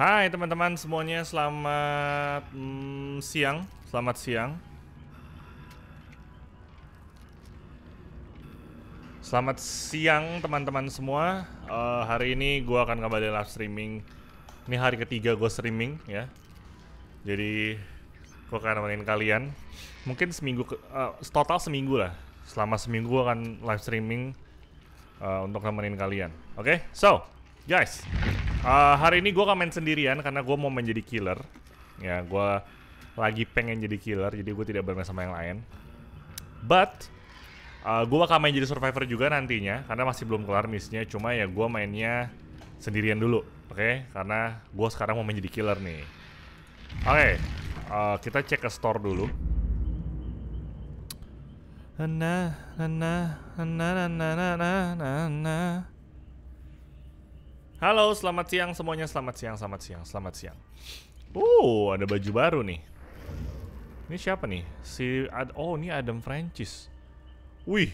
Hai teman-teman semuanya, selamat mm, siang, selamat siang. Selamat siang teman-teman semua. Uh, hari ini gue akan kembali live streaming. Ini hari ketiga gue streaming ya. Jadi gue akan nemenin kalian. Mungkin seminggu, ke, uh, total seminggu lah. Selama seminggu gue akan live streaming uh, untuk nemenin kalian. Oke, okay? so guys. Uh, hari ini gue akan main sendirian karena gue mau menjadi killer. Ya, gue lagi pengen jadi killer, jadi gue tidak bermain sama yang lain. But uh, eh, gue akan main jadi survivor juga nantinya, karena masih belum kelar misnya Cuma ya gue mainnya sendirian dulu, oke? Okay? Karena gue sekarang mau menjadi killer nih. Oke, okay, uh, eh, kita cek ke store dulu. Nah, nah, nah, nah, nah, nah, nah, nah, nah. Halo, selamat siang semuanya. Selamat siang, selamat siang, selamat siang. Uh, ada baju baru nih. Ini siapa nih? Si Ad Oh, ini Adam Francis. Wih,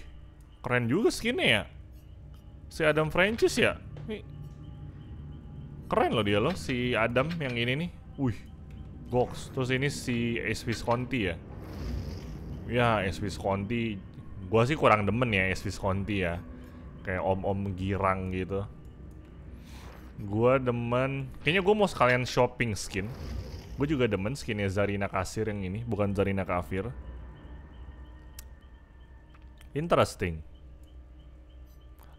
keren juga skinnya ya. Si Adam Francis ya. Nih. Keren loh dia loh, si Adam yang ini nih. Wih, box Terus ini si Ace Visconti ya. Ya, Ace Visconti. Gua sih kurang demen ya Ace Visconti ya. Kayak om-om girang gitu. Gue demen, kayaknya gue mau sekalian shopping skin. Gue juga demen skinnya Zarina Kasir yang ini, bukan Zarina Kafir. Interesting.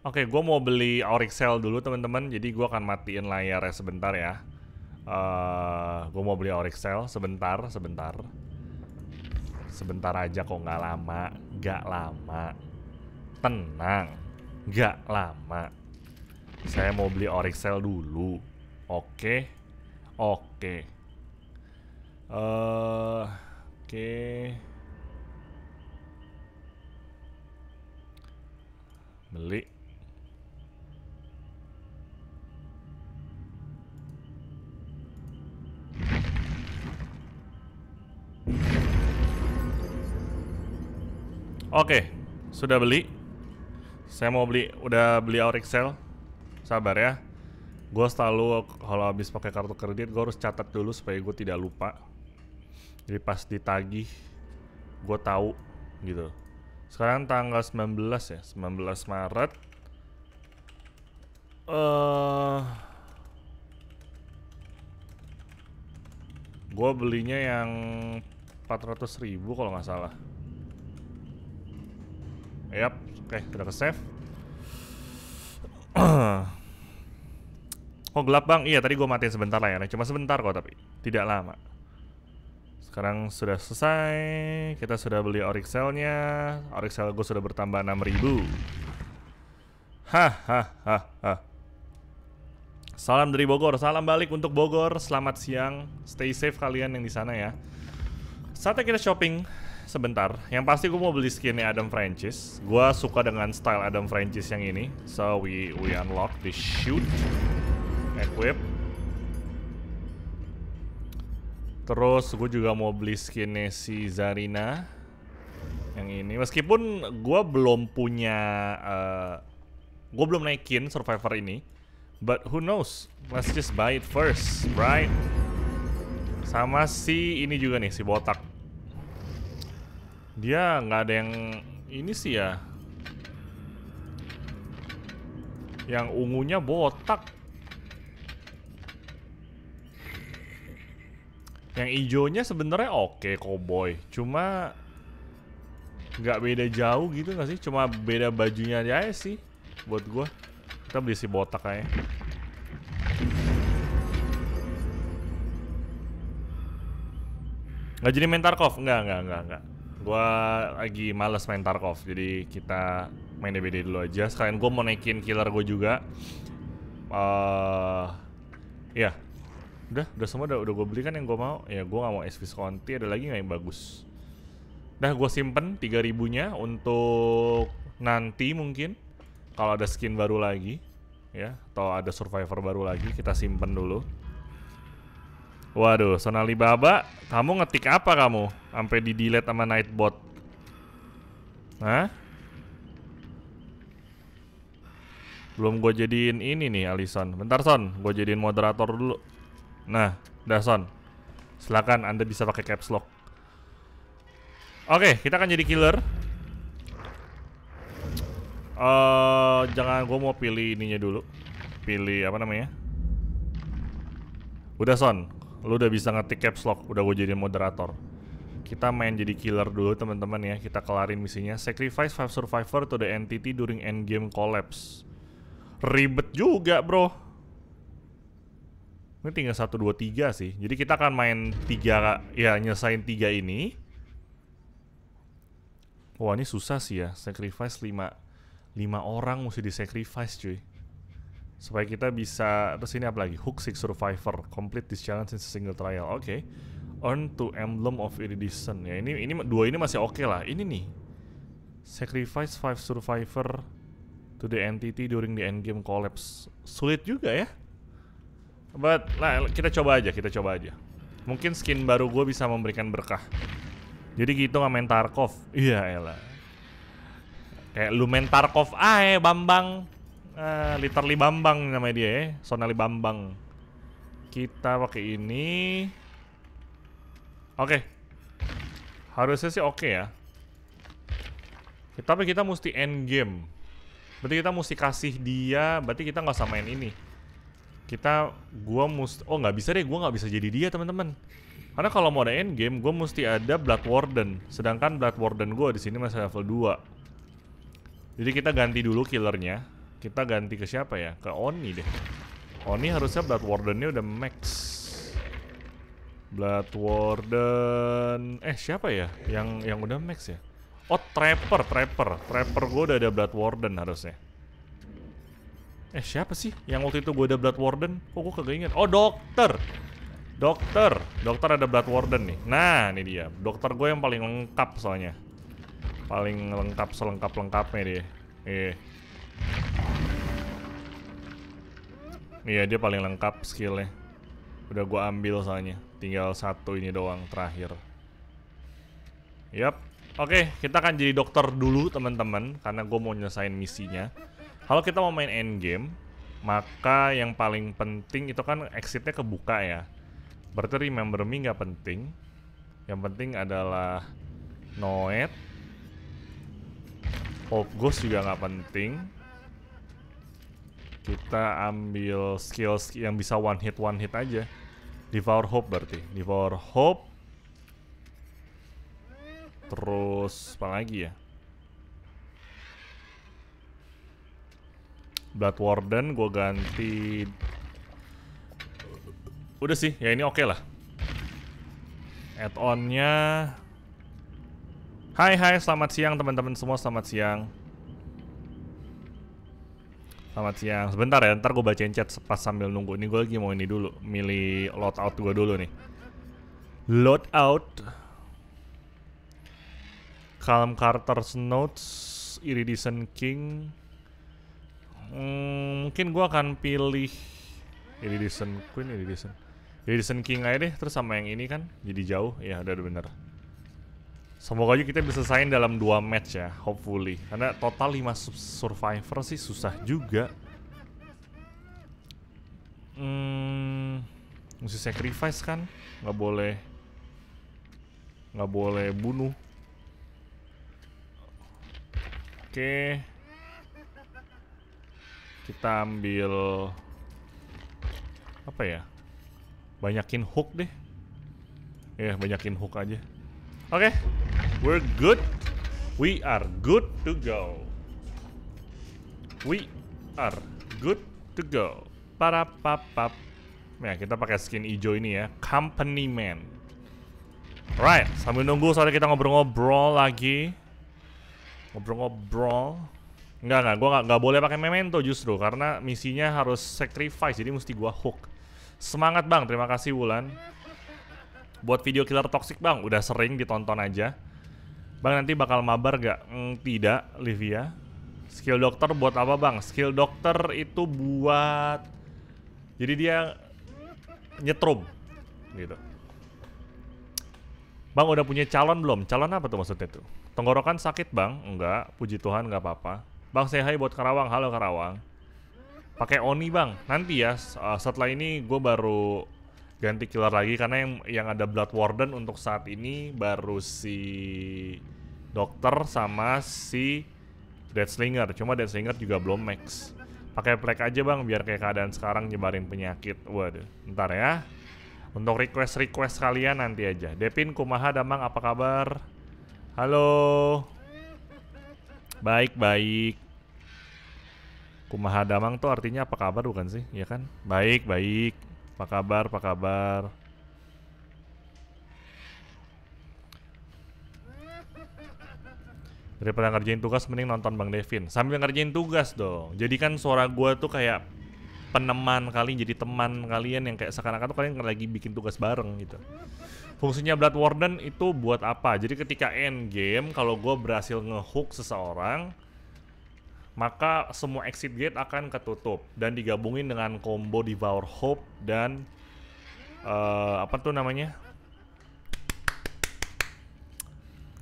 Oke, okay, gue mau beli Oryxel dulu teman-teman, jadi gue akan matiin layarnya sebentar ya. Uh, eh, gue mau beli Oryxel sebentar, sebentar. Sebentar aja kok nggak lama, nggak lama. Tenang, nggak lama. Saya mau beli Orixel dulu. Oke. Oke. Eh, uh, oke. Okay. Beli. Oke, okay, sudah beli. Saya mau beli, udah beli Aurixel. Sabar ya. Gue selalu kalau habis pakai kartu kredit gue harus catat dulu supaya gue tidak lupa. Jadi pas ditagih gue tahu gitu. Sekarang tanggal 19 ya, 19 Maret. Eh uh, Gue belinya yang 400 ribu kalau nggak salah. Yap, oke, okay, udah ke save. oh gelap bang? Iya tadi gue matiin sebentar lah ya, Cuma sebentar kok tapi. Tidak lama. Sekarang sudah selesai. Kita sudah beli Oryxelnya. Oryxel gue sudah bertambah 6000. Hah, hah, hah, hah. Salam dari Bogor, salam balik untuk Bogor. Selamat siang, stay safe kalian yang di sana ya. Saatnya kita shopping sebentar. Yang pasti gue mau beli skinnya Adam Francis. Gue suka dengan style Adam Francis yang ini. So we we unlock the shoot, equip. Terus gue juga mau beli skinnya si Zarina yang ini. Meskipun gue belum punya, uh, eh, gue belum naikin Survivor ini. But who knows? Let's just buy it first, right? Sama si ini juga nih, si botak dia nggak ada yang ini sih ya. Yang ungunya botak. Yang ijonya sebenarnya oke cowboy, cuma nggak beda jauh gitu nggak sih? Cuma beda bajunya aja sih buat gua. Kita beli si botak aja. Nggak jadi Mentarkov? Nggak, nggak, nggak, nggak. Gua lagi males main Tarkov, jadi kita main DBD dulu aja. Sekalian gue mau naikin killer gue juga. Uh, eh, ya, yeah. udah, udah semua udah, udah gue beli kan yang gue mau. Ya gue gak mau SV Conti. Ada lagi nggak yang bagus? Dah gue simpen 3000 nya untuk nanti mungkin kalau ada skin baru lagi ya atau ada survivor baru lagi kita simpen dulu. Waduh, Sonali Alibaba, kamu ngetik apa kamu? Sampai di delete sama Nightbot. Hah? Belum gue jadiin ini nih, Alison. Bentar, Son. Gue jadiin moderator dulu. Nah, udah Son. Silakan, Anda bisa pakai caps lock. Oke, kita akan jadi killer. Uh, jangan, gue mau pilih ininya dulu. Pilih apa namanya? Udah, Son lu udah bisa ngetik caps lock udah gue jadi moderator kita main jadi killer dulu teman-teman ya kita kelarin misinya sacrifice five survivor to the entity during end game collapse ribet juga bro ini tinggal satu dua tiga sih jadi kita akan main tiga ya nyesain tiga ini wah ini susah sih ya sacrifice lima lima orang mesti di sacrifice cuy supaya kita bisa terus ini apa lagi hook six survivor complete this challenge in single trial oke okay. earn to emblem of iridescent ya ini ini dua ini masih oke okay lah ini nih sacrifice five survivor to the entity during the end game collapse sulit juga ya but lah kita coba aja kita coba aja mungkin skin baru gue bisa memberikan berkah jadi gitu nggak main Tarkov iya elah kayak lu main Tarkov aja Bambang Uh, literally Bambang namanya dia ya. Sonali Bambang. Kita pakai ini. Oke. Okay. Harusnya sih oke okay ya. Tapi kita mesti end game. Berarti kita mesti kasih dia, berarti kita nggak samain ini. Kita, Gue mesti, oh nggak bisa deh, Gue nggak bisa jadi dia teman-teman. Karena kalau mau ada end game, gue mesti ada Blood Warden. Sedangkan Blood Warden gue di sini masih level 2. Jadi kita ganti dulu killernya. Kita ganti ke siapa ya? Ke Oni deh. Oni harusnya Blood Warden-nya udah max. Blood Warden... Eh, siapa ya? Yang yang udah max ya? Oh, Trapper, Trapper. Trapper gue udah ada Blood Warden harusnya. Eh, siapa sih yang waktu itu gue ada Blood Warden? Kok gue kagak inget? Oh, Dokter! Dokter, dokter ada Blood Warden nih. Nah, ini dia. Dokter gue yang paling lengkap soalnya. Paling lengkap selengkap-lengkapnya dia. Eh. Iya dia paling lengkap skillnya Udah gue ambil soalnya Tinggal satu ini doang terakhir Yap Oke okay, kita akan jadi dokter dulu teman-teman Karena gue mau nyelesain misinya Kalau kita mau main endgame Maka yang paling penting itu kan exitnya kebuka ya Berarti remember me nggak penting Yang penting adalah Noet Hope Ghost juga nggak penting kita ambil skill, yang bisa one hit one hit aja devour hope berarti devour hope terus apa lagi ya blood warden gue ganti udah sih ya ini oke okay lah add onnya Hai hai selamat siang teman-teman semua selamat siang Selamat siang. Sebentar ya, ntar gue bacain chat pas sambil nunggu. Ini gue lagi mau ini dulu, milih load out gue dulu nih. Load out. Calm Carter's Notes, Iridescent King. Hmm, mungkin gue akan pilih Iridescent Queen, Iridescent. Iridescent King aja deh, terus sama yang ini kan, jadi jauh. Ya udah bener. Semoga aja kita bisa selesaiin dalam 2 match ya, hopefully. Karena total 5 survivor sih susah juga. Hmm, mesti sacrifice kan? Nggak boleh nggak boleh bunuh. Oke. Kita ambil apa ya? Banyakin hook deh. Ya, banyakin hook aja. Oke, okay. we're good. We are good to go. We are good to go. Para papap. Ya, kita pakai skin hijau ini ya. Company man. Right. sambil nunggu soalnya kita ngobrol-ngobrol lagi. Ngobrol-ngobrol. Enggak, enggak. Gue nggak boleh pakai memento justru. Karena misinya harus sacrifice. Jadi mesti gua hook. Semangat bang. Terima kasih Wulan. Buat video killer toxic bang, udah sering ditonton aja. Bang nanti bakal mabar gak? Mm, tidak, Livia. Skill dokter buat apa bang? Skill dokter itu buat... Jadi dia nyetrum gitu. Bang udah punya calon belum? Calon apa tuh maksudnya tuh? Tenggorokan sakit bang? Enggak, puji Tuhan nggak apa-apa. Bang saya buat Karawang, halo Karawang. Pakai Oni bang, nanti ya setelah ini gue baru ganti killer lagi karena yang yang ada Blood Warden untuk saat ini baru si dokter sama si Dead Slinger Cuma Dead Slinger juga belum max. Pakai plek aja bang biar kayak keadaan sekarang nyebarin penyakit. Waduh, ntar ya. Untuk request-request kalian nanti aja. Depin Kumaha Damang apa kabar? Halo. Baik-baik. Kumaha Damang tuh artinya apa kabar bukan sih? ya kan? Baik-baik. Apa kabar? Apa kabar? Daripada ngerjain tugas, mending nonton Bang Devin. Sambil ngerjain tugas dong. Jadikan suara gue tuh kayak peneman kali jadi teman kalian yang kayak seakan-akan tuh kalian lagi bikin tugas bareng gitu fungsinya Blood Warden itu buat apa jadi ketika end game kalau gue berhasil ngehook seseorang maka semua exit gate akan ketutup dan digabungin dengan combo Devour Hope dan uh, apa tuh namanya?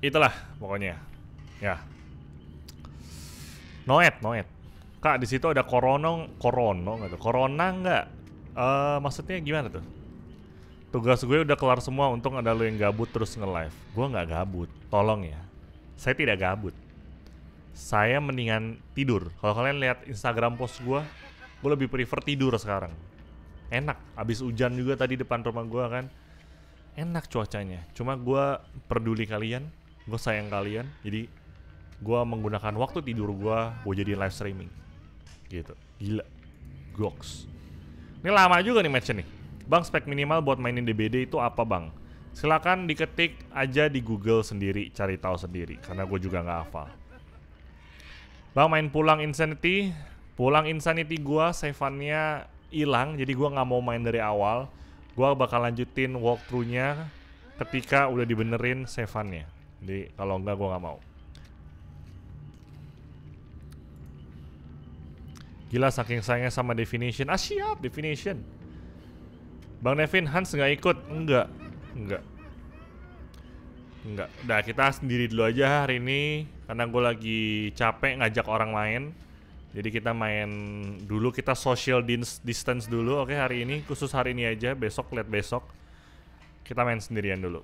Itulah pokoknya. Ya. Noet, Noet. Kak, di situ ada koronong, korono nggak tuh? Corona nggak? Uh, maksudnya gimana tuh? Tugas gue udah kelar semua, untung ada lo yang gabut terus nge-live. Gue nggak gabut, tolong ya. Saya tidak gabut saya mendingan tidur. Kalau kalian lihat Instagram post gue, gue lebih prefer tidur sekarang. Enak, abis hujan juga tadi depan rumah gue kan. Enak cuacanya. Cuma gue peduli kalian, gue sayang kalian. Jadi gue menggunakan waktu tidur gue, gue jadi live streaming. Gitu, gila. Goks. Ini lama juga nih matchnya nih. Bang, spek minimal buat mainin DBD itu apa bang? Silahkan diketik aja di Google sendiri, cari tahu sendiri. Karena gue juga nggak hafal. Bang main pulang Insanity, pulang Insanity gua save hilang jadi gua nggak mau main dari awal. Gua bakal lanjutin walkthroughnya ketika udah dibenerin save-annya. Jadi kalau enggak gua nggak mau. Gila saking sayangnya sama definition. Ah siap definition. Bang Nevin Hans nggak ikut? Enggak. Enggak. Enggak. Udah kita sendiri dulu aja hari ini karena gue lagi capek ngajak orang main jadi kita main dulu kita social distance dulu oke hari ini khusus hari ini aja besok lihat besok kita main sendirian dulu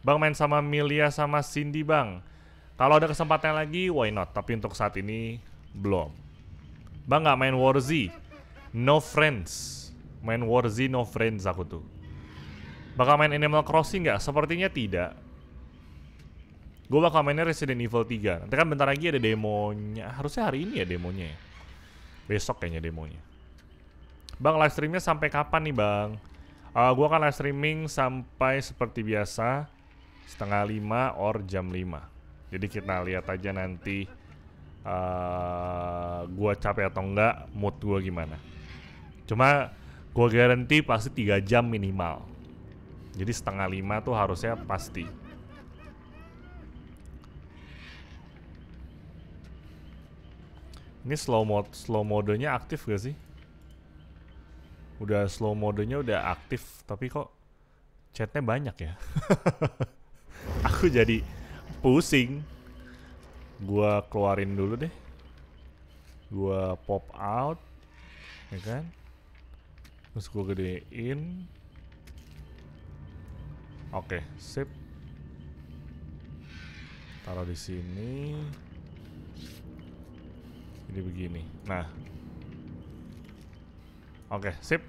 bang main sama Milia sama Cindy bang kalau ada kesempatan lagi why not tapi untuk saat ini belum bang nggak main Warzy no friends main Warzy no friends aku tuh bakal main Animal Crossing nggak sepertinya tidak Gue bakal mainnya Resident Evil 3. Nanti kan bentar lagi ada demonya. Harusnya hari ini ya demonya ya. Besok kayaknya demonya. Bang, live streamnya sampai kapan nih bang? Uh, eh, gue akan live streaming sampai seperti biasa. Setengah lima or jam lima. Jadi kita lihat aja nanti uh, eh, gue capek atau enggak, mood gue gimana. Cuma gue garanti pasti 3 jam minimal. Jadi setengah lima tuh harusnya pasti. Ini slow mode slow modenya aktif gak sih? Udah slow modenya udah aktif, tapi kok chatnya banyak ya. Aku jadi pusing. Gua keluarin dulu deh. Gua pop out, ya kan? Terus gua gedein. Oke, sip. Taruh di sini. Jadi begini. Nah. Oke, okay, sip.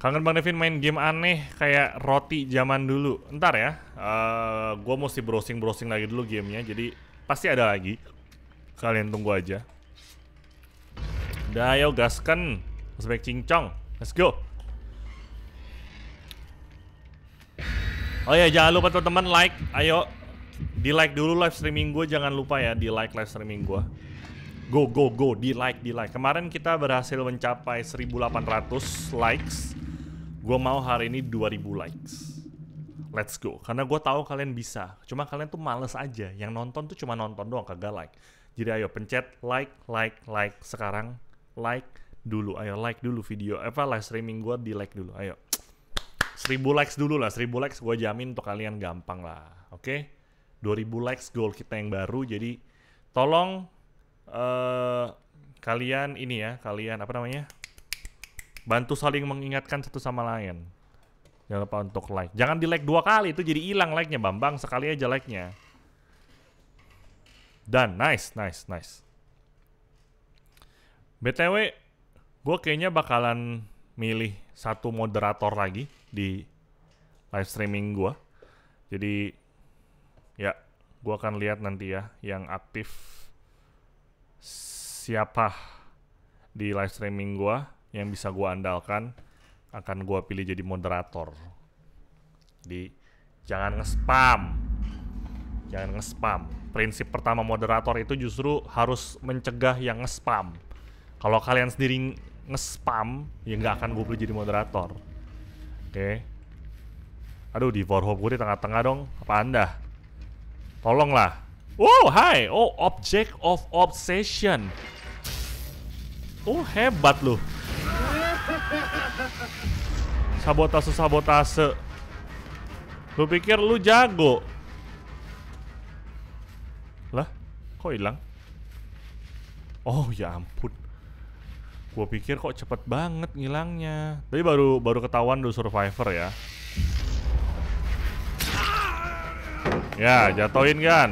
Kangen Bang Devin main game aneh kayak roti zaman dulu. Ntar ya, uh, eh, gue mesti browsing-browsing lagi dulu gamenya. Jadi pasti ada lagi. Kalian tunggu aja. Udah ayo gaskan. Sebaik cincong. Let's go. Oh ya jangan lupa teman-teman like. Ayo di like dulu live streaming gue, jangan lupa ya di like live streaming gue. Go, go, go, di like, di like. Kemarin kita berhasil mencapai 1800 likes. Gue mau hari ini 2000 likes. Let's go. Karena gue tahu kalian bisa. Cuma kalian tuh males aja. Yang nonton tuh cuma nonton doang, kagak like. Jadi ayo pencet like, like, like. Sekarang like dulu. Ayo like dulu video. Apa live streaming gue di like dulu. Ayo. 1000 likes dulu lah, 1000 likes gue jamin untuk kalian gampang lah, oke? Okay? 2000 likes goal kita yang baru. Jadi tolong uh, kalian ini ya, kalian apa namanya? Bantu saling mengingatkan satu sama lain. Jangan lupa untuk like. Jangan di like dua kali itu jadi hilang like-nya Bambang, sekali aja like-nya. Dan nice, nice, nice. BTW, gue kayaknya bakalan milih satu moderator lagi di live streaming gue. Jadi Ya, gue akan lihat nanti ya yang aktif siapa di live streaming gue yang bisa gue andalkan akan gue pilih jadi moderator. Di jangan ngespam, Jangan ngespam. Prinsip pertama moderator itu justru harus mencegah yang ngespam. Kalau kalian sendiri ngespam, ya nggak akan gue pilih jadi moderator. Oke. Okay. Aduh, di for hope gue di tengah-tengah dong. Apa anda? Tolonglah. Wow, hai. Oh, object of obsession. Oh, hebat loh. Sabotase-sabotase. Lu pikir lu jago? Lah, kok hilang? Oh, ya ampun. gua pikir kok cepet banget ngilangnya. Tapi baru baru ketahuan do survivor ya. Ya, jatoin kan.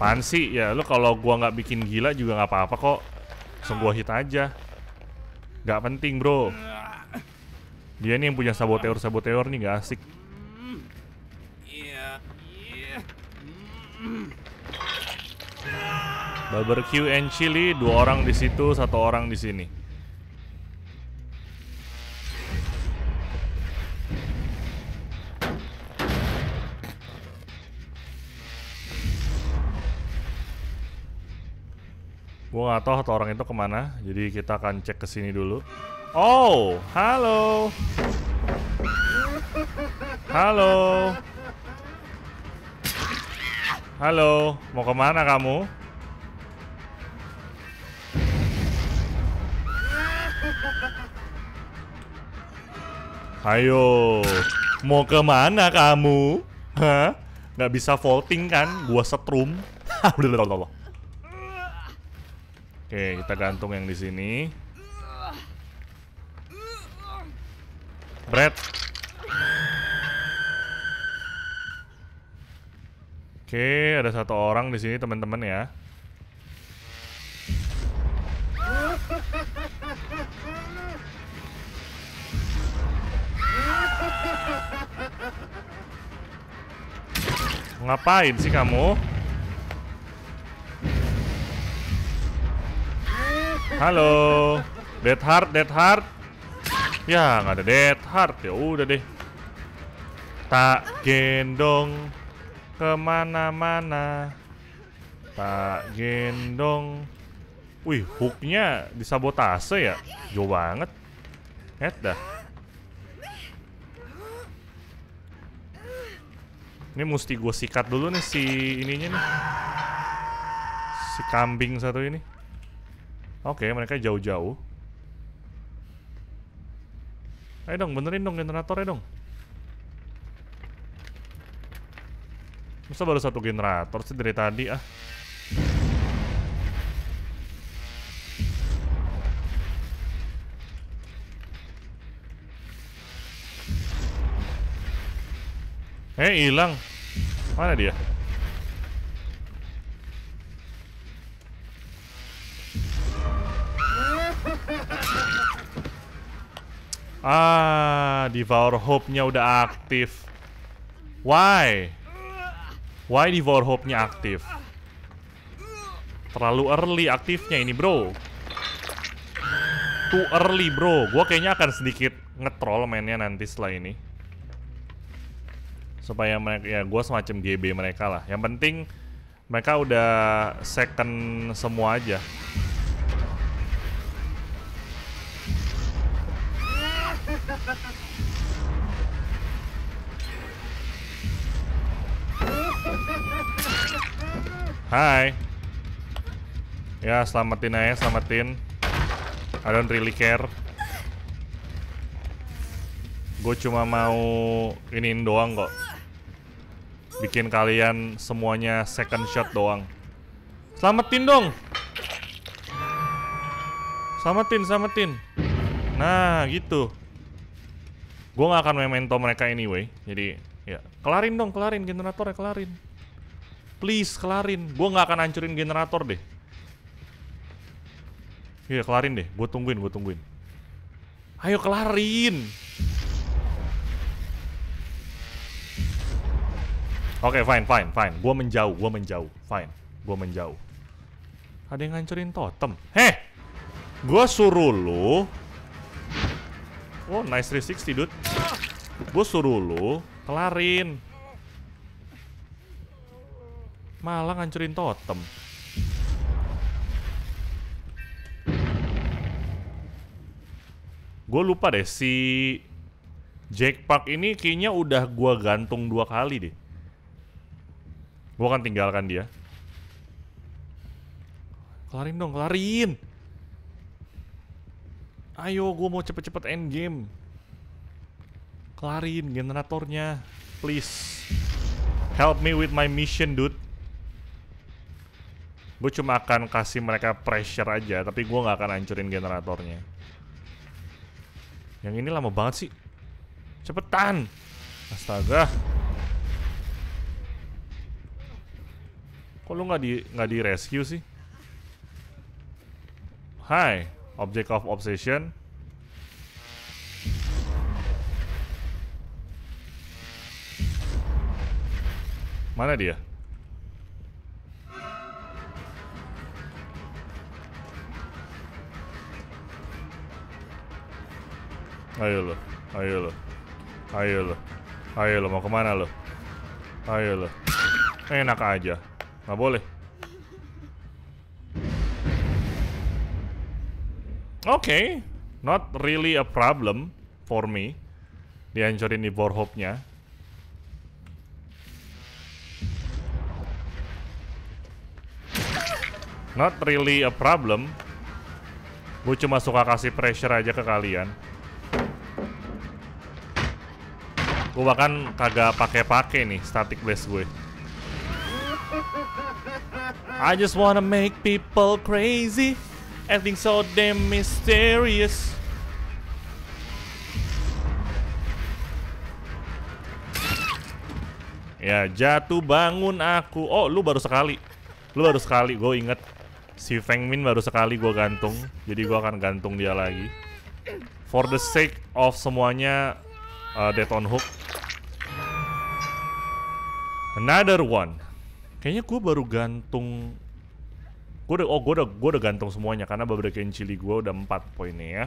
Pansi ya, lu kalau gua nggak bikin gila juga nggak apa-apa kok. Sungguh gua hit aja. Nggak penting, Bro. Dia nih yang punya saboteur-saboteur nih nggak asik. Barbecue and chili, dua orang di situ, satu orang di sini. Gue nggak tau atau orang itu kemana, jadi kita akan cek ke sini dulu. Oh, halo. Halo. Halo, mau kemana kamu? Ayo, mau kemana kamu? Hah? Gak bisa vaulting kan? Gua setrum. Hahaha, Oke, kita gantung yang di sini. Bread. Oke, ada satu orang di sini teman-teman ya. Ngapain sih kamu? Halo. Dead Heart, Dead Heart. Ya, nggak ada Dead Heart. Ya udah deh. Tak gendong kemana-mana. Tak gendong. Wih, hooknya disabotase ya? Jauh banget. Head dah. Ini mesti gue sikat dulu nih si ininya nih. Si kambing satu ini. Oke, okay, mereka jauh-jauh. Ayo dong, benerin dong generatornya dong. Masa baru satu generator sih dari tadi ah. Eh, hilang. Mana dia? Ah, Devour Hope-nya udah aktif. Why? Why Devour Hope-nya aktif? Terlalu early aktifnya ini, bro. Too early, bro. Gue kayaknya akan sedikit ngetrol mainnya nanti setelah ini. Supaya mereka, ya gue semacam GB mereka lah. Yang penting mereka udah second semua aja. Hai. Ya, selamatin aja, selamatin. I don't really care. Gue cuma mau iniin doang kok. Bikin kalian semuanya second shot doang. Selamatin dong. Selamatin, selamatin. Nah, gitu. Gue gak akan memento mereka anyway. Jadi ya kelarin dong, kelarin generator ya kelarin. Please kelarin. Gue gak akan hancurin generator deh. Iya kelarin deh. Gue tungguin, gue tungguin. Ayo kelarin. Oke, okay, fine, fine, fine. Gue menjauh, gue menjauh, fine. Gue menjauh. Ada yang ngancurin totem. Heh, gue suruh lo Oh, nice 360, dude. Gue suruh lu kelarin. Malah ngancurin totem. Gue lupa deh si Jack Park ini kayaknya udah gue gantung dua kali deh. Gue akan tinggalkan dia. Kelarin dong, kelarin. Ayo, gue mau cepet-cepet end game. Kelarin generatornya. Please. Help me with my mission, dude. Gue cuma akan kasih mereka pressure aja, tapi gue nggak akan hancurin generatornya. Yang ini lama banget sih. Cepetan. Astaga. Kok lu nggak di nggak di rescue sih? Hai. Object of Obsession. Mana dia? Ayo lo, ayo lo, ayo lo, ayo lo mau kemana lo? Ayo lo, enak aja, nggak boleh. Okay, not really a problem for me. Dihancurin di Borhope-nya. Not really a problem. Gue cuma suka kasih pressure aja ke kalian. Gue bahkan kagak pakai-pakai nih static blast gue. I just wanna make people crazy acting so damn mysterious. Ya, jatuh bangun aku. Oh, lu baru sekali. Lu baru sekali, gue inget. Si Feng Min baru sekali gue gantung. Jadi gue akan gantung dia lagi. For the sake of semuanya, uh, dead on hook. Another one. Kayaknya gue baru gantung Gue udah, oh gue udah, gue udah gantung semuanya karena beberapa chili gue udah 4 poinnya ya.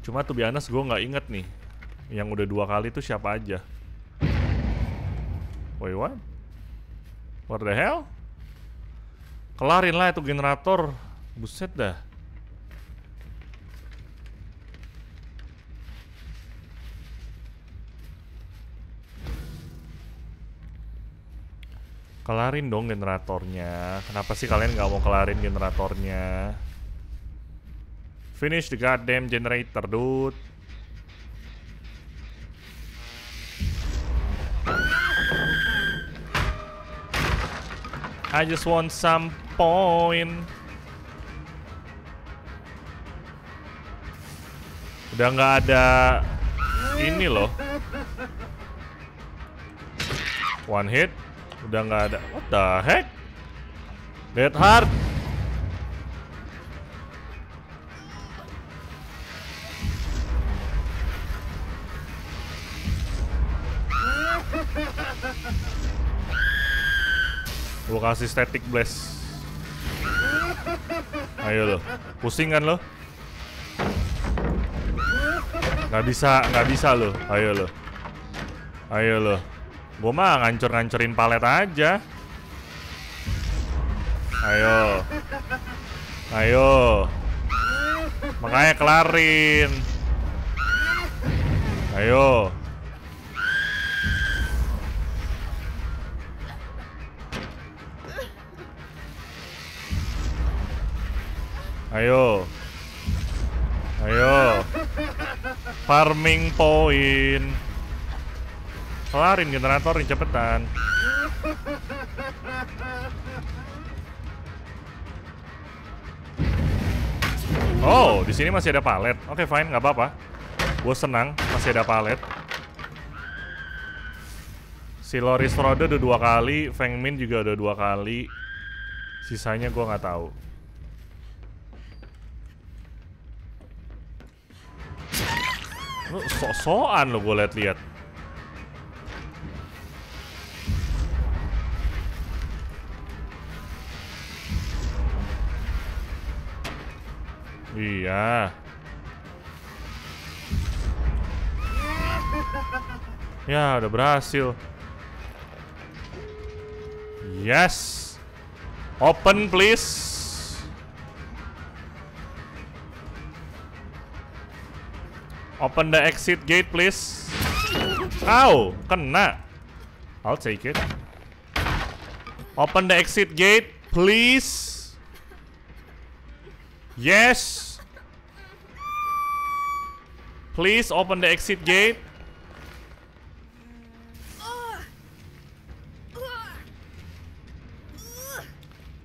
Cuma tuh biasa gue nggak inget nih yang udah dua kali tuh siapa aja. Wait what? What the hell? Kelarin lah itu generator. Buset dah. Kelarin dong generatornya. Kenapa sih kalian nggak mau kelarin generatornya? Finish the goddamn generator, dude. I just want some point. Udah nggak ada ini loh. One hit. Udah nggak ada. What the heck? Dead heart, Gue kasih static blast. Ayo lo, pusing kan lo? Gak bisa, gak bisa lo. Ayo lo, ayo lo. Gua mah ngancur-ngancurin palet aja. Ayo. Ayo. Makanya kelarin. Ayo. Ayo. Ayo. Farming point. Kelarin generatornya cepetan. Oh, di sini masih ada palet. Oke, okay, fine, nggak apa-apa. Gue senang masih ada palet. Si Loris rode udah dua kali, Feng Min juga udah dua kali. Sisanya gue nggak tahu. Lu sok-sokan lo gue liat-liat. Iya. Ya, udah berhasil. Yes. Open, please. Open the exit gate, please. Ow, kena. I'll take it. Open the exit gate, please. Yes. Please open the exit gate.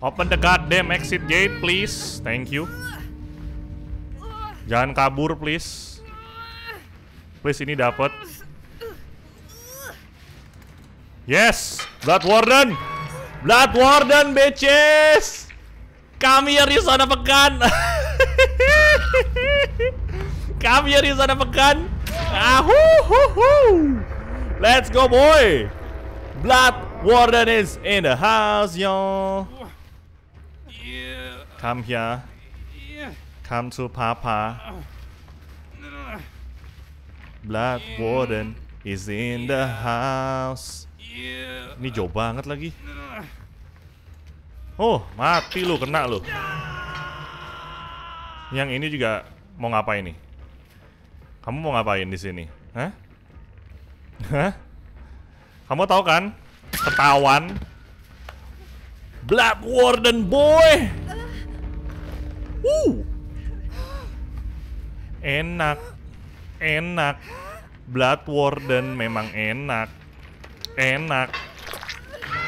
Open the goddamn exit gate, please. Thank you. Jangan kabur, please. Please ini dapat. Yes, Blood Warden. Blood Warden, bitches. Kami yang di sana pekan. Kami di sana pekan. Ah, hoo, hoo, hoo. Let's go, boy. Blood Warden is in the house, yo. Come here. Come to Papa. Blood Warden is in the house. Ini jauh banget lagi. Oh, mati lu, kena lu. Yang ini juga mau ngapain nih? Kamu mau ngapain di sini? Hah? Hah? Kamu tahu kan? Ketahuan. Black Warden boy. Uh. Enak. Enak. Blood Warden memang enak. Enak.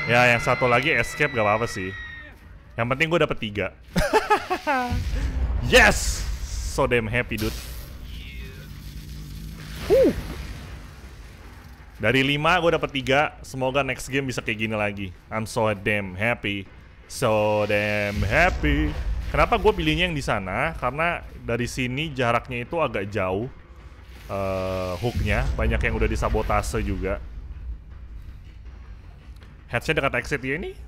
Ya, yang satu lagi escape gak apa-apa sih. Yang penting gue dapet tiga. yes! So damn happy, dude. Uh. Dari 5 gue dapet 3 Semoga next game bisa kayak gini lagi I'm so damn happy So damn happy Kenapa gue pilihnya yang di sana? Karena dari sini jaraknya itu agak jauh uh, Hooknya Banyak yang udah disabotase juga Headsnya dekat exit ya ini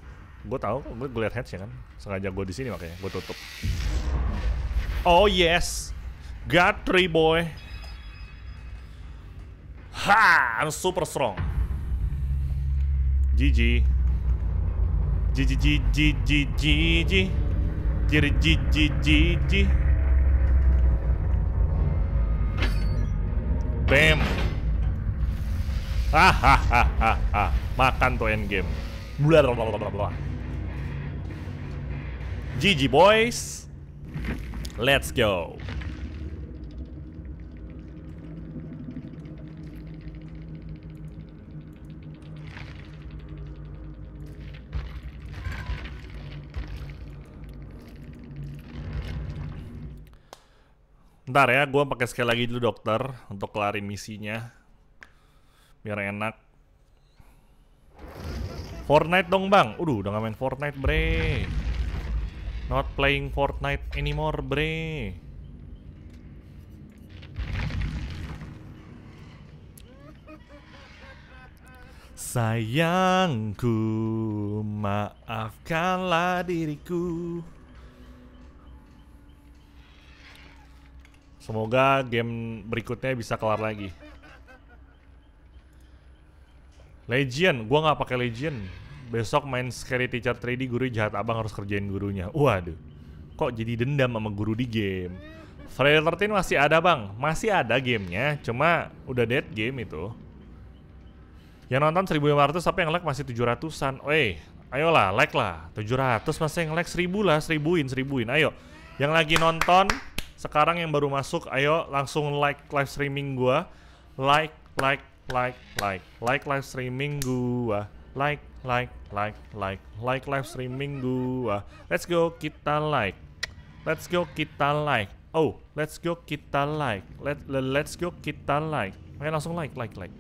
Gue tau, gue, liat headsnya kan Sengaja gue di sini makanya, gue tutup Oh yes Got three boy Ha! I'm super strong. GG. GG GG GG GG. Jadi GG GG. Bam. Hahaha. Makan tuh end game. Blablabla. GG boys. Let's go. Ntar ya, gue pakai sekali lagi dulu dokter untuk kelarin misinya. Biar enak. Fortnite dong bang. Udah, udah gak main Fortnite bre. Not playing Fortnite anymore bre. Sayangku, maafkanlah diriku. Semoga game berikutnya bisa kelar lagi. Legion, gua nggak pakai Legion. Besok main Scary Teacher 3D, guru jahat abang harus kerjain gurunya. Waduh, kok jadi dendam sama guru di game? Friday 13 masih ada bang, masih ada gamenya, cuma udah dead game itu. Yang nonton 1500 tapi yang like masih 700-an. Weh, ayolah like lah. 700 masih yang like 1000 lah, 1000-in, 1000-in. Ayo. Yang lagi nonton sekarang yang baru masuk, ayo langsung like live streaming gua. Like, like, like, like. Like live streaming gua. Like, like, like, like. Like live streaming gua. Let's go kita like. Let's go kita like. Oh, let's go kita like. Let let's go kita like. Ayo langsung like, like, like.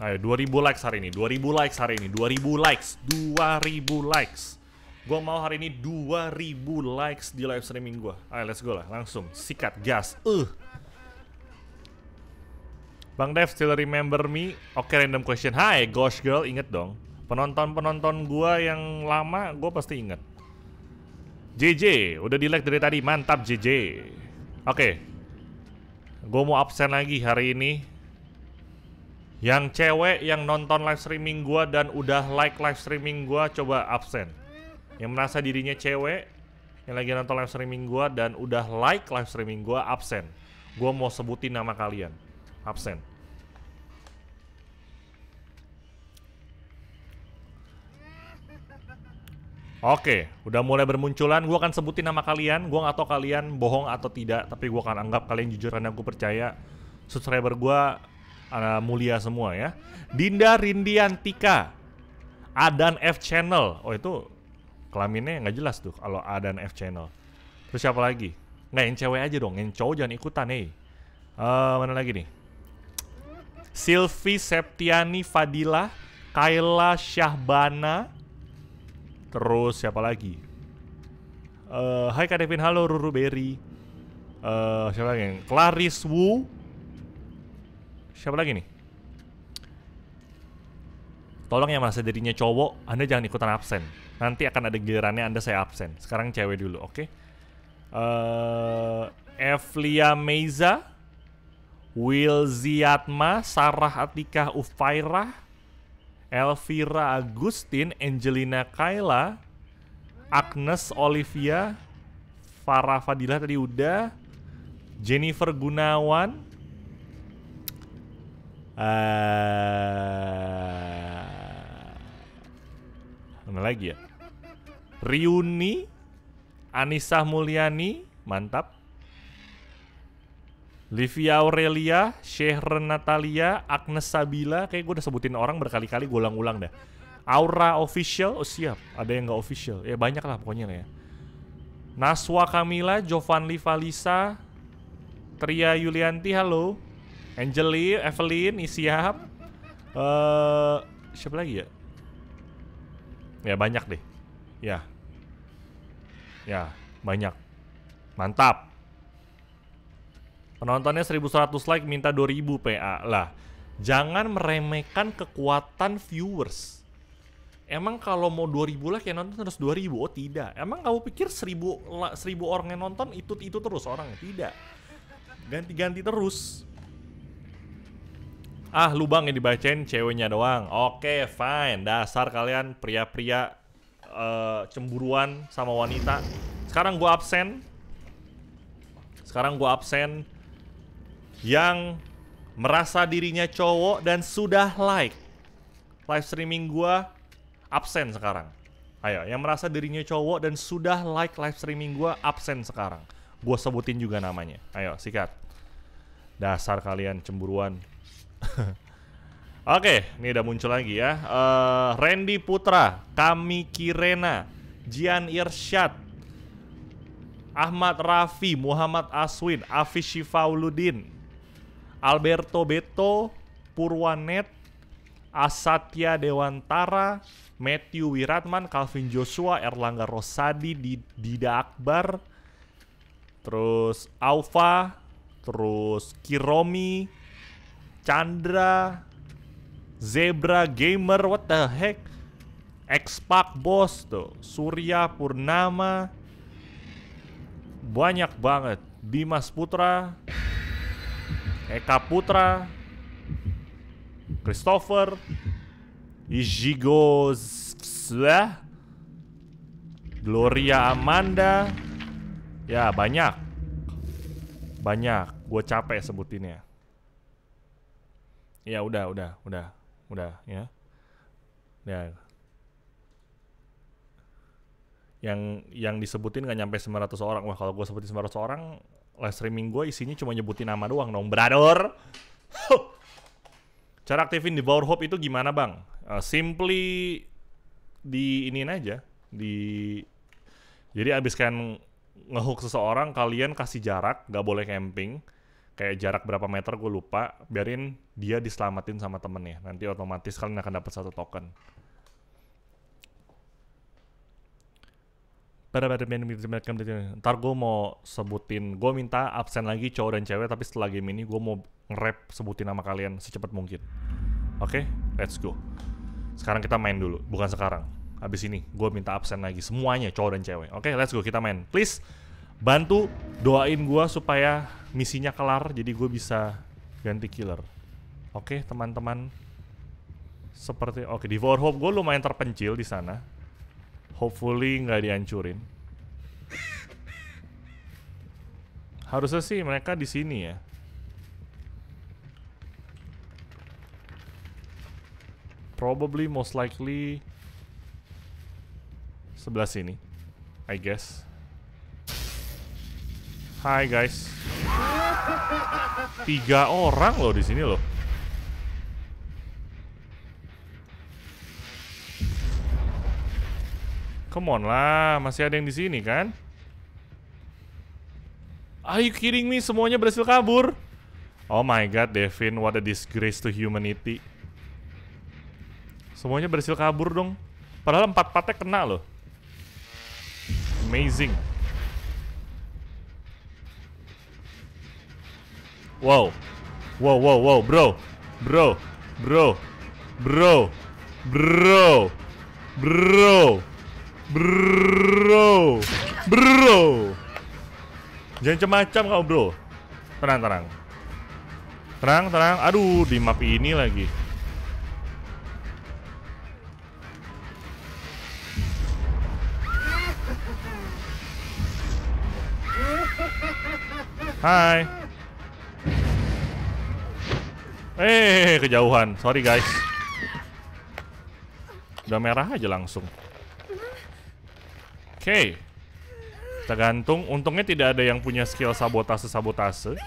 Ayo 2000 likes hari ini, 2000 likes hari ini, 2000 likes, 2000 likes. Gue mau hari ini 2000 likes di live streaming gue. Ayo let's go lah, langsung sikat gas. Uh. Bang Dev still remember me? Oke okay, random question. Hai Gosh Girl, inget dong. Penonton-penonton gue yang lama, gue pasti inget. JJ, udah di like dari tadi, mantap JJ. Oke. Okay. Gue mau absen lagi hari ini yang cewek yang nonton live streaming gua dan udah like live streaming gua coba absen. Yang merasa dirinya cewek yang lagi nonton live streaming gua dan udah like live streaming gua absen. Gua mau sebutin nama kalian. Absen. Oke, udah mulai bermunculan. Gue akan sebutin nama kalian. Gue nggak tahu kalian bohong atau tidak, tapi gue akan anggap kalian jujur karena gue percaya subscriber gue anak mulia semua ya. Dinda Rindiantika. A dan F channel. Oh itu kelaminnya nggak jelas tuh kalau A dan F channel. Terus siapa lagi? Nggak yang cewek aja dong, yang cowok jangan ikutan nih. Eh. Uh, eh, mana lagi nih? Silvi Septiani Fadila, Kaila Syahbana, terus siapa lagi? Uh, hai Kak Devin, halo Ruru Berry. Uh, siapa lagi? Clarice Wu, Siapa lagi nih? Tolong yang merasa dirinya cowok, Anda jangan ikutan absen. Nanti akan ada gilirannya Anda saya absen. Sekarang cewek dulu, oke? Okay? Uh, eh, Evlia Meza, Will Ziatma, Sarah Atika Ufairah, Elvira Agustin, Angelina Kayla, Agnes Olivia, Farah Fadilah tadi udah, Jennifer Gunawan, uh, eh, mana lagi ya Riuni Anissa Mulyani mantap Livia Aurelia, Shehren Natalia, Agnes Sabila, kayak gue udah sebutin orang berkali-kali gue ulang-ulang dah. Aura official, oh siap, ada yang nggak official, ya banyak lah pokoknya lah ya. Naswa Kamila, Jovan Livalisa, Tria Yulianti, halo. Angeline, Evelyn, Isyap. Eh, uh, siapa lagi ya? Ya banyak deh. Ya. Ya, banyak. Mantap. Penontonnya 1100 like minta 2000 PA. Lah, jangan meremehkan kekuatan viewers. Emang kalau mau 2000 like yang nonton terus 2000? Oh tidak. Emang kamu pikir 1000 1000 orang yang nonton itu itu terus orang? Tidak. Ganti-ganti terus. Ah, lubang yang dibacain ceweknya doang. Oke, okay, fine. Dasar kalian pria-pria uh, cemburuan sama wanita. Sekarang gua absen. Sekarang gua absen yang merasa dirinya cowok dan sudah like live streaming gua absen sekarang. Ayo, yang merasa dirinya cowok dan sudah like live streaming gua absen sekarang. Gua sebutin juga namanya. Ayo, sikat. Dasar kalian cemburuan. Oke, ini udah muncul lagi ya. Uh, Randy Putra, Kami Kirena, Jian Irsyad, Ahmad Rafi, Muhammad Aswin, Afi Shifauludin, Alberto Beto, Purwanet, Asatya Dewantara, Matthew Wiratman, Calvin Joshua, Erlangga Rosadi, Dida Akbar, terus Alfa, terus Kiromi, Chandra, Zebra Gamer, what the heck? Xpak Boss tuh, Surya Purnama. Banyak banget. Dimas Putra, Eka Putra, Christopher, Ijigo Zla, Gloria Amanda. Ya, banyak. Banyak. Gue capek sebutinnya. Ya udah, udah, udah, udah ya. Ya. Yang yang disebutin nggak nyampe 900 orang. Wah, kalau gue sebutin 900 orang, live streaming gue isinya cuma nyebutin nama doang dong, brother. Cara aktifin di Power Hope itu gimana, Bang? Uh, simply di ini aja, di jadi abis kan ngehook seseorang, kalian kasih jarak, gak boleh camping kayak jarak berapa meter gue lupa biarin dia diselamatin sama temen temennya nanti otomatis kalian akan dapat satu token Ntar gue mau sebutin, gue minta absen lagi cowok dan cewek, tapi setelah game ini gue mau nge-rap sebutin nama kalian secepat mungkin. Oke, okay? let's go. Sekarang kita main dulu, bukan sekarang. Abis ini gue minta absen lagi semuanya cowok dan cewek. Oke, okay, let's go kita main. Please bantu doain gue supaya misinya kelar jadi gue bisa ganti killer oke okay, teman-teman seperti oke okay, war Hope gue lumayan terpencil di sana hopefully nggak dihancurin harusnya sih mereka di sini ya probably most likely sebelah sini I guess Hai guys. Tiga orang loh di sini loh. Come on lah, masih ada yang di sini kan? Are you kidding me? Semuanya berhasil kabur. Oh my god, Devin, what a disgrace to humanity. Semuanya berhasil kabur dong. Padahal empat-empatnya kena loh. Amazing. Wow. Wow, wow, wow, bro. Bro. Bro. Bro. Bro. Bro. Bro. Bro. Jangan macam-macam kau, bro. Tenang, tenang. Tenang, tenang. Aduh, di map ini lagi. Hai. Eh, kejauhan. Sorry guys. Udah merah aja langsung. Oke. Okay. Kita gantung. Untungnya tidak ada yang punya skill sabotase-sabotase.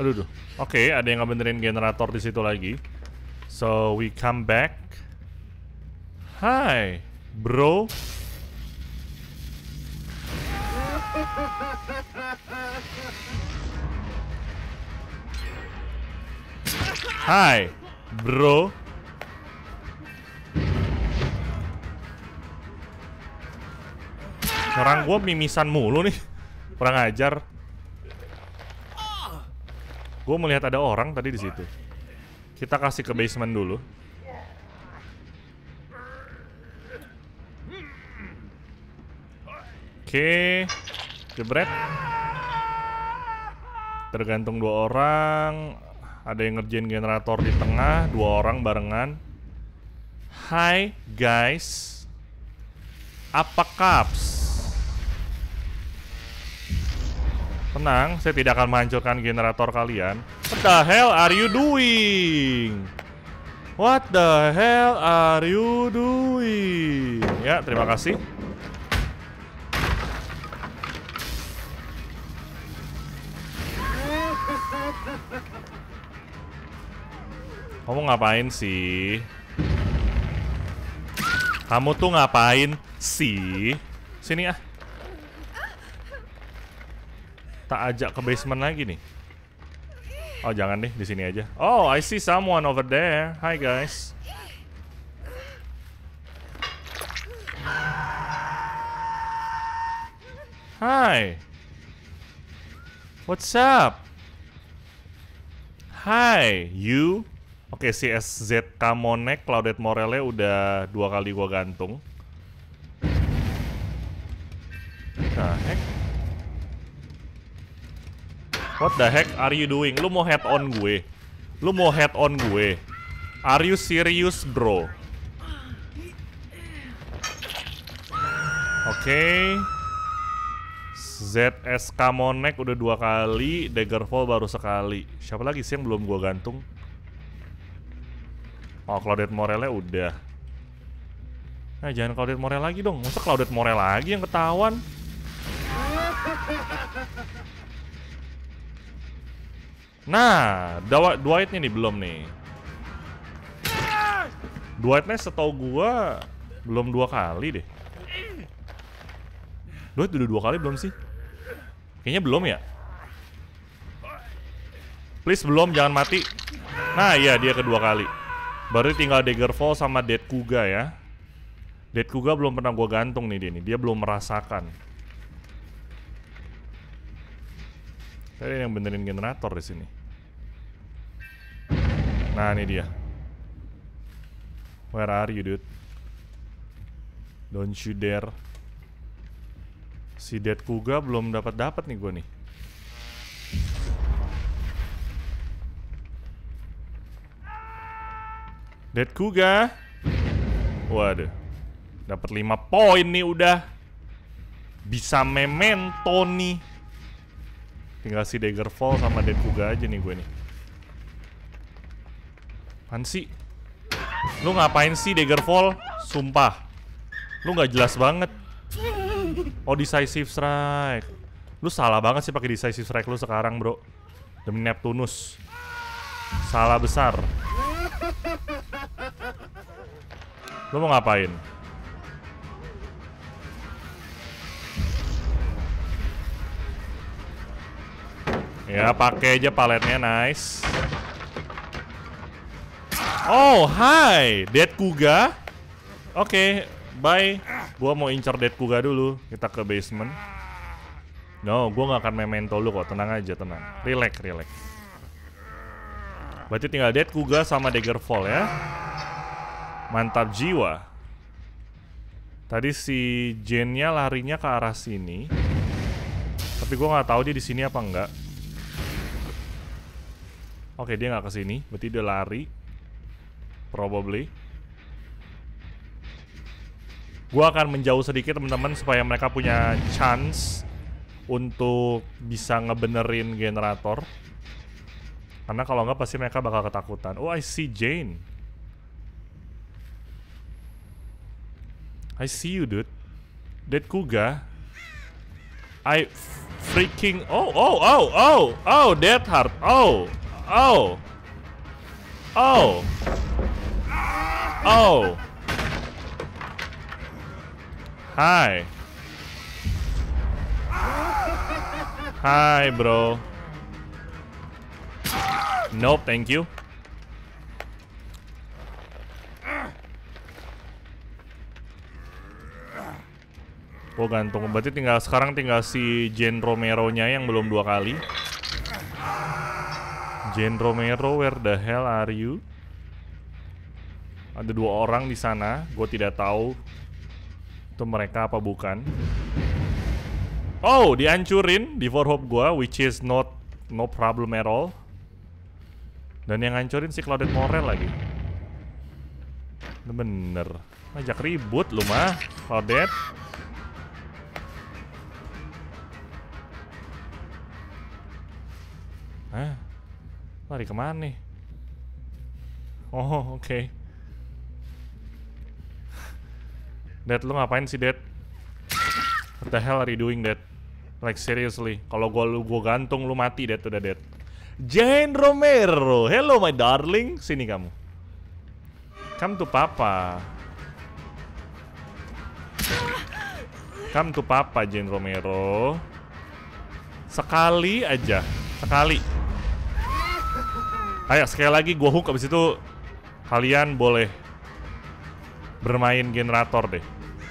Aduh, aduh. Oke, okay, ada yang ngebenerin generator di situ lagi. So, we come back. Hai, bro. Hai, bro. Sekarang gue mimisan mulu nih. Kurang ajar. Gue melihat ada orang tadi di situ. Kita kasih ke basement dulu. Oke. Okay. Jebret. Tergantung dua orang. Ada yang ngerjain generator di tengah, dua orang barengan. Hai guys. Apa kaps? Tenang, saya tidak akan menghancurkan generator kalian. What the hell are you doing? What the hell are you doing? Ya, terima kasih. Kamu ngapain sih? Kamu tuh ngapain sih? Sini ah. Tak ajak ke basement lagi nih. Oh, jangan deh, di sini aja. Oh, I see someone over there. Hi guys. Hi. What's up? Hi, you. Oke, si SZK Monek, Claudette Morelle udah dua kali gua gantung. The heck? What the heck are you doing? Lu mau head on gue? Lu mau head on gue? Are you serious, bro? Oke. Okay. ZSK Monek udah dua kali, Daggerfall baru sekali. Siapa lagi sih yang belum gua gantung? Oh, Claudette Morelnya udah. Nah, jangan Claudette Morel lagi dong. Masa Claudette Morel lagi yang ketahuan? Nah, Dwight-nya nih belum nih. Dwight-nya setau gua belum dua kali deh. Dwight udah dua kali belum sih? Kayaknya belum ya? Please belum, jangan mati. Nah, iya dia kedua kali. Baru tinggal Daggerfall sama Dead Kuga ya. Dead Kuga belum pernah gue gantung nih dia nih. Dia belum merasakan. Tadi yang benerin generator di sini. Nah, ini dia. Where are you, dude? Don't you dare. Si Dead Kuga belum dapat dapat nih gue nih. Dead Kuga. Waduh. Dapat 5 poin nih udah. Bisa memento nih. Tinggal si Daggerfall sama Dead Kuga aja nih gue nih. Pan sih? Lu ngapain sih Daggerfall? Sumpah. Lu nggak jelas banget. Oh, decisive strike. Lu salah banget sih pakai decisive strike lu sekarang, Bro. Demi Neptunus. Salah besar. Lo mau ngapain? Ya, pakai aja paletnya, nice. Oh, hi, Dead Kuga. Oke, okay, bye. Gua mau incer Dead Kuga dulu. Kita ke basement. No, gua nggak akan main-main lu kok. Tenang aja, tenang. Relax, relax. Berarti tinggal Dead Kuga sama Daggerfall ya. Mantap jiwa. Tadi si Jennya larinya ke arah sini. Tapi gue nggak tahu dia di sini apa enggak. Oke, dia nggak ke sini. Berarti dia lari. Probably. Gue akan menjauh sedikit teman-teman supaya mereka punya chance untuk bisa ngebenerin generator. Karena kalau nggak pasti mereka bakal ketakutan. Oh, I see Jane. I see you, dude. That Kuga. I freaking... Oh, oh, oh, oh, oh, that heart. Oh, oh. Oh. Oh. Hi. Hi, bro. No, thank you. Gua gantung. Berarti tinggal sekarang tinggal si Jen Romero-nya yang belum dua kali. Jen Romero, where the hell are you? Ada dua orang di sana, gue tidak tahu itu mereka apa bukan. Oh, dihancurin di For Hope gue, which is not no problem at all. Dan yang hancurin si Claudette Morel lagi. Bener, ngajak ribut lu mah, Claudette. Hah? Lari kemana nih? Oh, oke. Okay. Dad, lu ngapain sih, Dad? What the hell are you doing, Dad? Like, seriously. Kalau gua, lu, gua gantung, lu mati, Dad. Udah, Dad. Jane Romero. Hello, my darling. Sini kamu. Come to Papa. Come to Papa, Jane Romero. Sekali aja. Sekali. Ayo sekali lagi gue hook abis itu kalian boleh bermain generator deh.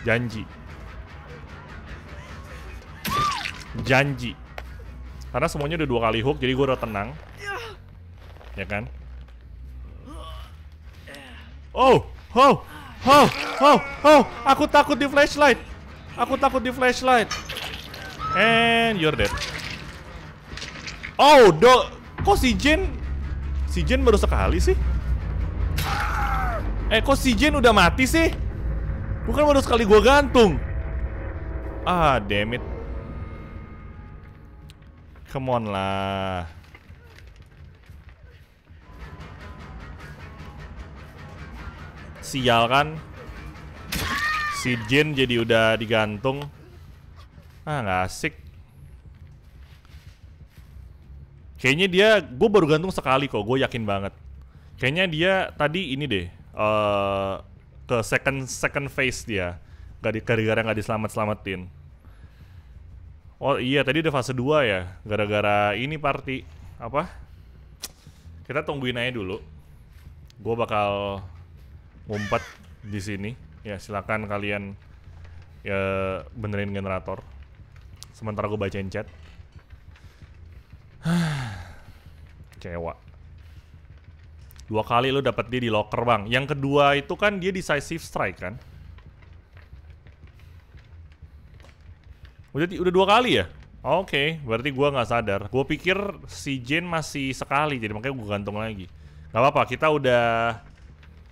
Janji. Janji. Karena semuanya udah dua kali hook jadi gue udah tenang. Ya kan? Oh, oh, oh, oh, oh, aku takut di flashlight. Aku takut di flashlight. And you're dead. Oh, do, kok si Jin Si Jen baru sekali sih? Eh, kok si Jen udah mati sih? Bukan baru sekali gue gantung. Ah, damn it. Come on lah. Sial kan? Si Jin jadi udah digantung. Ah, nggak asik. Kayaknya dia, gue baru gantung sekali kok, gue yakin banget. Kayaknya dia tadi ini deh, uh, ke second second phase dia. Gak di gara-gara nggak diselamat-selamatin. Oh iya, tadi udah fase 2 ya, gara-gara ini party. Apa? Kita tungguin aja dulu. Gue bakal ngumpet di sini. Ya silakan kalian ya, benerin generator. Sementara gue bacain chat. Kecewa. Dua kali lo dapet dia di locker, Bang. Yang kedua itu kan dia decisive strike kan? Udah udah dua kali ya? Oke, okay, berarti gua nggak sadar. gue pikir si Jane masih sekali, jadi makanya gue gantung lagi. Gak apa-apa, kita udah...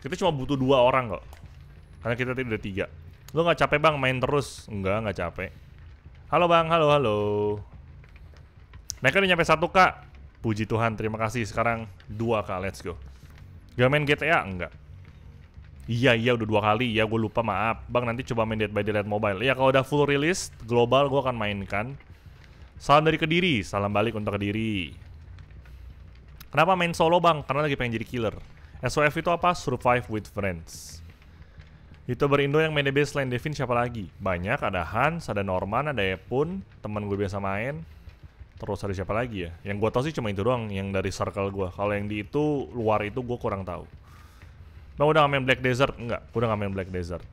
Kita cuma butuh dua orang kok. Karena kita tadi udah tiga. Lo gak capek bang main terus? Enggak, nggak capek. Halo bang, halo, halo. Mereka udah nyampe 1k. Puji Tuhan, terima kasih. Sekarang 2k, let's go. Gak main GTA? Enggak. Iya, iya udah dua kali. Iya, gue lupa, maaf. Bang, nanti coba main Dead by Daylight Mobile. Iya kalau udah full release global gue akan mainkan. Salam dari Kediri. Salam balik untuk Kediri. Kenapa main solo, Bang? Karena lagi pengen jadi killer. SOF itu apa? Survive with Friends. Itu Indo yang main DB selain Devin siapa lagi? Banyak, ada Hans, ada Norman, ada Epun, Temen gue biasa main terus ada siapa lagi ya yang gue tau sih cuma itu doang yang dari circle gue kalau yang di itu luar itu gue kurang tahu bang udah gak main Black Desert enggak udah gak main Black Desert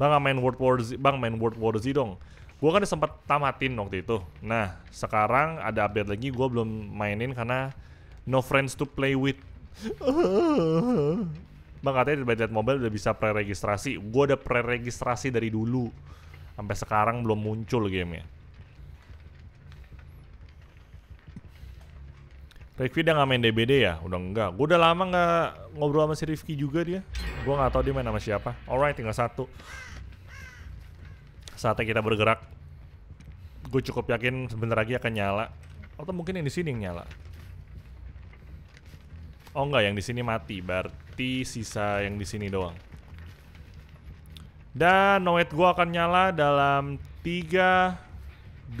bang gak main World War Z bang main World War Z dong gue kan sempat tamatin waktu itu nah sekarang ada update lagi gue belum mainin karena no friends to play with bang katanya di budget Mobile udah bisa pre-registrasi gue udah pre-registrasi dari dulu sampai sekarang belum muncul gamenya Rifki udah gak main DBD ya? Udah enggak. Gue udah lama gak ngobrol sama si Rifki juga dia. Gue gak tahu dia main sama siapa. Alright, tinggal satu. Saatnya kita bergerak. Gue cukup yakin sebentar lagi akan nyala. Atau mungkin yang di sini yang nyala. Oh enggak, yang di sini mati. Berarti sisa yang di sini doang. Dan noet gue akan nyala dalam 3, 2, 1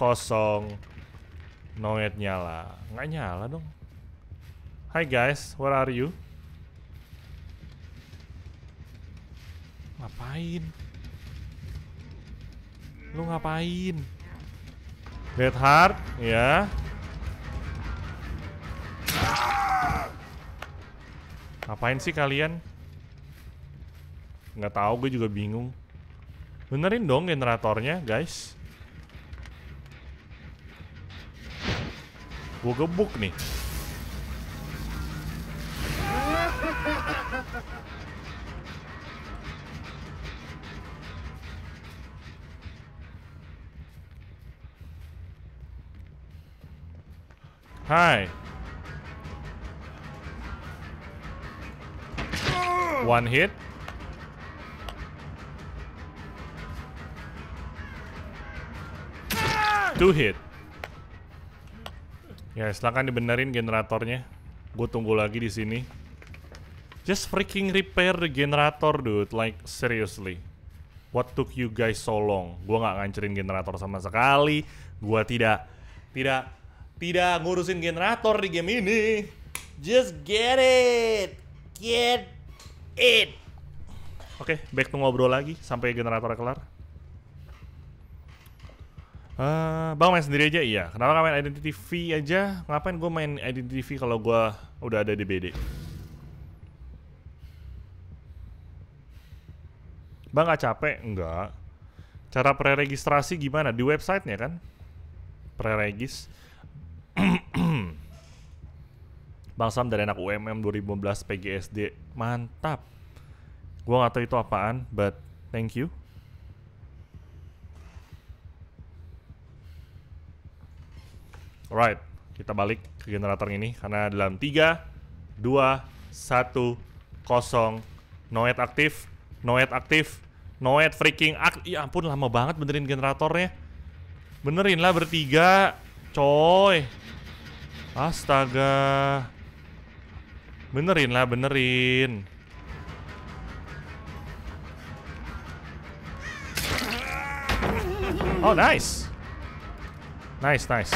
kosong. Nonget nyala. Nggak nyala dong. Hai guys, where are you? Ngapain? Lu ngapain? Dead heart ya. Ngapain sih kalian? Nggak tahu, gue juga bingung. Benerin dong generatornya, guys. We'll go me. Hi. One hit. Two hit. Ya, silahkan dibenerin generatornya. Gue tunggu lagi di sini. Just freaking repair the generator, dude. Like, seriously. What took you guys so long? Gue gak ngancurin generator sama sekali. Gua tidak, tidak, tidak ngurusin generator di game ini. Just get it, get it. Oke, okay, back to ngobrol lagi sampai generator kelar. Uh, bang main sendiri aja iya. Kenapa gak main Identity V aja? Ngapain gue main Identity V kalau gue udah ada dbd Bang gak capek? Enggak. Cara preregistrasi gimana? Di websitenya kan? Preregis. bang Sam dari anak UMM 2015 PGSD. Mantap. Gue gak tahu itu apaan, but thank you. Alright, kita balik ke generator ini karena dalam 3, 2, 1, 0, Noet aktif, Noet aktif, Noet freaking aktif. Ya ampun lama banget benerin generatornya. Benerin lah bertiga, coy. Astaga. Benerin lah, benerin. Oh, nice. Nice, nice.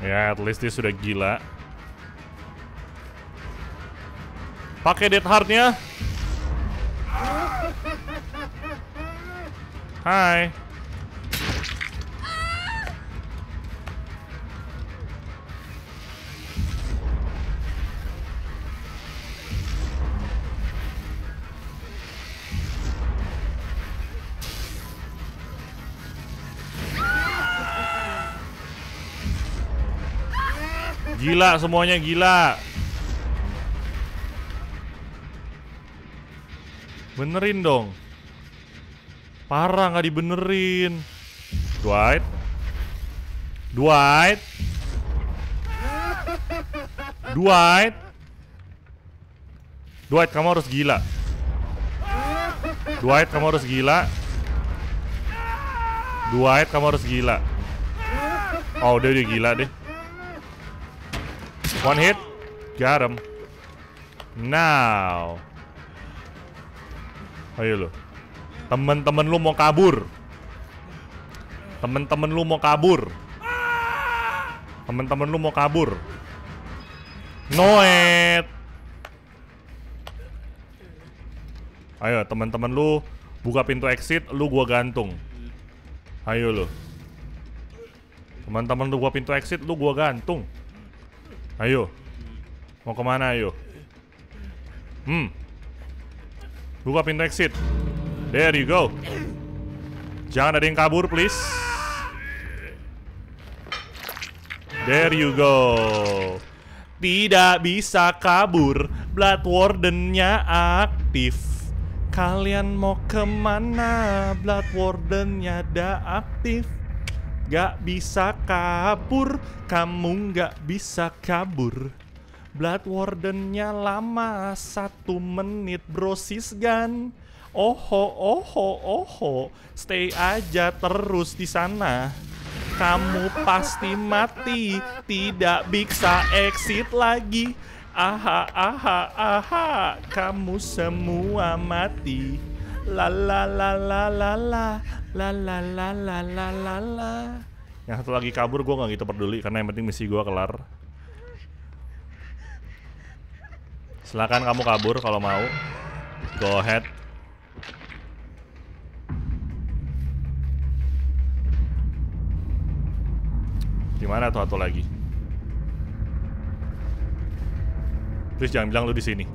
Ya, at least dia sudah gila. Pakai dead heartnya. Hai. Gila semuanya gila. Benerin dong. Parah nggak dibenerin. Dwight. Dwight. Dwight. Dwight kamu harus gila. Dwight kamu harus gila. Dwight kamu harus gila. Oh, dia udah gila deh. One hit. Got him. Now. Ayo lo. Temen-temen lu mau kabur. Temen-temen lu mau kabur. Temen-temen lu mau kabur. Noet. Ayo temen-temen lu buka pintu exit, lu gua gantung. Ayo lo, Teman-teman lu gua pintu exit, lu gua gantung. Ayo. Mau kemana ayo? Hmm. Buka pintu exit. There you go. Jangan ada yang kabur, please. There you go. Tidak bisa kabur. Blood Warden-nya aktif. Kalian mau kemana? Blood Warden-nya ada aktif. Gak bisa kabur, kamu gak bisa kabur. Blood Wardennya lama, satu menit bro gan Oho, oho, oho, stay aja terus di sana. Kamu pasti mati, tidak bisa exit lagi. Aha, aha, aha, kamu semua mati. La la la la la la la la la la la la la yang satu lagi kabur gue gak gitu peduli karena yang penting misi gue kelar silahkan kamu kabur kalau mau go ahead gimana tuh satu lagi please jangan bilang lu di sini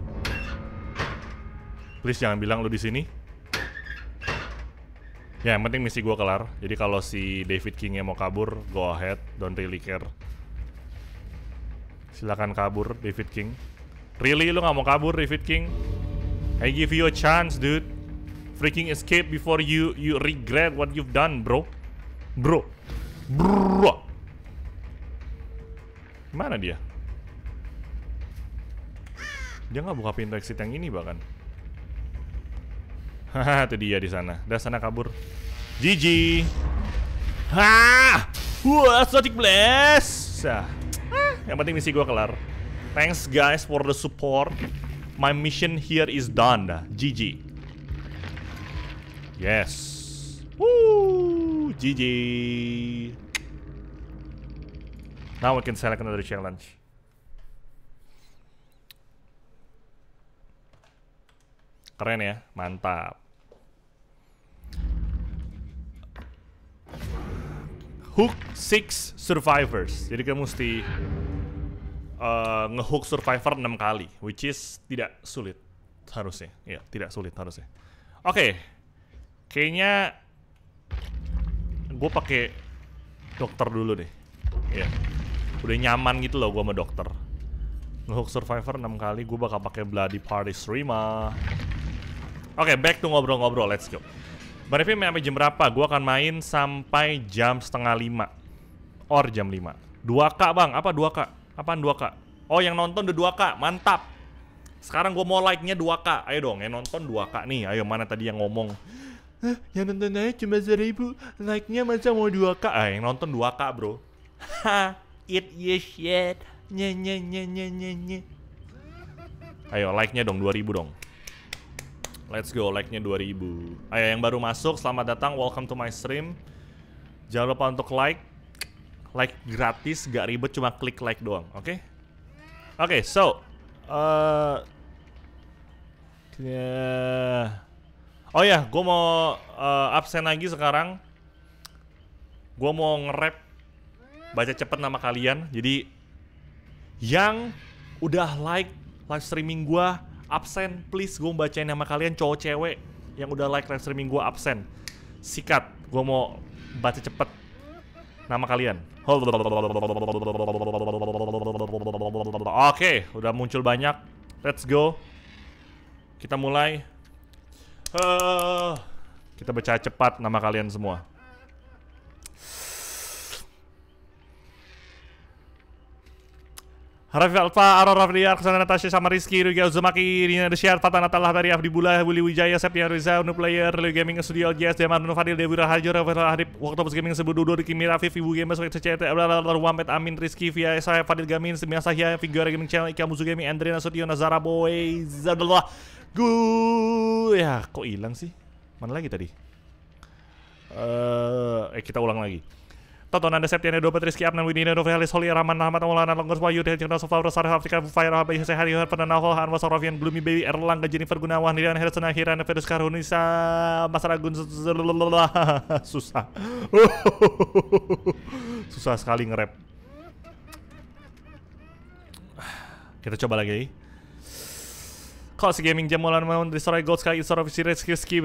please jangan bilang lu di sini ya yang penting misi gue kelar jadi kalau si David Kingnya mau kabur go ahead don't really care silakan kabur David King really lu nggak mau kabur David King I give you a chance dude freaking escape before you you regret what you've done bro bro bro mana dia dia nggak buka pintu exit yang ini bahkan Haha, itu dia di sana. Dah sana kabur. GG. Ha! Wah, Sonic Blast. Ah, yang penting misi gua kelar. Thanks guys for the support. My mission here is done dah. GG. Yes. Woo! GG. Now we can select another challenge. Keren ya, mantap. Hook six survivors. Jadi kamu mesti uh, ngehook survivor 6 kali, which is tidak sulit harusnya. Ya, tidak sulit harusnya. Oke. Okay. Kayaknya gue pakai dokter dulu deh. Ya. Yeah. Udah nyaman gitu loh gue sama dokter. Ngehook survivor 6 kali, gue bakal pakai bloody party streamer. Oke, okay, back to ngobrol-ngobrol. Let's go. Bang Revi main sampai jam berapa? Gua akan main sampai jam setengah lima. Or jam lima. Dua k bang, apa dua k Apaan dua k Oh yang nonton udah dua k mantap! Sekarang gue mau like-nya 2K, ayo dong yang nonton 2K nih, ayo mana tadi yang ngomong Hah, yang nonton aja cuma seribu, like-nya masa mau 2K? Ah, yang nonton 2K bro Ha, eat your shit, nye nye nye nye nye nye Ayo like-nya dong 2000 dong Let's go, like-nya 2000 Ayo ah, ya, yang baru masuk, selamat datang, welcome to my stream Jangan lupa untuk like Like gratis, gak ribet, cuma klik like doang, oke? Okay? Oke, okay, so uh, Oh ya, yeah, gue mau uh, absen lagi sekarang Gue mau nge-rap Baca cepet nama kalian, jadi Yang udah like live streaming gue absen please gue bacain nama kalian cowok cewek yang udah like live streaming gue absen sikat gue mau baca cepet nama kalian oke okay, udah muncul banyak let's go kita mulai uh, kita baca cepat nama kalian semua Raffi Alfa, Aron Rafliar, Kesana Natasha sama Rizky, Rugi Uzumaki, Rina Desyar, Fatah Natala, Dari Afdi Bula, Willy Wijaya, Septian Riza, Unu Player, Leo Gaming Studio, LGS, Demar Nuno Fadil, Dewi Rahajo, Rafael Harip, Waktu Bus Gaming Sebu Dudu, Riki Mirafif, Ibu Gamers, Wek CCT, Abdul Wamet, Amin, Rizky, Via Saya, Fadil Gamin, Semia Sahya, Figura Gaming Channel, Ika Muzu Gaming, Andre Nasution, Nazara Boy, Zadullah, Gu, ya kok hilang sih? Mana lagi tadi? eh, eh kita ulang lagi. Tonton Anda Septiana Dobat Rizky Abnan Widina Novrialis Holi Rahman Ahmad Maulana Lenggos Wahyu Dehan Cikna Sofa Rosar Hafika Fire Habai Sehari Yohan pernah Hol Anwar Sorofian Blumi Baby Erlangga Jennifer Gunawan Nidan Herson Akhiran Fedus Karunisa Mas Ragun Susah Susah sekali nge-rap Kita coba lagi Classic Gaming, Jam Mulan Mulan Destroy Gold, Sky, Istora Visi, Rizky, Rizky,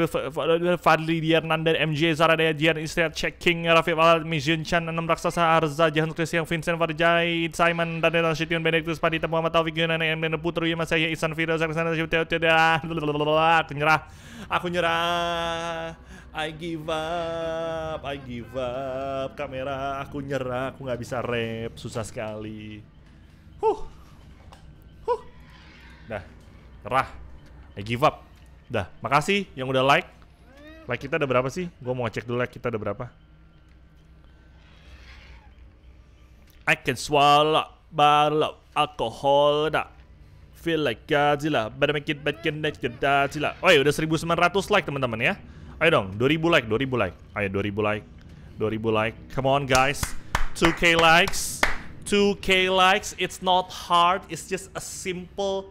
Fadli, Diar, Nandar, MJ, Zaradaya, Diar, Istriat, Check King, Rafiq, Valar Mizun, Chan, Enam Raksasa, Arza, Jahan, Christian, Vincent, Farjai, Simon, Daniel, Benedictus Benediktus, Padita, Muhammad, Taufik, Yunan, Emden, Putru, Yuma, Saya, Isan, Fido, Zaksana, Syub, Teo, Teda, aku nyerah, aku nyerah, I give up, I give up, kamera, aku nyerah, aku gak bisa rap, susah sekali. Huh, huh, dah. Nyerah. I give up. Dah, makasih yang udah like. Like kita ada berapa sih? Gue mau ngecek dulu like kita ada berapa. I can swallow, bottle alcohol, dah feel like Godzilla Better make it bad connected Godzilla Oh ya udah 1900 like teman-teman ya Ayo dong 2000 like 2000 like Ayo 2000 like 2000 like Come on guys 2k likes 2k likes It's not hard It's just a simple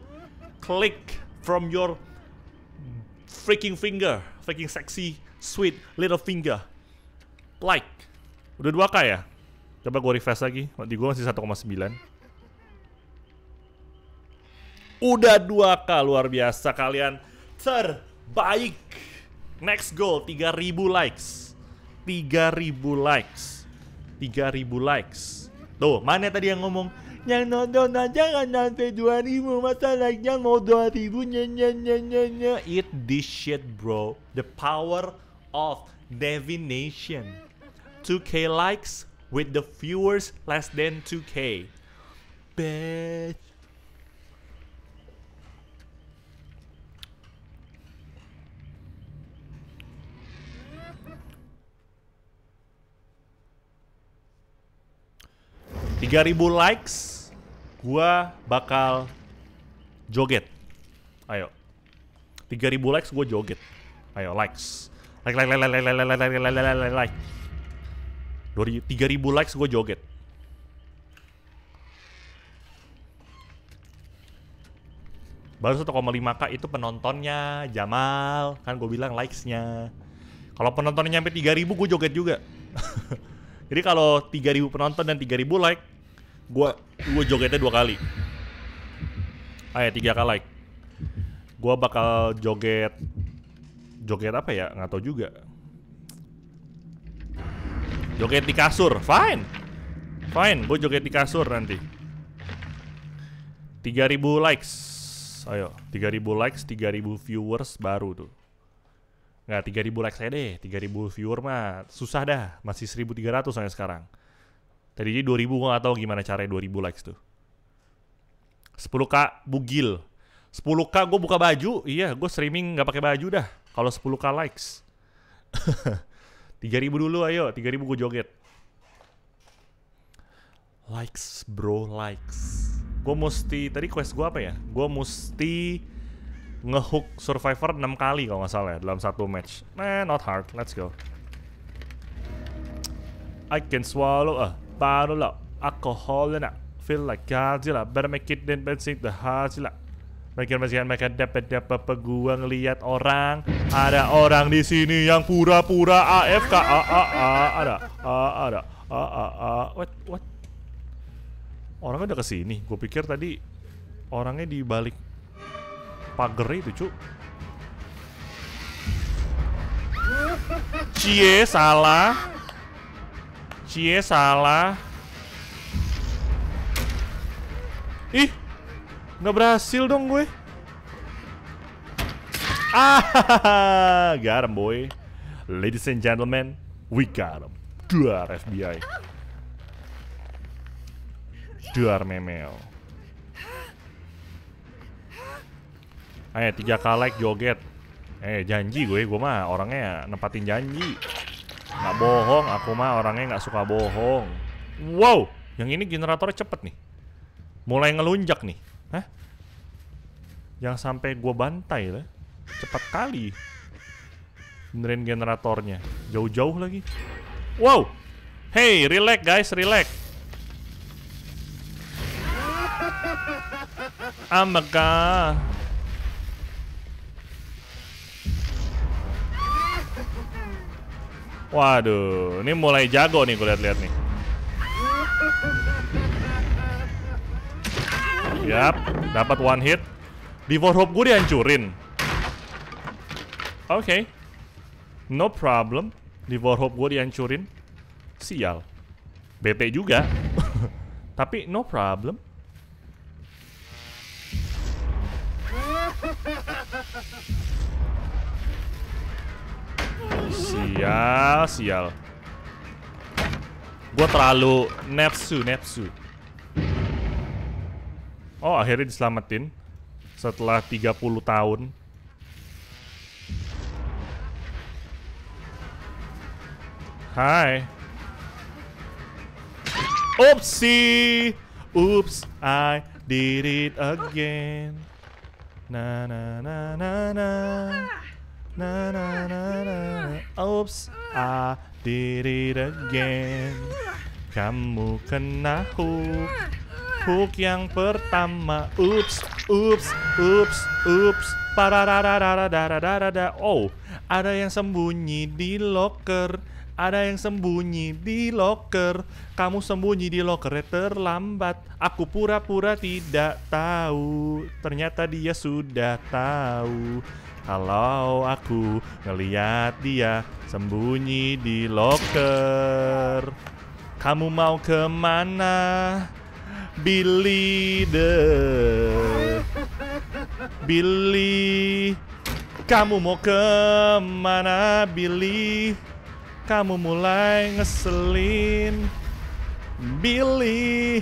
click from your freaking finger, freaking sexy, sweet little finger. Like. Udah dua k ya? Coba gue refresh lagi. Di gue masih 1,9. Udah dua k luar biasa kalian. Terbaik. Next goal 3000 likes. 3000 likes. 3000 likes. Tuh, mana tadi yang ngomong yang nonton aja kan sampai 2000 masa like-nya mau 2000 nyen nyen nye. nyen eat this shit bro the power of divination 2k likes with the viewers less than 2k bitch 3000 likes, gua bakal joget. Ayo. 3000 likes gua joget. Ayo likes. Like like like like like like like like like like 3000 likes gua joget. Baru 1,5k itu penontonnya, Jamal. Kan gue bilang likesnya. Kalau penontonnya nyampe 3000 gue joget juga. Jadi kalau 3000 penonton dan 3000 like, gua gua jogetnya dua kali. Ah ya, tiga kali like. Gua bakal joget joget apa ya? Nggak tahu juga. Joget di kasur, fine. Fine, gue joget di kasur nanti. 3000 likes. Ayo, 3000 likes, 3000 viewers baru tuh nggak 3000 likes aja deh 3000 viewer mah susah dah masih 1300 sampai sekarang tadi 2000 gue nggak tau gimana caranya 2000 likes tuh 10k bugil 10k gue buka baju iya gue streaming nggak pakai baju dah kalau 10k likes 3000 dulu ayo 3000 gue joget likes bro likes gue mesti tadi quest gue apa ya gue mesti ngehook survivor 6 kali kalau nggak salah ya, dalam satu match. Nah, not hard. Let's go. I can swallow a bottle of alcohol and I feel like Godzilla. Better make it than benzin the Godzilla. Makin makin mereka dapat dapat apa gua ngelihat orang ada orang di sini yang pura-pura AFK ah, ah, ah, ada ah, ada ah, ah, ah. what what orangnya udah kesini gue pikir tadi orangnya di balik pagar itu, cu. Cie salah. Cie salah. Ih. Nggak berhasil dong gue. Ah, got him, boy. Ladies and gentlemen, we got him. Duar FBI. Duar memel. Eh, tiga like joget. Eh, janji gue, gue mah orangnya nempatin janji. Nggak bohong, aku mah orangnya nggak suka bohong. Wow, yang ini generatornya cepet nih. Mulai ngelunjak nih. Hah? yang sampai gue bantai lah. Cepet kali. Benerin generatornya. Jauh-jauh lagi. Wow. Hey, relax guys, relax. Oh Waduh, ini mulai jago nih gue lihat-lihat nih. Yap, dapat one hit. Di Hope gue dihancurin. Oke. Okay. No problem. Di Hope gue dihancurin. Sial. Bete juga. Tapi no problem. Sial, sial. Gue terlalu nepsu, nepsu. Oh, akhirnya diselamatin. Setelah 30 tahun. Hai. Oopsie. Oops, I did it again. Na na na na na. Na na na na. na. Oops, I did it again. Kamu kena hook. Hook yang pertama. Oops, oops, oops, oops. Pararararararararara. Oh, ada yang sembunyi di locker. Ada yang sembunyi di locker. Kamu sembunyi di locker ya, terlambat. Aku pura-pura tidak tahu. Ternyata dia sudah tahu. Kalau aku ngeliat dia sembunyi di locker Kamu mau kemana? Billy the Billy Kamu mau kemana Billy? Kamu mulai ngeselin Billy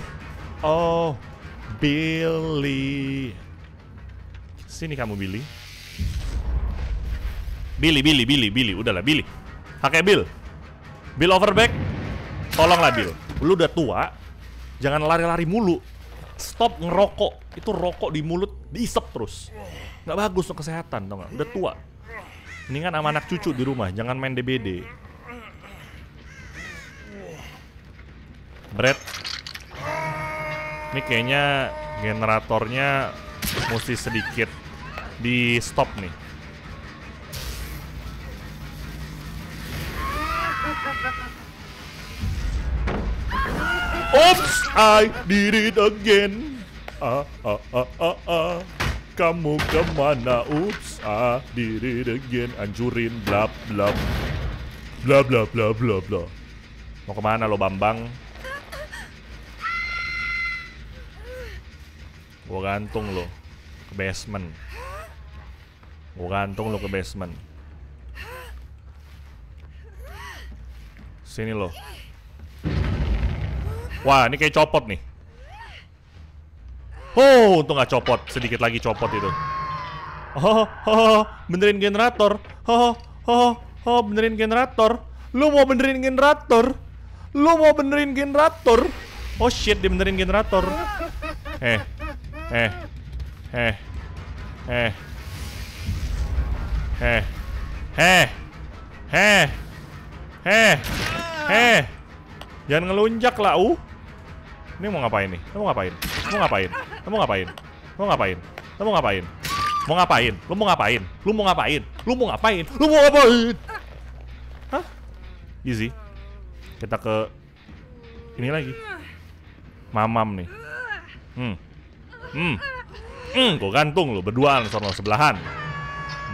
Oh Billy Sini kamu Billy Billy, Billy, Billy, Billy. Udahlah, Billy. Pakai Bill. Bill Overback. Tolonglah, Bill. Lu udah tua. Jangan lari-lari mulu. Stop ngerokok. Itu rokok di mulut diisep terus. Nggak bagus untuk kesehatan, tau gak? Udah tua. Mendingan sama anak cucu di rumah. Jangan main DBD. Brad. Ini kayaknya generatornya mesti sedikit di stop nih. Oops, I did it again. Ah, ah, ah, ah, ah. Kamu kemana? Oops, I did it again. Anjurin, bla, bla. Bla, bla, bla, bla, bla. Mau kemana lo, Bambang? Gua gantung lo ke basement. Gua gantung lo ke basement. Sini loh. Wah, ini kayak copot nih. Oh, untung gak copot. Sedikit lagi copot itu. Oh, oh, oh benerin generator. Oh, oh, oh, oh, benerin generator. Lu mau benerin generator? Lu mau benerin generator? Oh shit, dia benerin generator. Eh, eh, eh, eh, eh, eh, eh, eh. Heh. Jangan ngelunjak lah, uh. Ini mau ngapain nih? mau ngapain? mau ngapain? mau ngapain? mau ngapain? mau ngapain? Mau ngapain? Lu mau ngapain? Lu mau ngapain? Lu mau ngapain? Lu mau ngapain? Hah? Easy. Kita ke ini lagi. Mamam nih. Hmm. Hmm. Hmm, gue gantung lu berduaan sama sebelahan.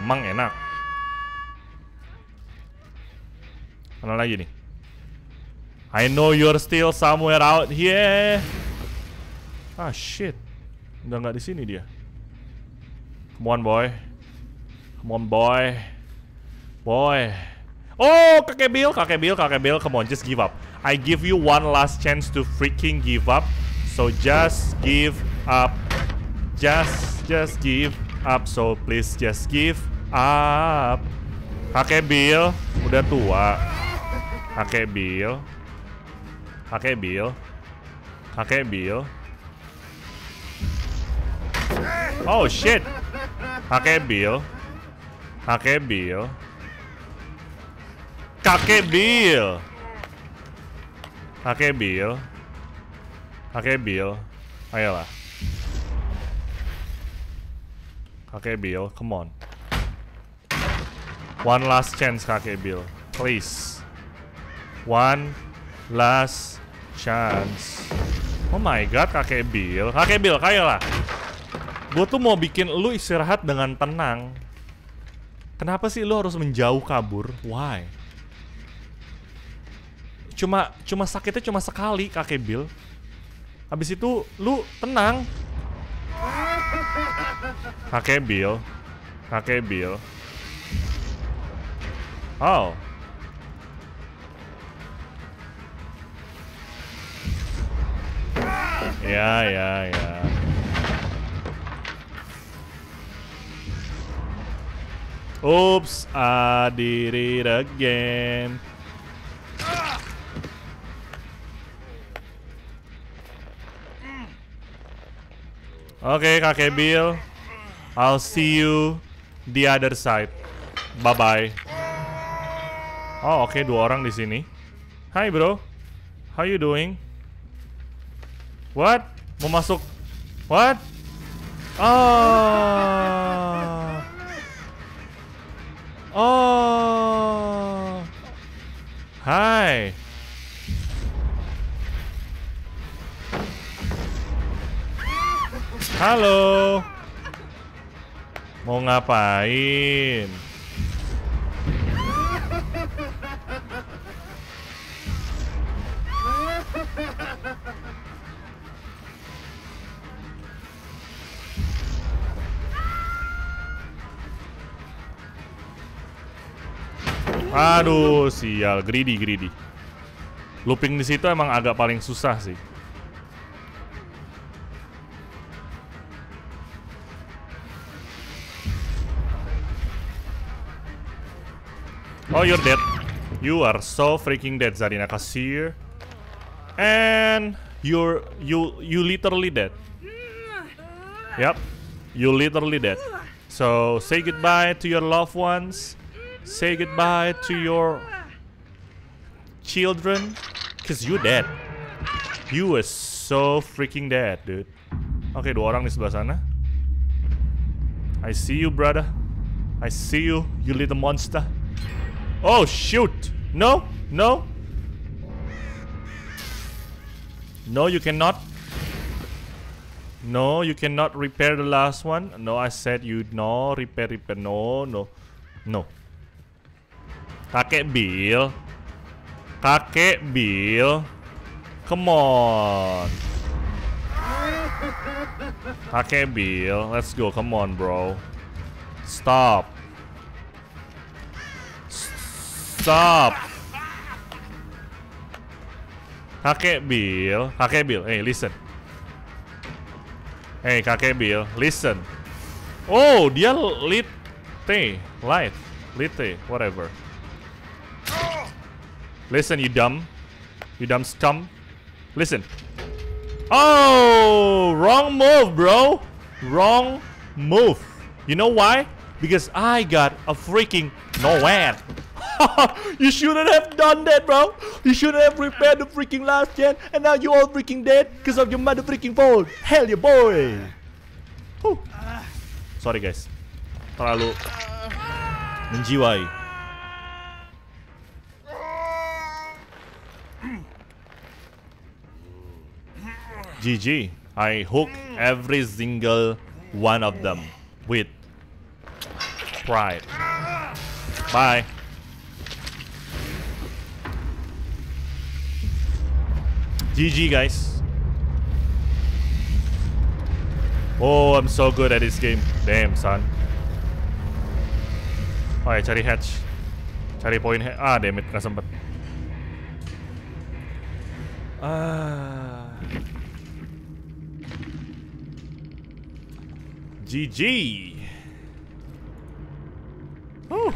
Emang enak. Mana lagi nih? I know you're still somewhere out here. Ah shit. Udah nggak di sini dia. Come on boy. Come on boy. Boy. Oh, kakek Bill, kakek Bill, kakek Bill, come on, just give up. I give you one last chance to freaking give up. So just give up. Just, just give up. So please just give up. Kakek Bill, udah tua. Kakek Bill kakek Bill. kakek Bill. Oh shit. kakek Bill. kakek Bill. Kakek Bill. kakek Bill. kakek Bill. Ayolah. Kakek Bill, come on. One last chance, Kakek Bill. Please. One last Chance. Oh my god, kakek Bill. Kakek Bill, lah. Gue tuh mau bikin lu istirahat dengan tenang. Kenapa sih lu harus menjauh kabur? Why? Cuma cuma sakitnya cuma sekali, kakek Bill. Habis itu lu tenang. Kakek Bill. Kakek Bill. Oh. Ya ya ya. Oops, I did it again. Oke, okay, kakek Bill. I'll see you the other side. Bye-bye. Oh, oke. Okay, dua orang di sini. Hi, bro. How you doing? What? Mau masuk? What? Oh. Oh. Hai. Halo. Mau ngapain? Aduh, sial. Greedy, greedy. Looping di situ emang agak paling susah sih. Oh, you're dead. You are so freaking dead, Zarina Kasir. And you're you you literally dead. Yep, you literally dead. So say goodbye to your loved ones. Say goodbye to your children. Cause you dead. You were so freaking dead, dude. okay, dua orang di sebelah sana. I see you, brother. I see you, you little monster. Oh, shoot! No, no. No, you cannot. No, you cannot repair the last one. No, I said you no repair, repair. No, no, no. Kakek Bill. Kakek Bill. Come on. Kakek Bill, let's go. Come on, bro. Stop. Stop. Kakek Bill, Kakek Bill, hey listen. Hey Kakek Bill, listen. Oh, dia lit T, light, lite, whatever. Listen, you dumb. You dumb scum. Listen. Oh, wrong move, bro. Wrong move. You know why? Because I got a freaking no you shouldn't have done that, bro. You shouldn't have repaired the freaking last gen, and now you're all freaking dead because of your mother freaking fault. Hell yeah, boy. Whew. Sorry, guys. Terlalu menjiwai. GG. I hook every single one of them with pride. Bye. GG guys. Oh, I'm so good at this game. Damn, son. Alright, cari hatch. Cari point hatch. Ah, damn it. Gak sempet. Ah... GG. Huh.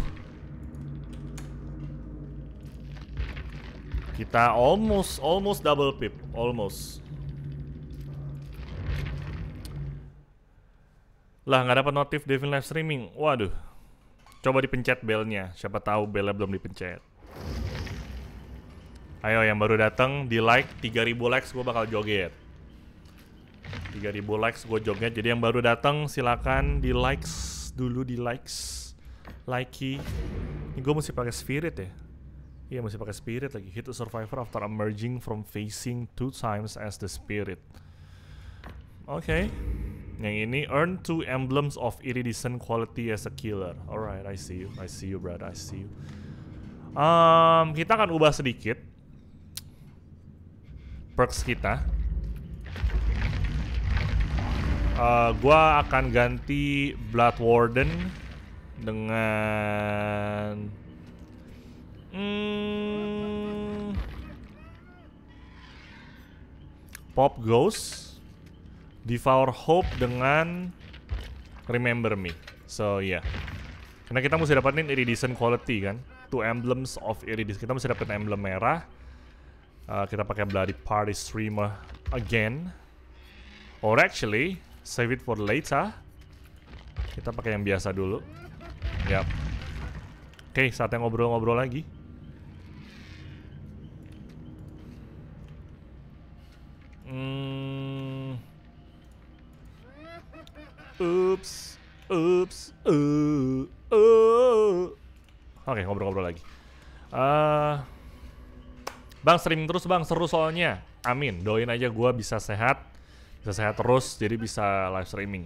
Kita almost almost double pip, almost. Lah nggak dapat notif Devin live streaming. Waduh. Coba dipencet belnya, siapa tahu belnya belum dipencet. Ayo yang baru datang di like 3000 likes gue bakal joget. 3000 likes gue jognya jadi yang baru datang silakan di likes dulu di likes likey ini gue mesti pakai spirit ya iya mesti pakai spirit lagi hit the survivor after emerging from facing two times as the spirit oke okay. yang ini earn two emblems of iridescent quality as a killer alright I see you I see you brother I see you um, kita akan ubah sedikit perks kita uh, eh, gue akan ganti Blood Warden dengan hmm, Pop Ghost Devour Hope dengan Remember Me so ya yeah. karena kita mesti dapatin iridescent quality kan two emblems of iridescent kita mesti dapat emblem merah uh, kita pakai bloody party streamer again or actually Save it for later. Ah. Kita pakai yang biasa dulu. Yap. Oke, okay, saatnya ngobrol-ngobrol lagi. Hmm. Oops, oops, uh, uh. Oke, okay, ngobrol-ngobrol lagi. Uh, bang streaming terus bang, seru soalnya. Amin, doain aja gue bisa sehat bisa sehat terus jadi bisa live streaming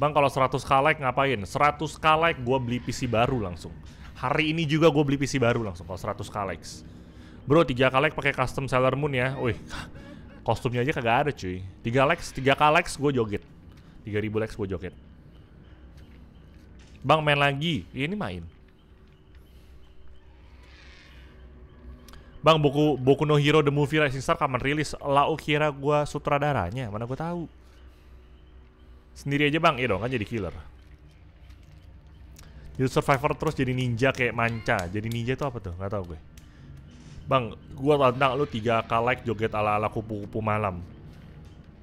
Bang kalau 100 k like ngapain? 100 k like gue beli PC baru langsung Hari ini juga gue beli PC baru langsung kalau 100 k likes Bro 3 k like pakai custom Sailor Moon ya Wih kostumnya aja kagak ada cuy 3 likes 3 k likes gue joget 3000 likes gue joget Bang main lagi, ini main Bang buku Boku no Hero The Movie Rising Star kapan rilis? Lau kira gua sutradaranya, mana gua tahu. Sendiri aja Bang, iya dong kan jadi killer. Jadi survivor terus jadi ninja kayak manca. Jadi ninja itu apa tuh? Gak tau gue. Bang, gua tantang lu 3 k like joget ala-ala kupu-kupu malam.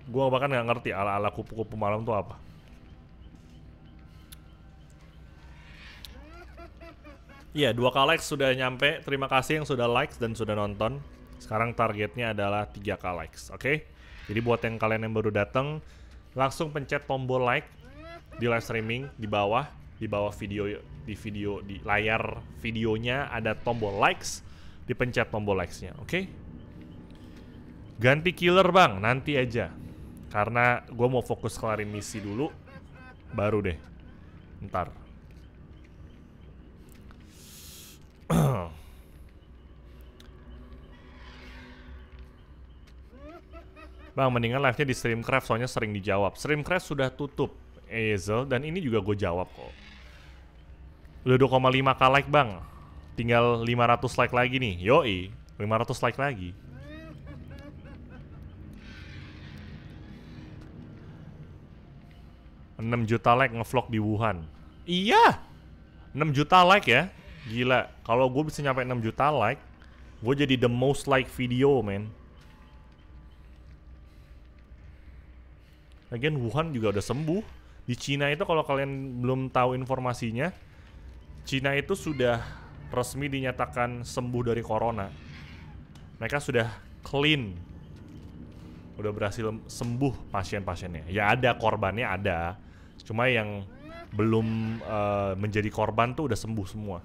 Gua bahkan gak ngerti ala-ala kupu-kupu malam tuh apa. Iya, dua kali likes sudah nyampe. Terima kasih yang sudah likes dan sudah nonton. Sekarang targetnya adalah 3k likes, oke? Okay? Jadi buat yang kalian yang baru datang, langsung pencet tombol like di live streaming di bawah, di bawah video di video di layar videonya ada tombol likes, dipencet tombol likes-nya, oke? Okay? Ganti killer, Bang, nanti aja. Karena gue mau fokus kelarin misi dulu, baru deh. Ntar. Bang, mendingan live-nya di Streamcraft, soalnya sering dijawab. Streamcraft sudah tutup, Ezel, dan ini juga gue jawab kok. Udah 2,5k like, Bang. Tinggal 500 like lagi nih. Yoi, 500 like lagi. Enam juta like ngevlog di Wuhan. Iya, 6 juta like ya. Gila, kalau gue bisa nyampe 6 juta like, gue jadi the most like video, man. Lagian Wuhan juga udah sembuh. Di Cina itu kalau kalian belum tahu informasinya, Cina itu sudah resmi dinyatakan sembuh dari corona. Mereka sudah clean. Udah berhasil sembuh pasien-pasiennya. Ya ada korbannya ada. Cuma yang belum uh, menjadi korban tuh udah sembuh semua.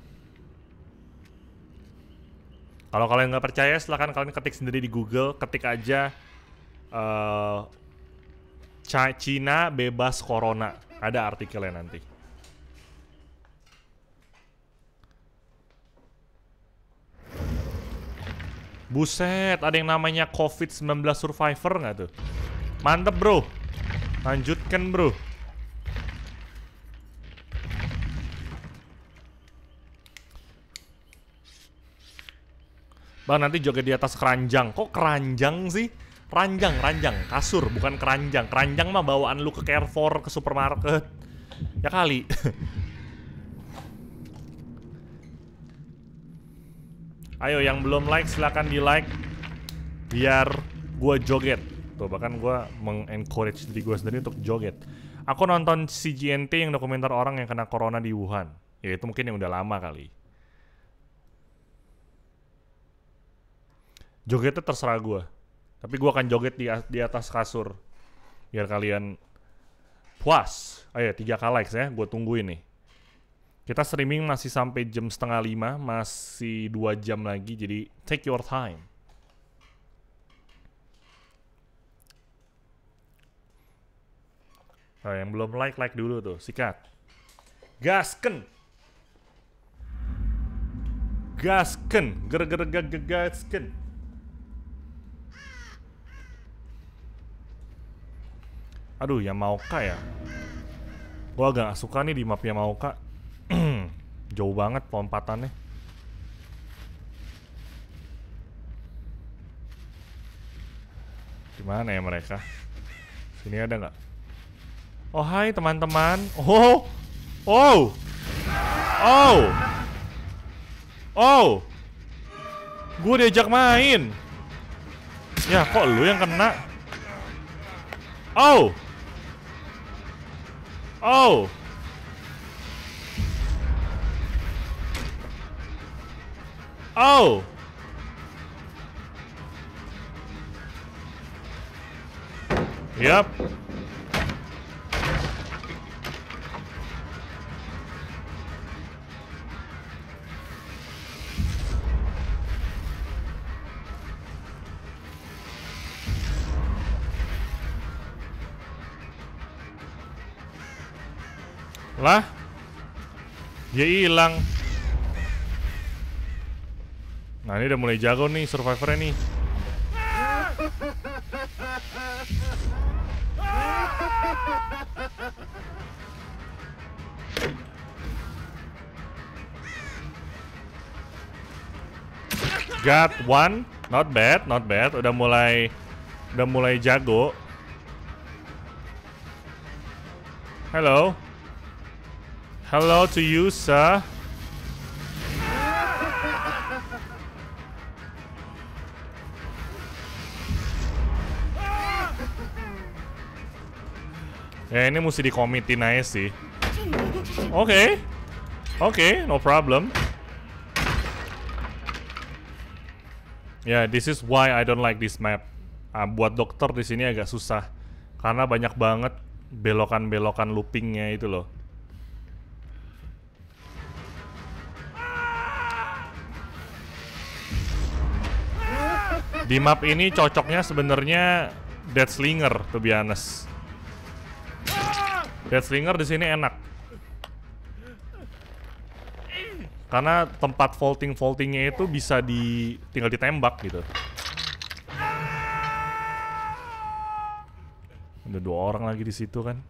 Kalau kalian nggak percaya, silahkan kalian ketik sendiri di Google, ketik aja uh, Cina bebas corona. Ada artikelnya nanti. Buset, ada yang namanya COVID-19 Survivor nggak tuh? Mantep bro, lanjutkan bro. Bang nanti joget di atas keranjang. Kok keranjang sih? Ranjang, ranjang, kasur bukan keranjang. Keranjang mah bawaan lu ke Carrefour, ke supermarket. Ya kali. Ayo yang belum like silahkan di like biar gue joget. Tuh bahkan gue mengencourage diri gue sendiri untuk joget. Aku nonton CGNT yang dokumenter orang yang kena corona di Wuhan. Ya itu mungkin yang udah lama kali. jogetnya terserah gue tapi gue akan joget di, di atas kasur biar kalian puas oh ayo iya, tiga k likes ya gue tunggu ini kita streaming masih sampai jam setengah lima masih dua jam lagi jadi take your time Nah, yang belum like like dulu tuh, sikat. Gasken. Gasken, ger ger ger gasken. Aduh, Yamaoka ya. ya? Gue agak gak suka nih di map Yamaoka. Jauh banget lompatannya. Gimana ya mereka? Sini ada nggak? Oh hai teman-teman. Oh, oh, oh, oh. Gue diajak main. Ya kok lu yang kena? Oh. Oh! Oh! Yep. Lah? Dia hilang. Nah, ini udah mulai jago nih survivor ini Got one, not bad, not bad. Udah mulai, udah mulai jago. Hello. Hello to you, sir. Ya ini mesti dikomitin aja sih. Oke. Okay. Oke, okay, no problem. Ya, yeah, this is why I don't like this map. Nah, buat dokter di sini agak susah karena banyak banget belokan-belokan loopingnya itu loh. Di map ini cocoknya sebenarnya Dead Slinger to be honest. Slinger di sini enak. Karena tempat vaulting-vaultingnya itu bisa di tinggal ditembak gitu. Ada dua orang lagi di situ kan.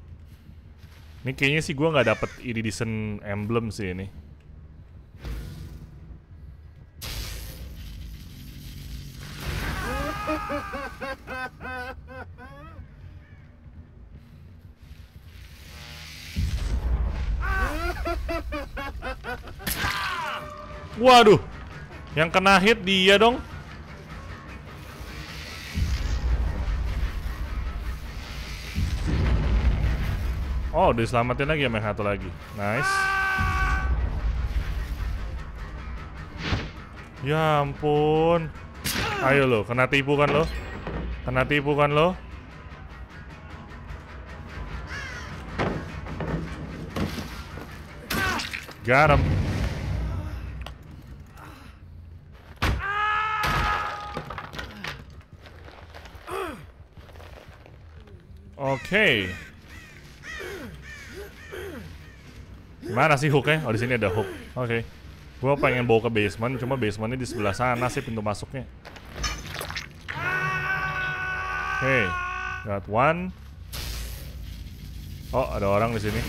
Ini kayaknya sih gue nggak dapet iridescent emblem sih ini. Waduh, yang kena hit dia dong. Oh, diselamatin lagi sama ya, yang satu lagi. Nice. Ya ampun. Ayo lo, kena tipu kan lo? Kena tipu kan lo? Garam. Oke. Okay. Mana sih hook-nya? Oh di sini ada hook. Oke. Okay. Gua pengen bawa ke basement, cuma basementnya di sebelah sana sih pintu masuknya. Okay, got one. Oh, ada orang di sini.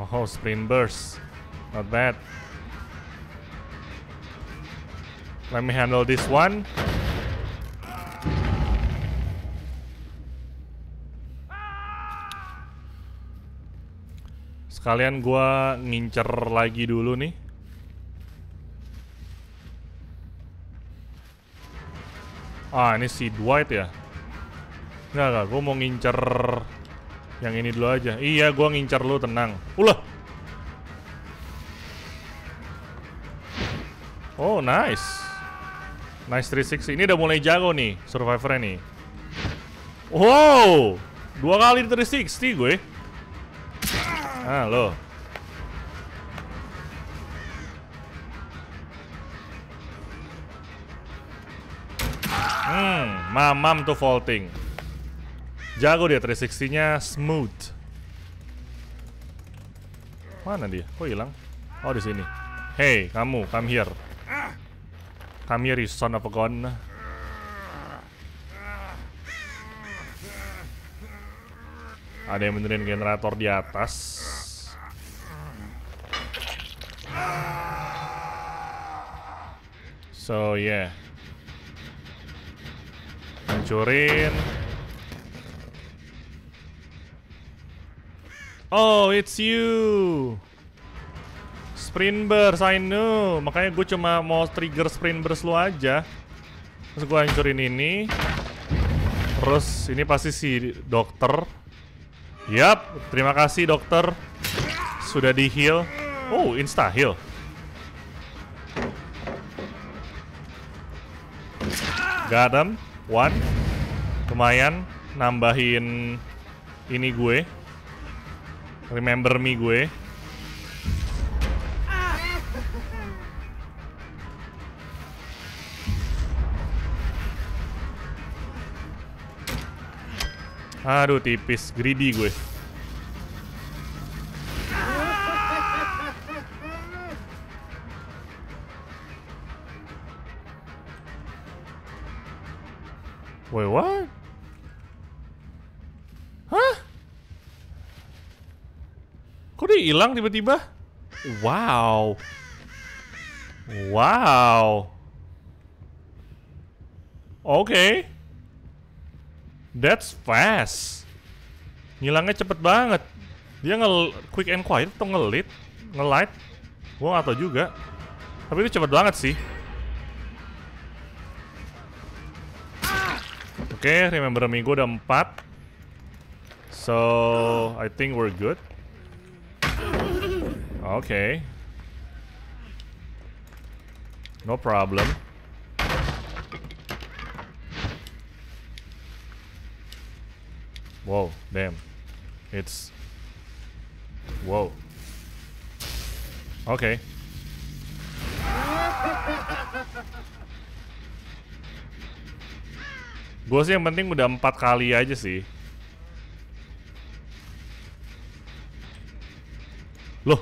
Oh, oh sprint burst. Not bad. Let me handle this one. Sekalian gue ngincer lagi dulu nih. Ah, ini si Dwight ya? Enggak, enggak. Gue mau ngincer yang ini dulu aja. Iya, gue ngincer lu, tenang. Ulah! Oh, nice. Nice 360. Ini udah mulai jago nih, survivor nih. Wow! Dua kali 360 gue. Ah, loh. Mamam tuh vaulting. Jago dia 360-nya smooth. Mana dia? Kok hilang? Oh, di sini. Hey, kamu, come here. Come here, you son of a gun. Ada yang benerin generator di atas. So, yeah. Hancurin. Oh, it's you. Sprint burst, I know. Makanya gue cuma mau trigger sprint burst lu aja. Terus gue hancurin ini. Terus ini pasti si dokter. Yap, terima kasih dokter. Sudah di heal. Oh, insta heal. Got him. One. Lumayan nambahin ini gue. Remember me gue. Aduh tipis greedy gue. Wait, what? Hah? Kok dia hilang tiba-tiba? Wow. Wow. Okay. That's fast. Ngilangnya cepet banget. Dia nge quick and quiet atau Nge-light? wow gak tau juga. Tapi itu cepet banget sih. Okay, remember me gue udah 4 So, I think we're good Okay No problem Whoa, damn It's Whoa Okay Gue sih yang penting udah empat kali aja sih. Loh.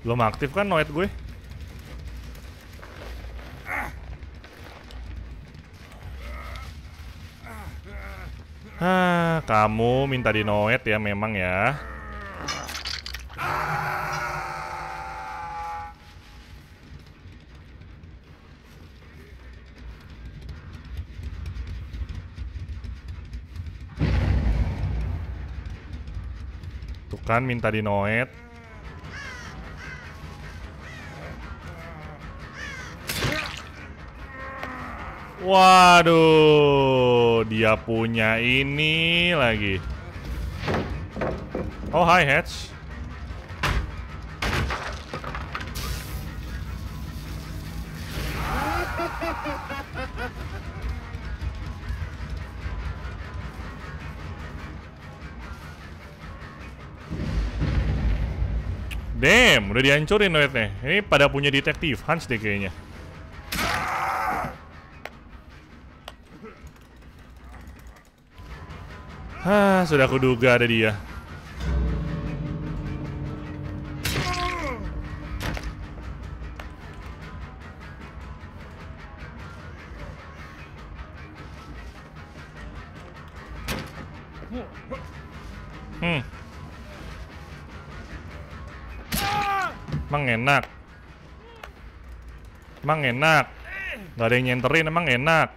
Belum aktif kan noet gue? Hah, kamu minta di noet ya memang ya. kan minta di noet Waduh, dia punya ini lagi. Oh, hi, Hatch. Udah dihancurin rednya. Ini pada punya detektif Hans deh kayaknya. Ah, sudah kuduga ada dia. enak Emang enak Gak ada yang nyenterin emang enak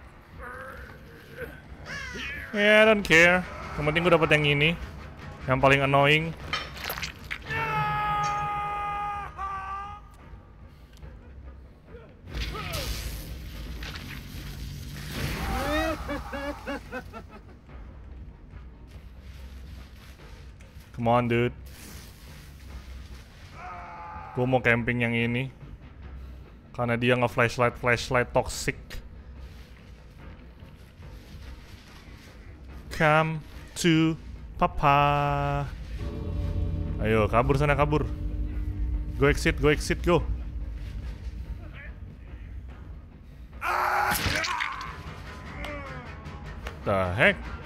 Yeah, I don't care Yang penting gue dapet yang ini Yang paling annoying Come on, dude. Gue mau camping yang ini. Karena dia nge-flashlight, flashlight toxic. Come to papa. Ayo, kabur sana, kabur. Go exit, go exit, go. The heck?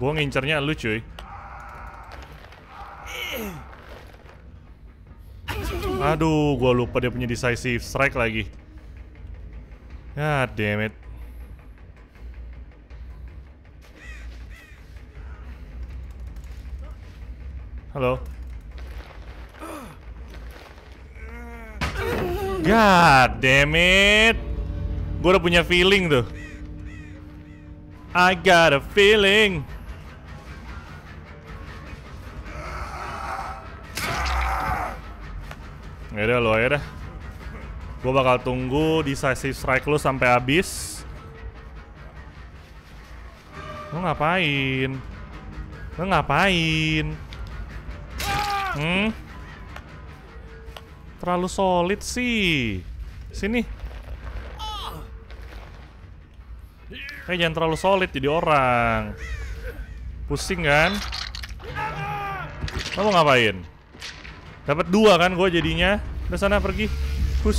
Gue ngincernya lu cuy Aduh, gue lupa dia punya decisive strike lagi God damn it Halo God damn it Gue udah punya feeling tuh I got a feeling Ya udah lo aja Gue bakal tunggu decisive strike lu sampai habis. Lo ngapain? Lo ngapain? Hmm? Terlalu solid sih. Sini. Eh jangan terlalu solid jadi orang. Pusing kan? Lo mau ngapain? Dapat dua kan gue jadinya. Udah sana pergi. Push.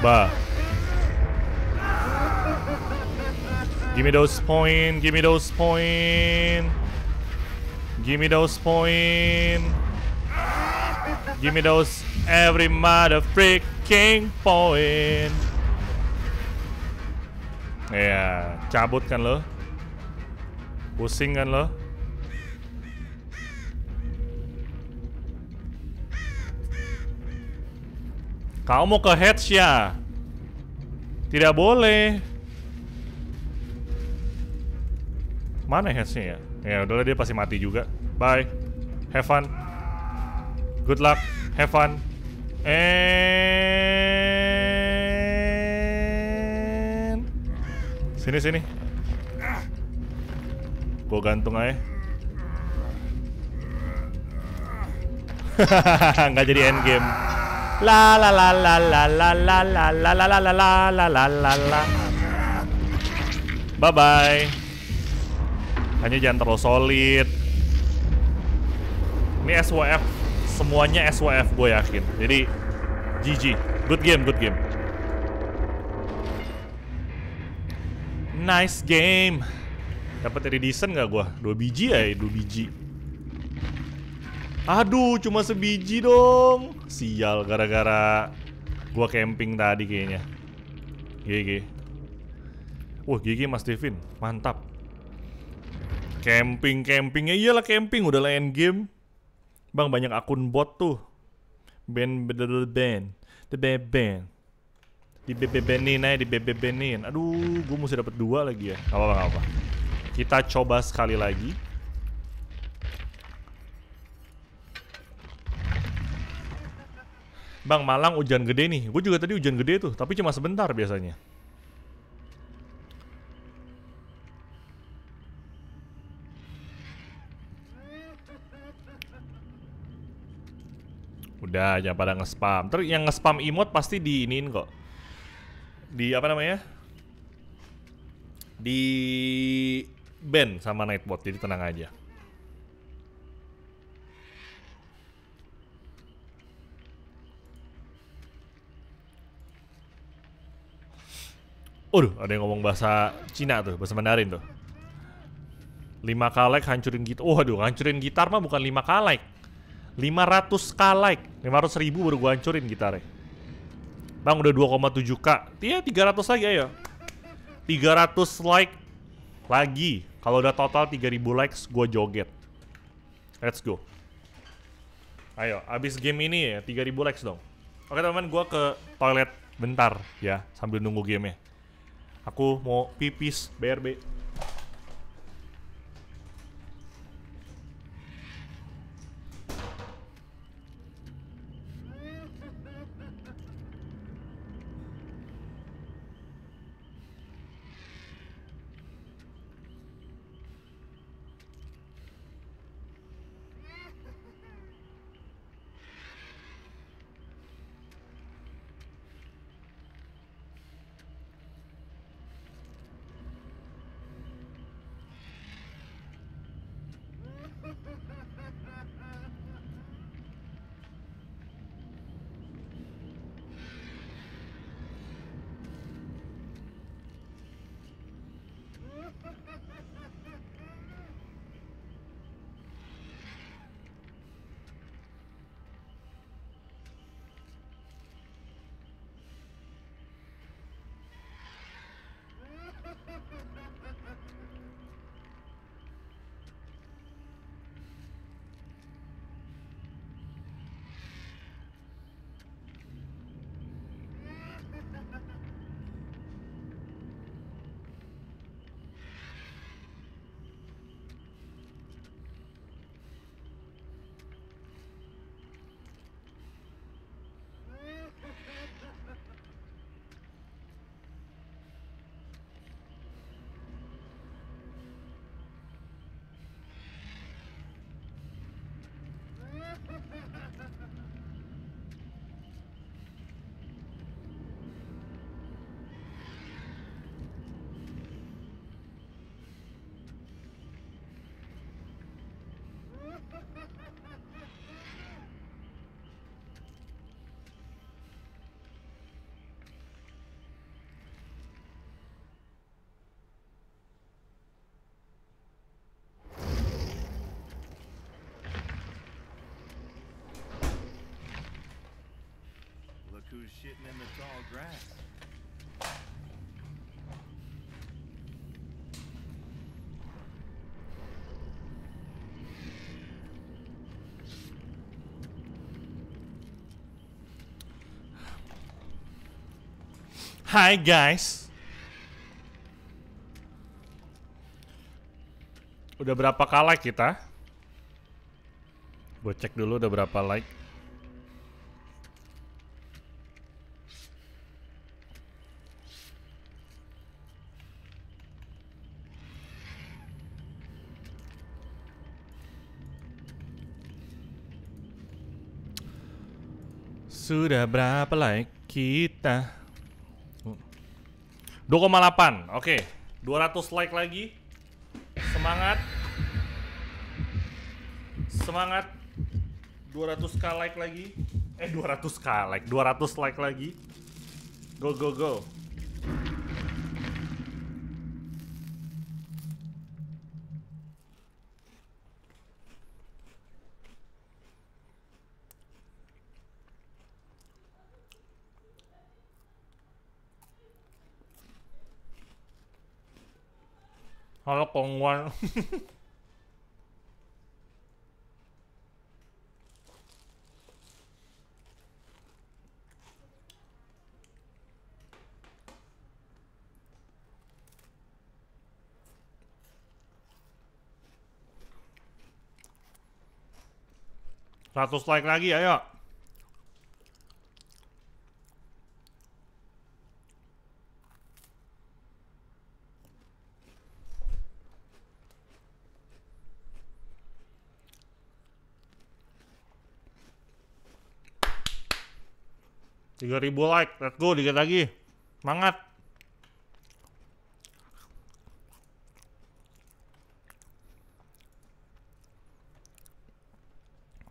Bah. Give me those point, give me those point. Give me those point. Give me those every mother freaking point. Ya, yeah, cabut kan lo? Pusing kan lo? Kau mau ke hedge ya? Tidak boleh. Mana hedge ya? Ya udahlah dia pasti mati juga. Bye. Have fun. Good luck. Have fun. And sini sini. Gue gantung aja. Hahaha, Nggak jadi end game. La la la la la la la la la la la la la la la la la. Bye bye. Hanya jangan terlalu solid. Ini SWF semuanya SWF gue yakin. Jadi GG. Good game, good game. Nice game. Dapat dari decent gak gue? Dua biji ya, dua biji. Aduh, cuma sebiji dong. Sial, gara-gara gua camping tadi kayaknya. Gigi. Wah, gigi Mas Devin, mantap. Camping, campingnya iyalah camping, udah lah end game. Bang banyak akun bot tuh. Ben, ben, ben, the ben, ben. Di bebebenin aja, di bebebenin. Aduh, gue mesti dapat dua lagi ya. Gak apa-apa, apa. Kita coba sekali lagi. Bang, Malang hujan gede nih. Gue juga tadi hujan gede tuh, tapi cuma sebentar biasanya. Udah, jangan pada nge-spam. Terus yang nge-spam emote pasti diinin kok. Di apa namanya? Di band sama Nightbot, jadi tenang aja. Waduh, ada yang ngomong bahasa Cina tuh, bahasa Mandarin tuh. Lima kalek hancurin gitar. Oh, aduh, hancurin gitar mah bukan lima kalek. 500 kalek. 500 ribu baru gue hancurin gitarnya. Bang, udah 2,7k. Iya, 300 lagi ayo. 300 like lagi. Kalau udah total 3000 likes, gue joget. Let's go. Ayo, abis game ini ya, 3000 likes dong. Oke teman-teman, gue ke toilet bentar ya, sambil nunggu gamenya aku mau pipis BRB in Hi guys. Udah berapa kali kita? Bocek dulu udah berapa like. Sudah berapa like kita? 2,8. Oke, okay. 200 like lagi. Semangat. Semangat. 200k like lagi. Eh 200k like, 200 like lagi. Go go go. Pong One. Ratus like lagi ayo. 3000 like, let's go dikit lagi. Semangat.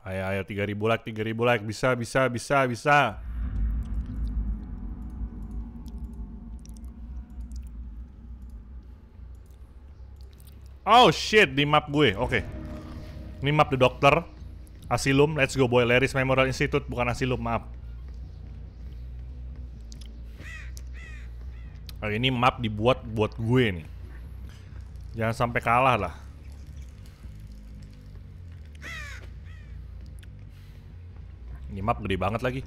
Ayo ayo 3000 like, 3000 like, bisa bisa bisa bisa. Oh shit, di map gue. Oke. Okay. Ini map The Doctor. Asylum, let's go boy. Larry's Memorial Institute bukan Asylum, maaf. Kali ini map dibuat buat gue nih. Jangan sampai kalah lah. Ini map gede banget lagi.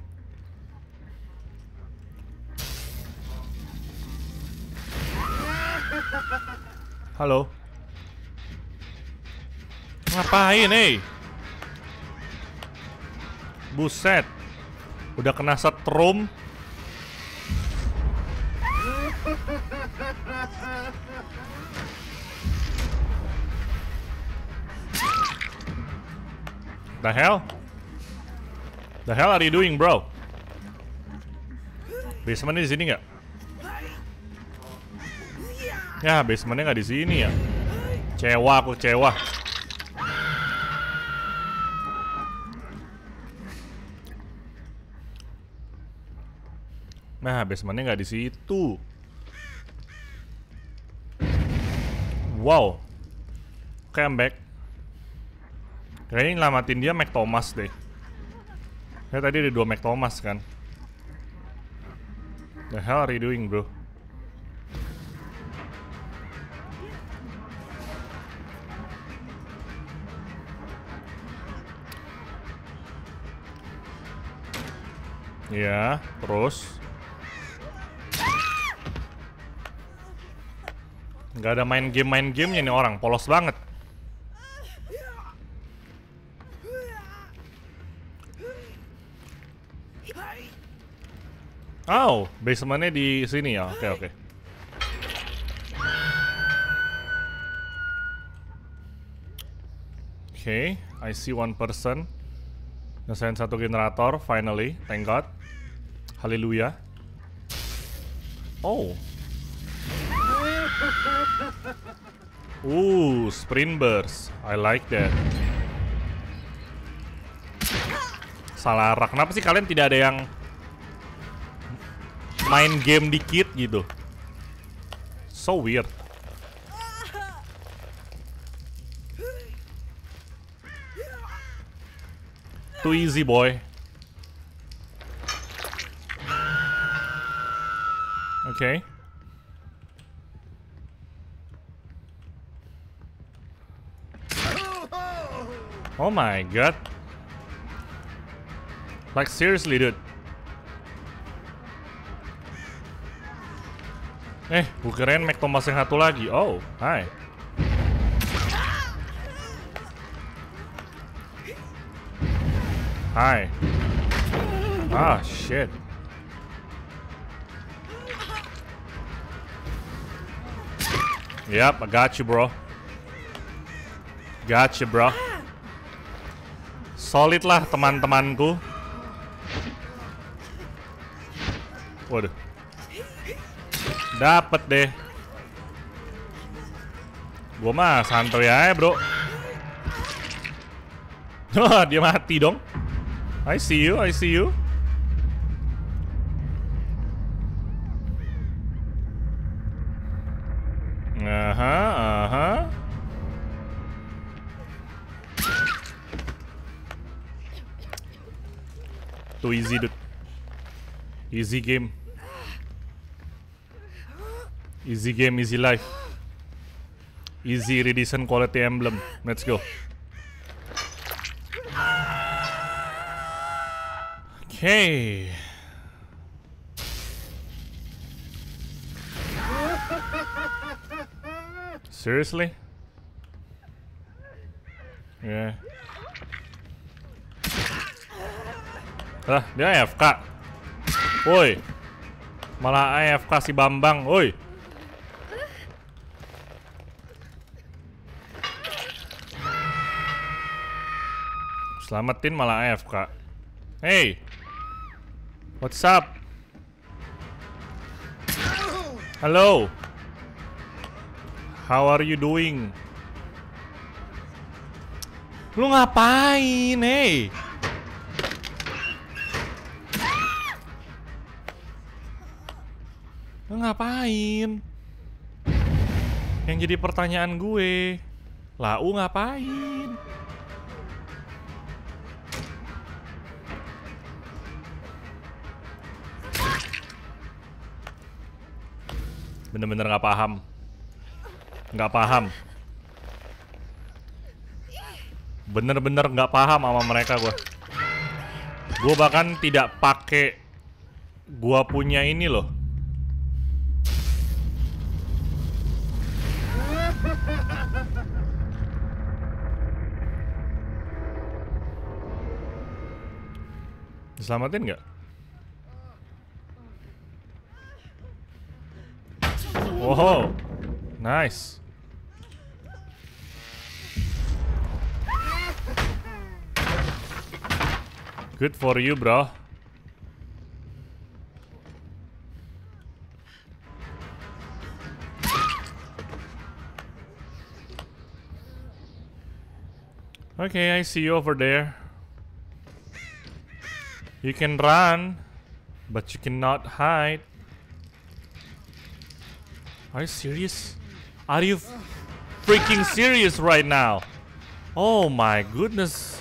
Halo. Ngapain, eh? Buset. Udah kena setrum. The hell? The hell are you doing, bro? Basementnya di sini nggak? Ya, basementnya nggak di sini ya. Cewa aku cewa. Nah, basementnya nggak di situ. Wow. Okay, back. Kayaknya nyelamatin dia Mac Thomas deh. Ya tadi ada dua Mac Thomas kan. The hell are you doing, bro? Ya, terus Gak ada main game-main gamenya ini orang, polos banget Oh, basementnya di sini ya. Oke, okay, oke. Okay. Oke, okay, I see one person. Nyesain satu generator, finally. Thank God. Haleluya. Oh. Ooh, sprint burst. I like that. Salah arah. Kenapa sih kalian tidak ada yang main game dikit gitu. So weird. Too easy, boy. Okay. Oh my god. Like seriously, dude. Eh, gue keren Mac Thomas yang satu lagi. Oh, hai. Hai. Ah, shit. Yep, I got you, bro. Got you, bro. Solid lah teman-temanku. Waduh. Dapat deh. Gua mah santai aja, Bro. Wah, oh, dia mati dong. I see you, I see you. Aha, aha. Too easy, dude. Easy game. Easy game, easy life. Easy redesign quality emblem. Let's go. Okay. Seriously? Yeah. Ah, dia AFK. Woi. Malah AFK si Bambang, woi. Selamatin malah AFK. Hey. What's up? Hello. How are you doing? Lu ngapain, hey? Lu ngapain? Yang jadi pertanyaan gue, lau ngapain? Bener-bener gak paham. Gak paham. Bener-bener gak paham sama mereka gue. Gue bahkan tidak pakai gue punya ini loh. Selamatin gak? Whoa. Nice. Good for you, bro. Okay, I see you over there. You can run, but you cannot hide. Are you serious? Are you freaking serious right now? Oh my goodness.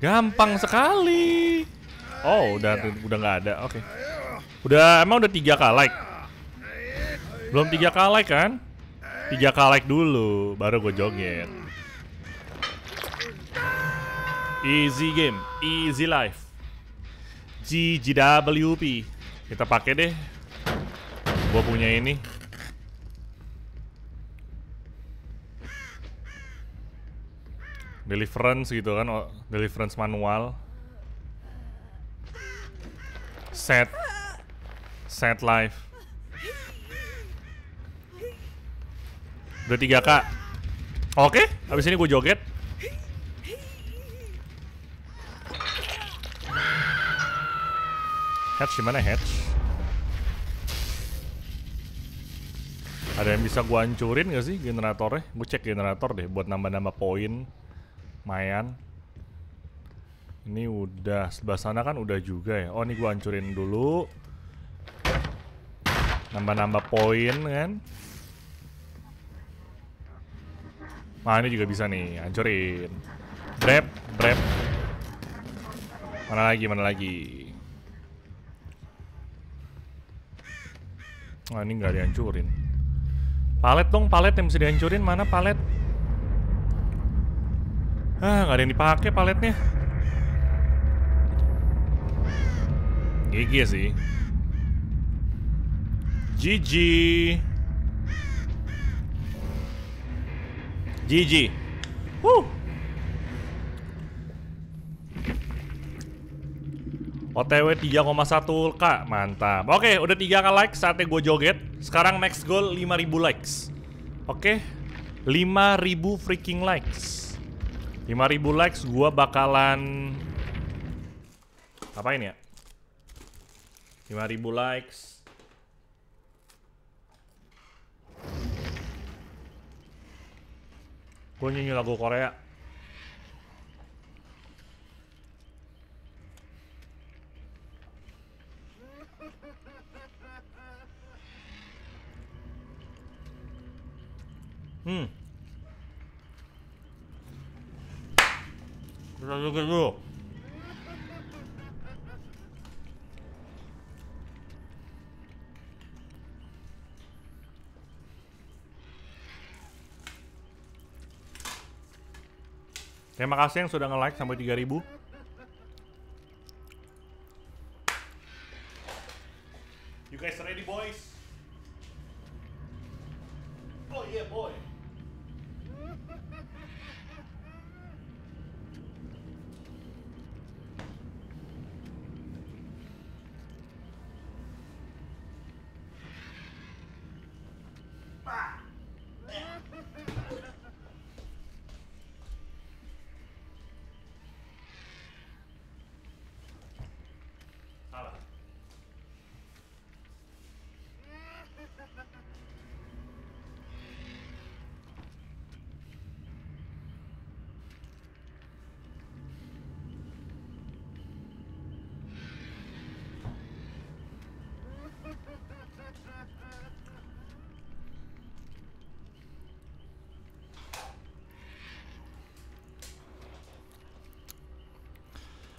Gampang sekali. Oh, udah udah nggak ada. Oke. Okay. Udah emang udah 3 tiga like. Belum 3 tiga like kan? 3 Tiga like dulu, baru gue joget. Easy game, easy life. GGWP. Kita pakai deh Gua punya ini. Deliverance gitu kan, oh, deliverance manual. Set. Set life. Udah 3K. Oke, okay, habis ini gue joget. Hatch gimana hatch? Ada yang bisa gua hancurin gak sih generatornya? Gue cek generator deh buat nambah-nambah poin. Mayan. Ini udah sebelah sana kan udah juga ya. Oh, ini gua hancurin dulu. Nambah-nambah poin kan. Nah, ini juga bisa nih, hancurin. Brep, brep. Mana lagi, mana lagi. Wah, ini nggak dihancurin. Palet dong, palet yang bisa dihancurin. Mana palet? Ah, nggak ada yang dipakai paletnya. GG sih. Gigi. Gigi. Woo! OTW 3,1k Mantap Oke udah 3k like saatnya gue joget Sekarang max goal 5000 likes Oke 5000 freaking likes 5000 likes gue bakalan ini ya 5000 likes Gue nyanyi lagu Korea Hmm. Kita juga dulu. Terima kasih yang sudah nge-like sampai 3000. You guys ready boys? Oh yeah boy.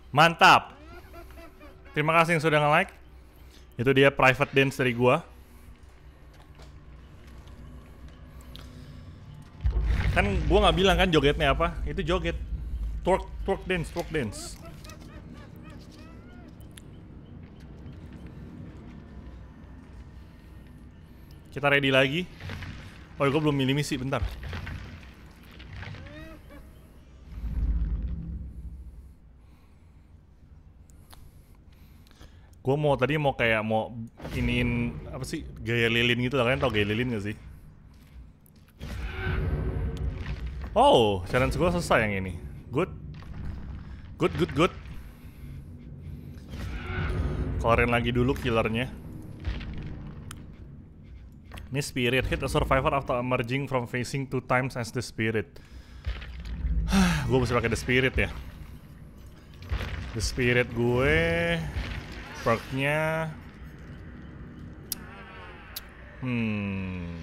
Mantap. Terima kasih yang sudah nge-like. Itu dia private dance dari gua. Kan gua nggak bilang kan jogetnya apa? Itu joget. Twerk, twerk dance, twerk dance. Kita ready lagi. Oh, gue belum milih misi, bentar. mau tadi mau kayak mau iniin apa sih gaya lilin gitu kalian tau gaya lilin gak sih? Oh, challenge gue selesai yang ini. Good. Good, good, good. Keluarin lagi dulu killernya. Ini spirit hit a survivor after emerging from facing two times as the spirit. gue mesti pakai the spirit ya. The spirit gue perknya hmm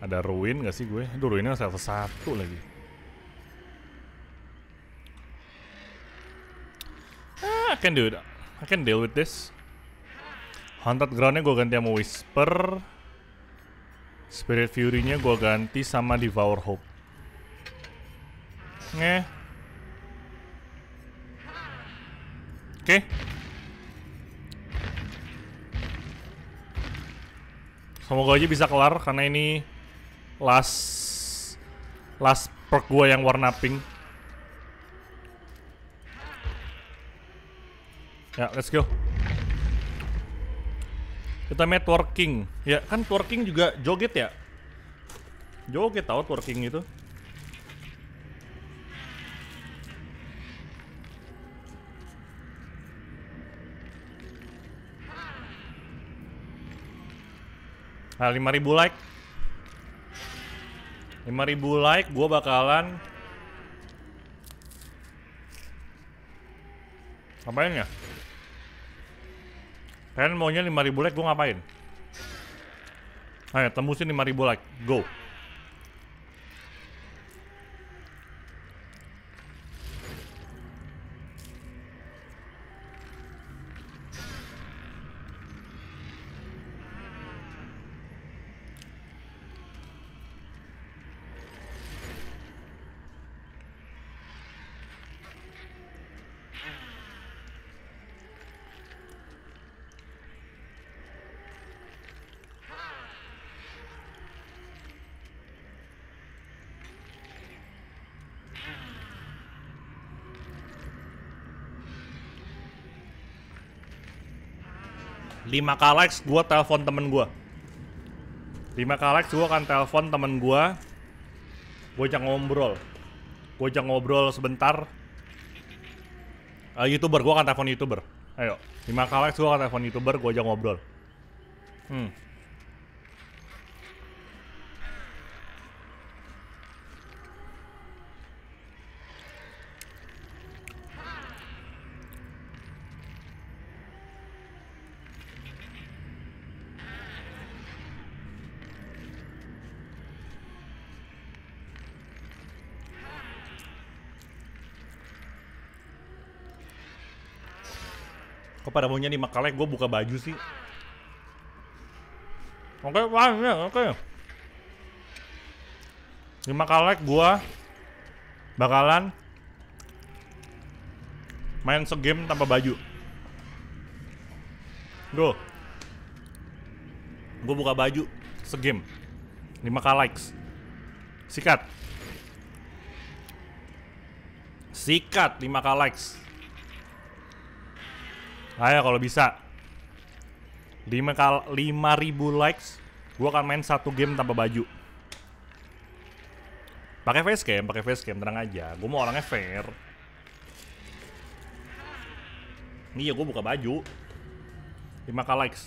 ada ruin gak sih gue aduh ruinnya level 1 lagi ah, I can do it I can deal with this Haunted Groundnya gue ganti sama Whisper Spirit Fury-nya gue ganti sama Devour Hope Ngeh Oke. Okay. Semoga aja bisa kelar karena ini last last perk gua yang warna pink. Ya, let's go. Kita networking. Ya, kan twerking juga joget ya? Joget tau twerking itu. Nah, 5000 like. 5000 like gua bakalan Ngapain ya? Kalian maunya 5000 like, gue ngapain? Ayo, tembusin 5000 like. Go. 5 kalex gue telepon temen gue 5 kalex gue akan telepon temen gue gue jangan ngobrol gue jangan ngobrol sebentar uh, youtuber gue akan telepon youtuber ayo 5 kalex gue akan telepon youtuber gue jangan ngobrol hmm pada maunya nih makalek gue buka baju sih oke okay, wah ya oke okay. di makalek gue bakalan main segame tanpa baju gue gue buka baju segame 5k sikat sikat 5k Ayo kalau bisa. 5 ribu likes, gue akan main satu game tanpa baju. Pakai facecam, pakai facecam, tenang aja. Gue mau orangnya fair. Nih ya gue buka baju. 5k likes.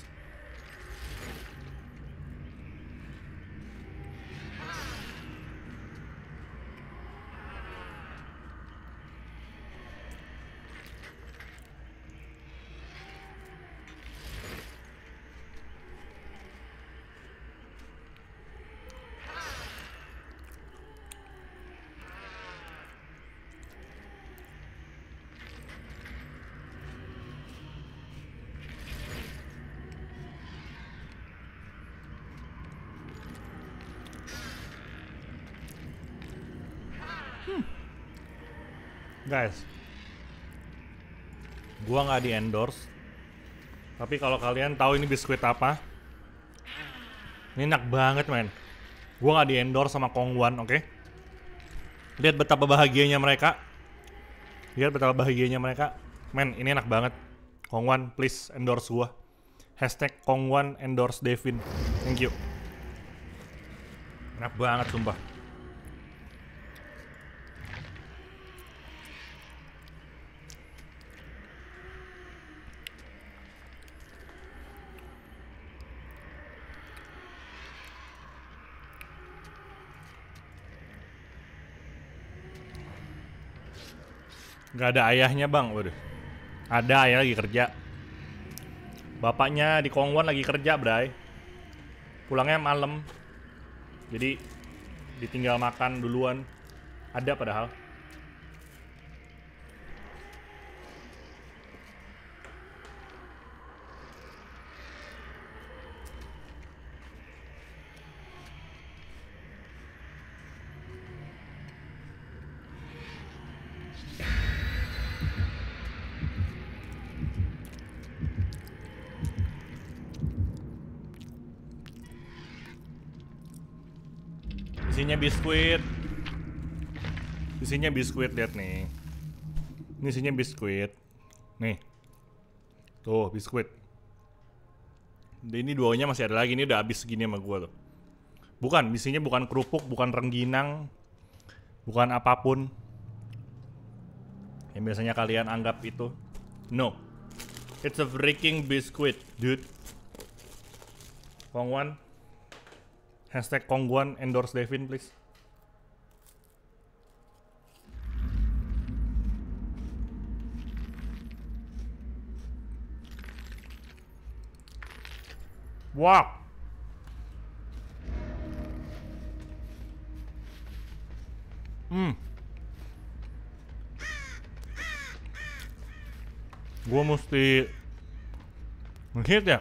Guys, gua nggak di endorse. Tapi kalau kalian tahu ini biskuit apa, ini enak banget men. Gua nggak di endorse sama Kongwan, oke? Okay? Lihat betapa bahagianya mereka. Lihat betapa bahagianya mereka. Men, ini enak banget. Kongwan, please endorse gua. Hashtag Kongwan endorse Devin. Thank you. Enak banget sumpah. nggak ada ayahnya bang waduh ada ayah lagi kerja bapaknya di Kongwon lagi kerja bray pulangnya malam jadi ditinggal makan duluan ada padahal biskuit. Isinya biskuit lihat nih. Ini isinya biskuit. Nih. Tuh, biskuit. Dan ini duanya masih ada lagi. Ini udah habis segini sama gua tuh. Bukan, isinya bukan kerupuk, bukan rengginang, bukan apapun yang biasanya kalian anggap itu. No. It's a freaking biskuit, dude. Kongwan. Hashtag Kongguan endorse Devin, please. Wow. Mmm. Гомустые. Где?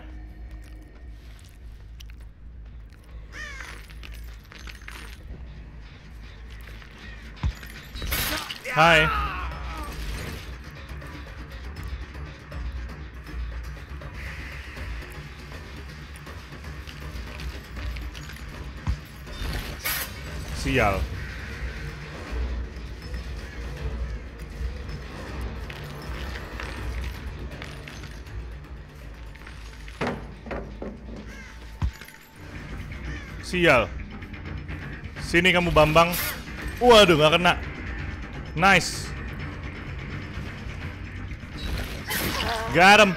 Hi. Sial. Sial. Sini kamu Bambang. Waduh, gak kena. Nice. Got him.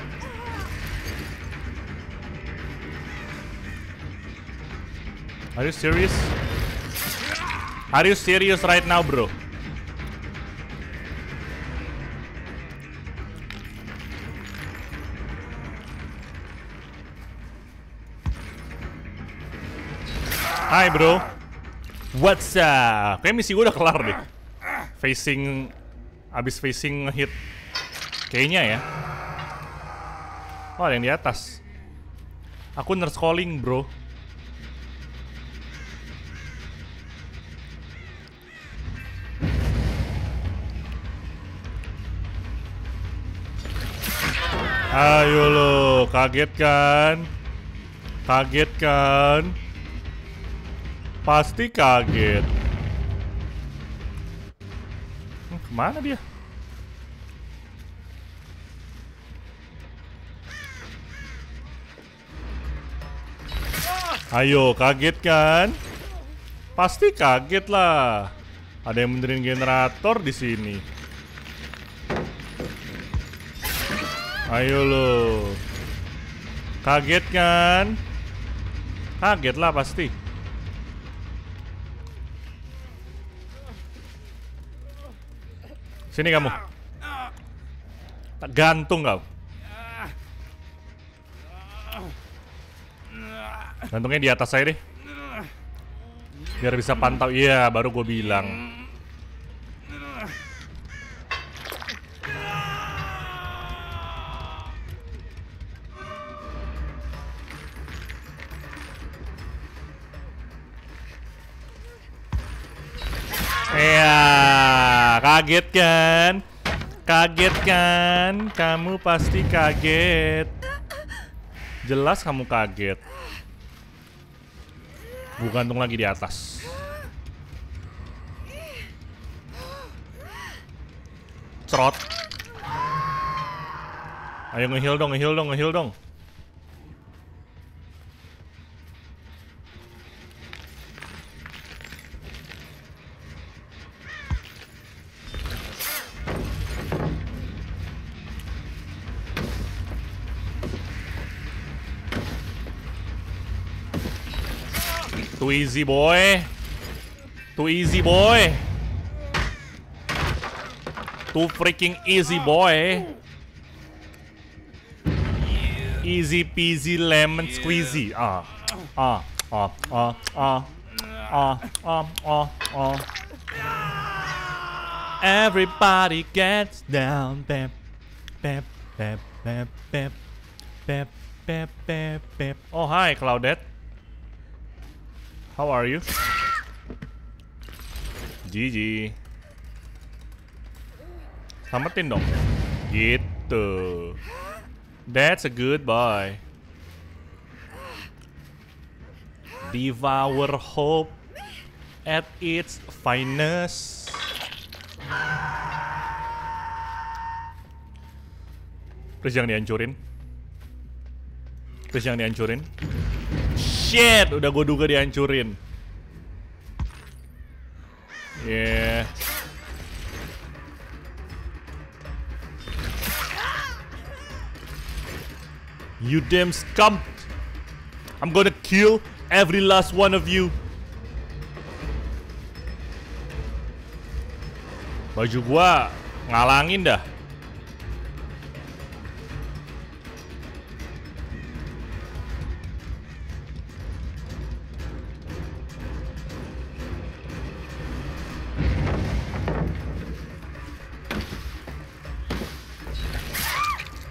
Are you serious? Are you serious right now, bro? Hai bro What's up? Kayaknya misi gue udah kelar deh Facing Abis facing hit Kayaknya ya Oh ada yang di atas Aku nurse calling bro Ayo lo, kaget kan? Kaget kan? Pasti kaget. Hmm, kemana dia? Ayo, kaget kan? Pasti kaget lah. Ada yang benerin generator di sini. Ayo lo. Kaget kan? Kaget lah pasti. Sini kamu. tak Gantung kau. Gantungnya di atas saya deh. Biar bisa pantau. Iya, baru gue bilang. kaget kan? Kaget kan? Kamu pasti kaget. Jelas kamu kaget. Gue gantung lagi di atas. Trot. Ayo ngeheal dong, ngeheal dong, ngeheal dong. Too easy, boy. Too easy, boy. Too freaking easy, boy. Easy peasy lemon squeezy. Ah, ah, ah, ah, ah, ah, ah, ah, ah. Everybody gets down, bam, bam, bam, bam, bam, bam, bam, bam, bam. Oh hi, Claudette. How are you? GG. Selamatin dong. Gitu. That's a good boy. Devour hope at its finest. Terus yang dihancurin. Terus yang dihancurin. Shit, udah gue duga dihancurin. Yeah. You damn scum. I'm gonna kill every last one of you. Baju gua ngalangin dah.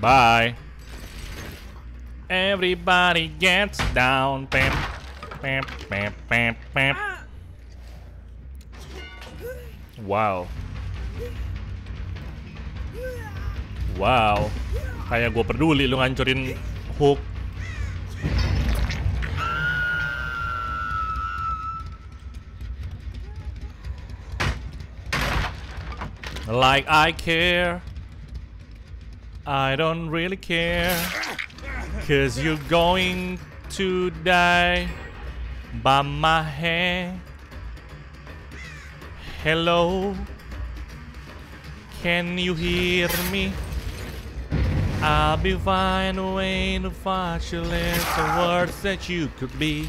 Bye. Everybody gets down. Bam, bam, bam, bam, bam. Wow. Wow. Kayak gue peduli lu ngancurin hook. Like I care. I don't really care. Cause you're going to die by my hand. Hello. Can you hear me? I'll be fine when you fraudulent the worst that you could be.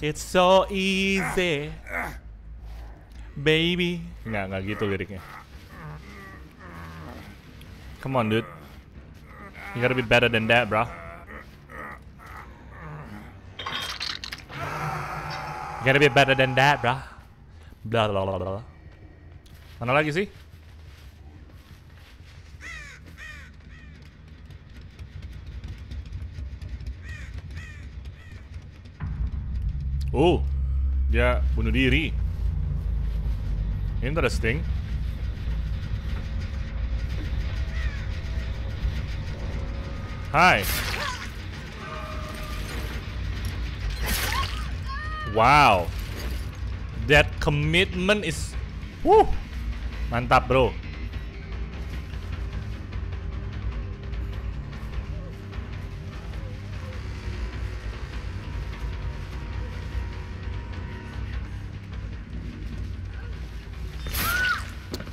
It's so easy. Baby. Nggak, nggak gitu liriknya. Come on, dude. You gotta be better than that, bro. You gotta be better than that, bro. Blah, blah, blah, blah. Mana lagi sih? Oh, dia bunuh diri. Interesting. Hi. Wow. That commitment is... Woo. Mantap, bro.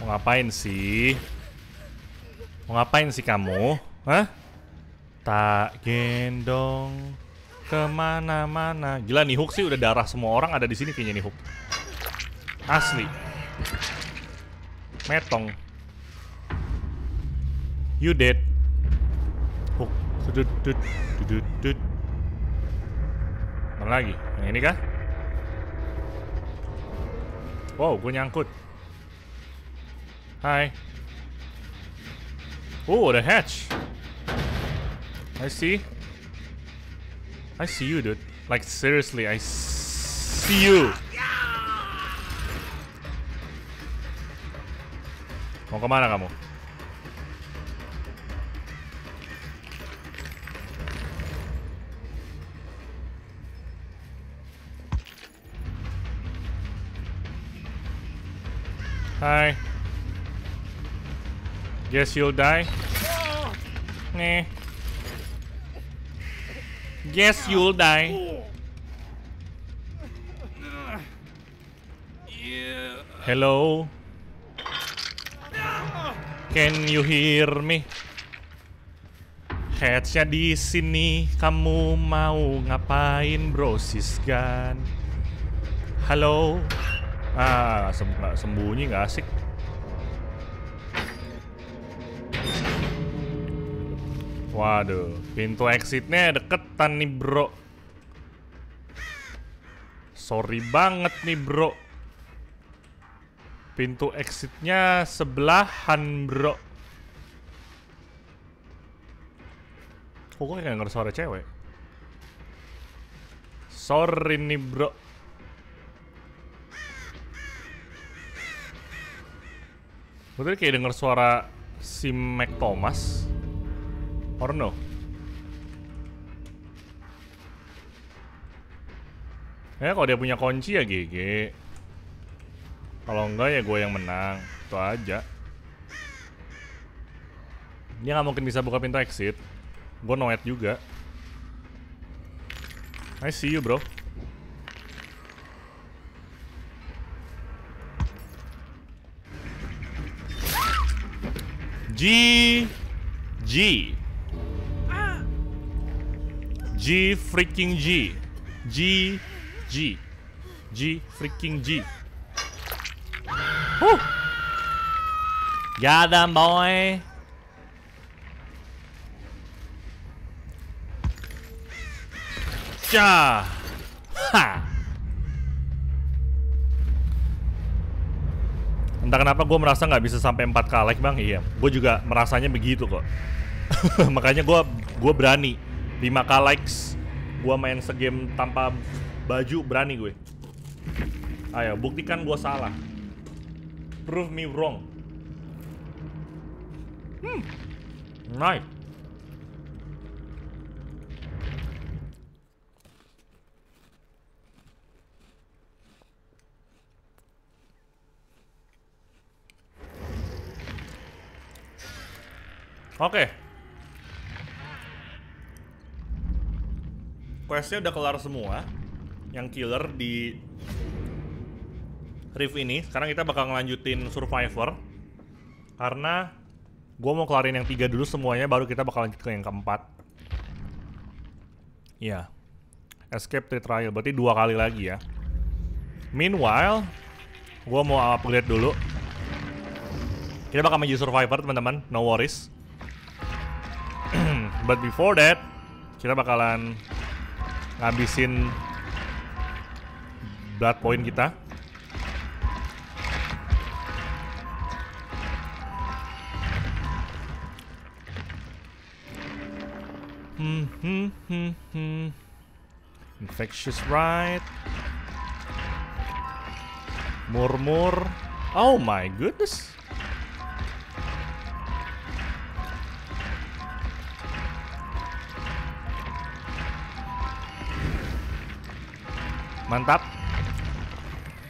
Mau ngapain sih? Mau ngapain sih kamu? Hah? Tak gendong kemana-mana. Gila nih hook sih udah darah semua orang ada di sini kayaknya nih hook. Asli. Metong. You dead. Hook. Dudut, dudut, dudut, dudut. Mana lagi? Yang ini kah? Wow, gue nyangkut. Hai. Oh, ada hatch. I see. I see you, dude. Like, seriously, I see you. Mau kemana kamu? Hi. Guess you'll die. Nah. Yes, you'll die. Hello? Can you hear me? Headsnya di sini, kamu mau ngapain bro Siskan. Halo? Ah, sembunyi nggak asik. Waduh, pintu exitnya deketan nih bro. Sorry banget nih bro. Pintu exitnya sebelahan bro. Kok kayak nggak suara cewek? Sorry nih bro. Betul kayak denger suara si Mac Thomas. Or no? Ya kalau dia punya kunci ya GG. Kalau enggak ya gue yang menang. Itu aja. Dia nggak mungkin bisa buka pintu exit. Gue noet juga. I see you bro. G G G freaking G. G G. G freaking G. Huh. Got them, boy. Ja. Ha. Entah kenapa gue merasa nggak bisa sampai 4 like bang, iya. Gue juga merasanya begitu kok. Makanya gue gue berani. 5k likes gua main segame tanpa baju berani gue ayo buktikan gua salah prove me wrong hmm nice Oke, okay. questnya udah kelar semua yang killer di Rift ini sekarang kita bakal ngelanjutin Survivor karena gue mau kelarin yang tiga dulu semuanya baru kita bakal lanjut ke yang keempat ya yeah. escape the trial berarti dua kali lagi ya meanwhile gue mau upgrade dulu kita bakal maju Survivor teman-teman no worries but before that kita bakalan ngabisin blood point kita. Hmm, hmm, hmm, hmm. Infectious right. Murmur. Oh my goodness. Mantap.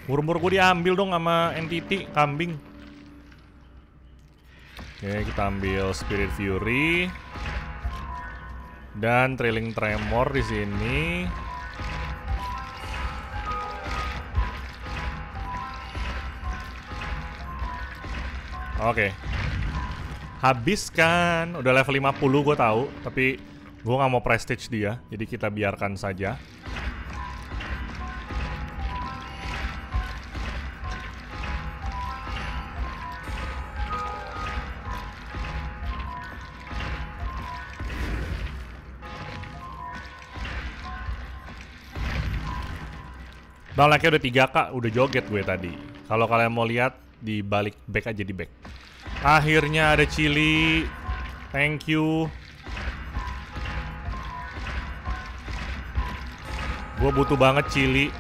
Murmur gue diambil dong sama entity kambing. Oke, kita ambil Spirit Fury dan Trailing Tremor di sini. Oke. Habiskan. Udah level 50 gue tahu, tapi gue nggak mau prestige dia, jadi kita biarkan saja. Bang Laki udah 3 kak, udah joget gue tadi. Kalau kalian mau lihat, di balik back aja di back. Akhirnya ada Chili. Thank you. Gue butuh banget Chili.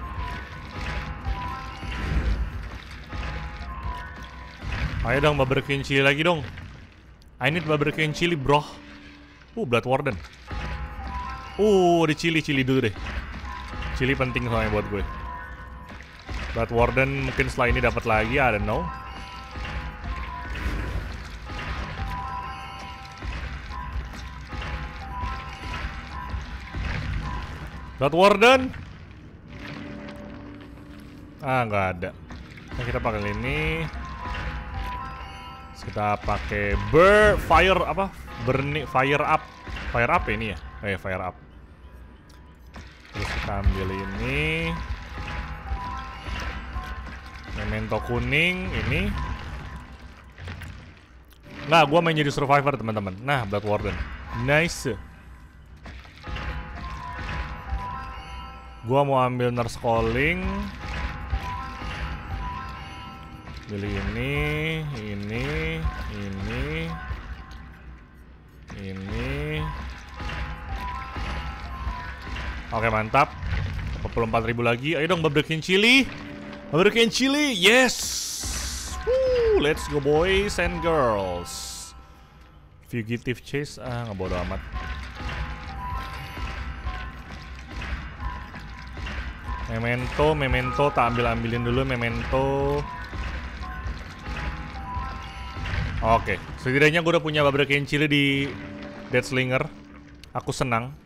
Ayo dong, barbecuein Chili lagi dong. I need barbecuein Chili, bro. Uh, Blood Warden. Uh, ada Chili, Chili dulu deh. Chili penting soalnya buat gue. Bad Warden mungkin setelah ini dapat lagi, I don't know. Bad Warden! Ah, nggak ada. Nah, kita pakai ini. kita pakai ber Fire apa? berni Fire up. Fire up ya ini ya? Eh, Fire up. Terus kita ambil ini. Memento kuning ini. Nah, gue main jadi survivor teman-teman. Nah, Black Warden. Nice. Gue mau ambil nurse calling. Pilih ini, ini, ini, ini. Oke, mantap. 44.000 lagi. Ayo dong, bebekin chili. Hurricane Chili, yes! Woo, let's go boys and girls. Fugitive chase, ah nggak bodo amat. Memento, memento, tak ambil ambilin dulu memento. Oke, okay. setidaknya gue udah punya Barbecue Chili di Dead Slinger, Aku senang.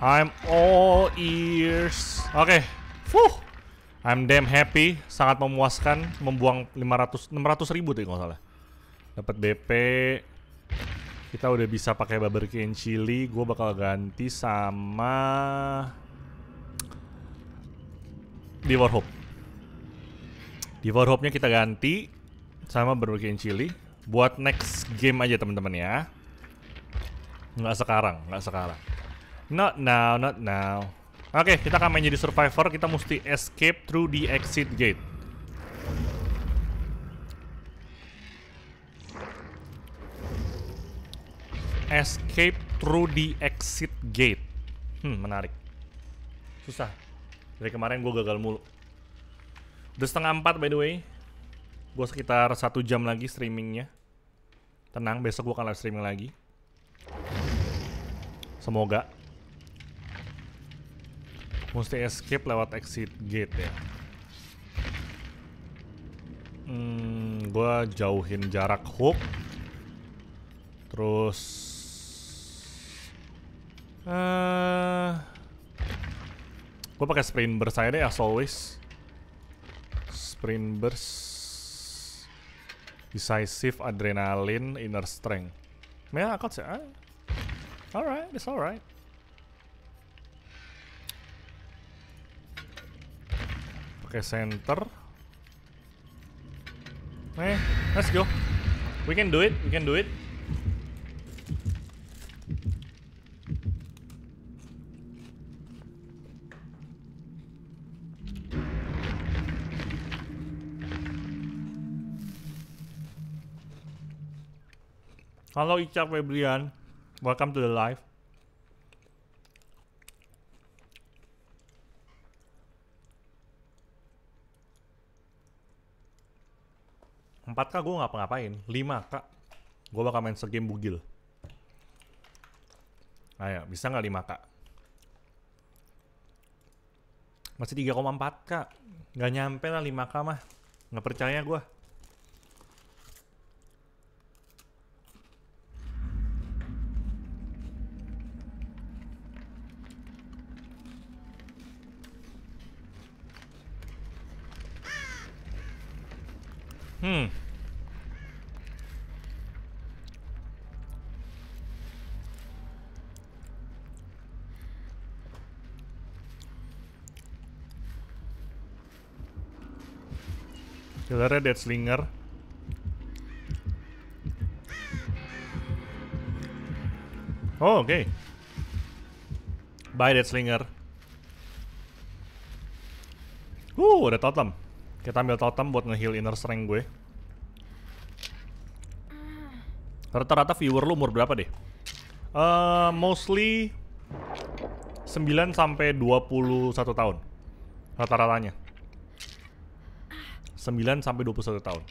I'm all ears. Oke. Okay. Fuh. I'm damn happy, sangat memuaskan membuang 500 600 ribu tuh kalau salah. Dapat BP. Kita udah bisa pakai barbecue and chili, gue bakal ganti sama di Hope. Di Hope-nya kita ganti sama barbecue and chili buat next game aja teman-teman ya. Nggak sekarang, nggak sekarang. Not now, not now. Oke, okay, kita akan menjadi survivor. Kita mesti escape through the exit gate. Escape through the exit gate. Hmm, menarik. Susah. Dari kemarin gue gagal mulu. Udah setengah empat by the way. Gue sekitar satu jam lagi streamingnya. Tenang, besok gue akan live streaming lagi. Semoga. Mesti escape lewat exit gate ya. Hmm, gua jauhin jarak hook. Terus eh uh, gua pakai sprint burst aja deh as always. Sprint burst decisive adrenaline inner strength. Meh, aku sih. Ah. Alright, it's alright. pakai center. Eh, let's go. We can do it, we can do it. Halo Ica Febrian, welcome to the live. 4K gue nggak ngapain 5K gue bakal main segame bugil ayo nah, ya, bisa gak 5K masih 3,4K gak nyampe lah 5K mah gak percaya gue Hmm. sebenarnya Dead Slinger. Oh, oke. Okay. Bye Dead Slinger. Uh, ada totem. Kita ambil totem buat ngeheal inner strength gue. Rata-rata viewer lu umur berapa deh? Uh, mostly 9 sampai 21 tahun. Rata-ratanya. 9 sampai 21 tahun.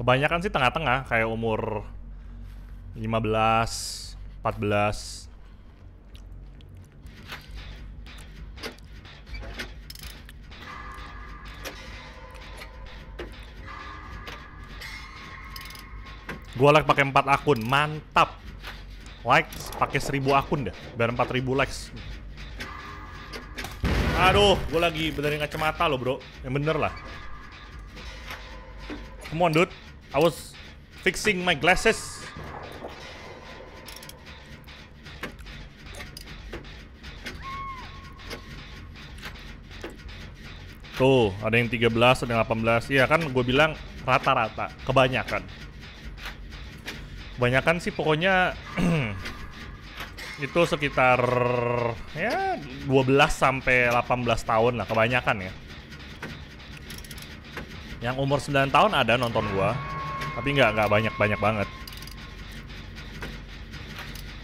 Kebanyakan sih tengah-tengah, kayak umur 15, 14. Gua like pakai 4 akun, mantap. Likes pakai 1000 akun deh, biar 4000 likes. Aduh, gue lagi benerin kacamata lo bro. Yang bener lah. Come on dude. I was fixing my glasses. Tuh, ada yang 13, ada yang 18. Iya kan gue bilang rata-rata, kebanyakan. Kebanyakan sih pokoknya itu sekitar ya 12 sampai 18 tahun lah kebanyakan ya. Yang umur 9 tahun ada nonton gua, tapi nggak nggak banyak-banyak banget.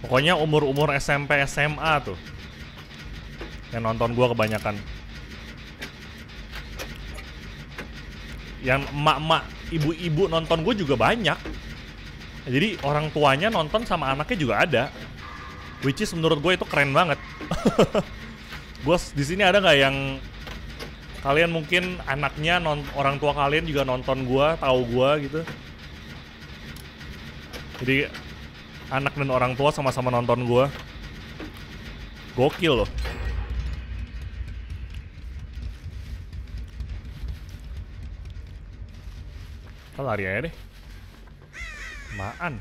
Pokoknya umur-umur SMP SMA tuh. Yang nonton gua kebanyakan. Yang emak-emak, ibu-ibu nonton gue juga banyak. Jadi orang tuanya nonton sama anaknya juga ada. Which is menurut gue itu keren banget. gue di sini ada nggak yang kalian mungkin anaknya non orang tua kalian juga nonton gue, tahu gue gitu. Jadi anak dan orang tua sama-sama nonton gue. Gokil loh. Kita lari aja deh. Maan.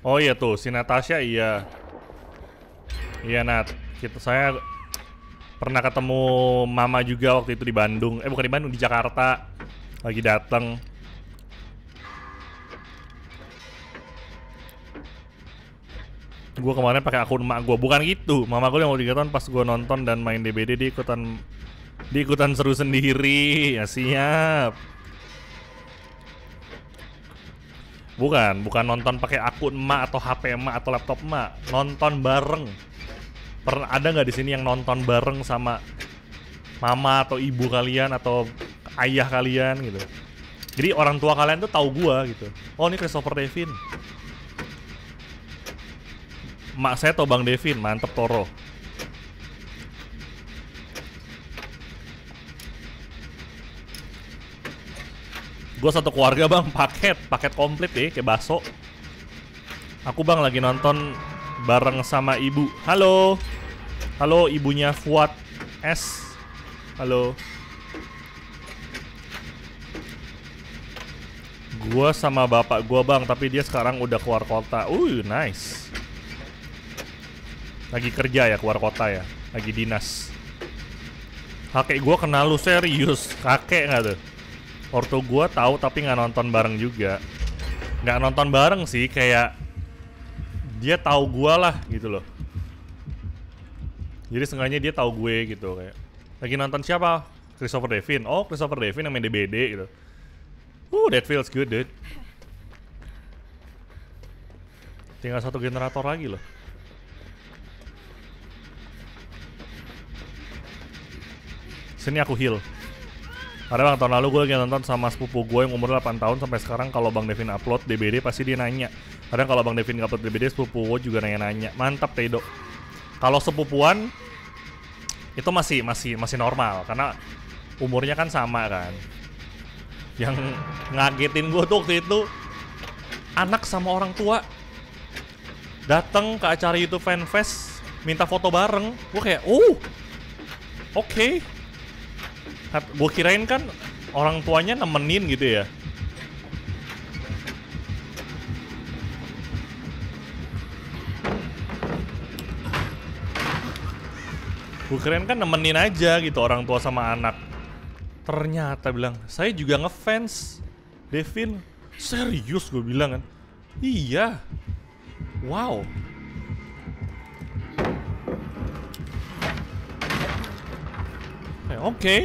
Oh iya tuh, si Natasha iya. Iya Nat, kita saya pernah ketemu Mama juga waktu itu di Bandung. Eh bukan di Bandung, di Jakarta. Lagi dateng Gue kemarin pakai akun emak gue, bukan gitu. Mama gue yang mau tiga tahun pas gue nonton dan main DBD dia ikutan dia ikutan seru sendiri. Ya siap. Bukan, bukan nonton pakai akun emak atau HP emak atau laptop emak, nonton bareng. Pernah ada nggak di sini yang nonton bareng sama mama atau ibu kalian atau ayah kalian gitu? Jadi orang tua kalian tuh tahu gua gitu. Oh ini Christopher Devin. Mak saya tau Bang Devin, mantep Toro. Gue satu keluarga bang, paket, paket komplit deh, kayak bakso. Aku bang lagi nonton bareng sama ibu. Halo, halo ibunya Fuad S. Halo. gue sama bapak gue bang, tapi dia sekarang udah keluar kota. Uh, nice. Lagi kerja ya, keluar kota ya. Lagi dinas. Kakek gue kenal lu serius, kakek nggak tuh? ortu gue tahu tapi nggak nonton bareng juga nggak nonton bareng sih kayak dia tahu gue lah gitu loh jadi sengaja dia tahu gue gitu kayak lagi nonton siapa Christopher Devin oh Christopher Devin yang main DBD gitu uh that feels good dude tinggal satu generator lagi loh sini aku heal karena bang tahun lalu gue lagi nonton sama sepupu gue yang umur 8 tahun sampai sekarang kalau Bang Devin upload DBD pasti dia nanya. karena kalau Bang Devin upload DBD sepupu gue juga nanya-nanya. Mantap Tedo. Kalau sepupuan itu masih masih masih normal karena umurnya kan sama kan. Yang ngagetin gue tuh waktu itu anak sama orang tua datang ke acara YouTube Fanfest minta foto bareng. Gue kayak, "Uh. Oke." Okay Gue kirain kan orang tuanya nemenin gitu ya. Gue kirain kan nemenin aja gitu orang tua sama anak. Ternyata bilang, saya juga ngefans. Devin, serius gue bilang kan. Iya. Wow. Eh, oke. Okay.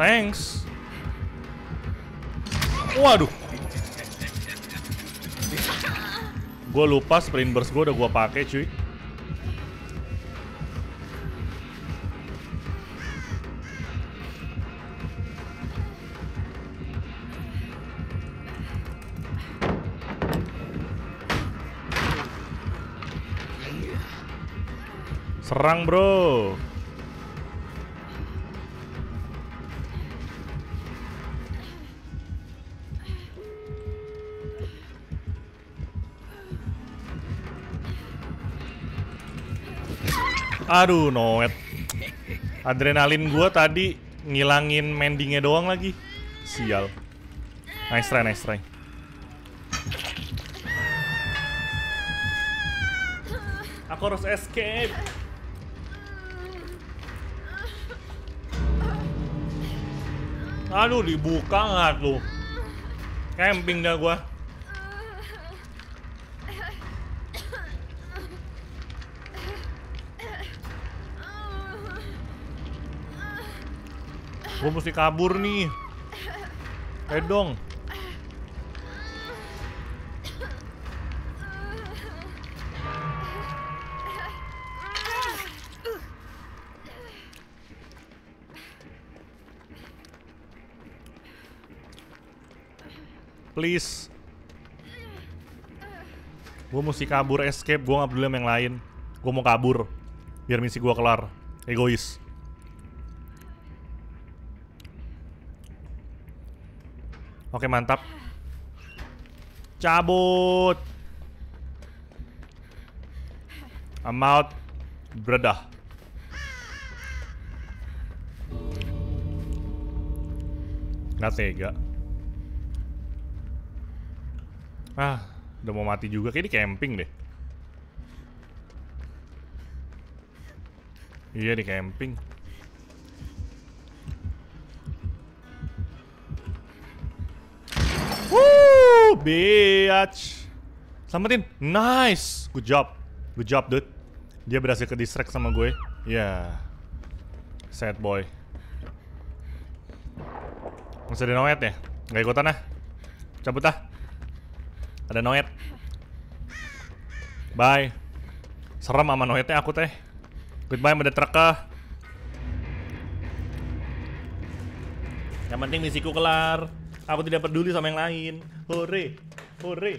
Thanks. Waduh. Gue lupa sprint burst gue udah gue pakai cuy. Serang bro. Aduh, noet. Adrenalin gue tadi ngilangin mendingnya doang lagi. Sial. Nice try, nice try. Aku harus escape. Aduh, dibuka nggak tuh? Camping dah gue. Gue mesti kabur nih. Eh dong. Please. Gue mesti kabur escape, gue gak peduli sama yang lain. Gue mau kabur. Biar misi gue kelar. Egois. Oke, mantap. Cabut. I'm out, brother. Gak tega. Ah, udah mau mati juga. Kayaknya di camping deh. Iya, di camping. Woo, bitch. Selamatin. Nice. Good job. Good job, dude. Dia berhasil ke distract sama gue. Ya. Yeah. Sad boy. Masih ada noet ya? Gak ikutan ah. Cabut ah. Ada noet. Bye. Serem sama noetnya aku teh. Goodbye sama traka. Ah. Yang penting misiku kelar. Aku tidak peduli sama yang lain. Hore, hore.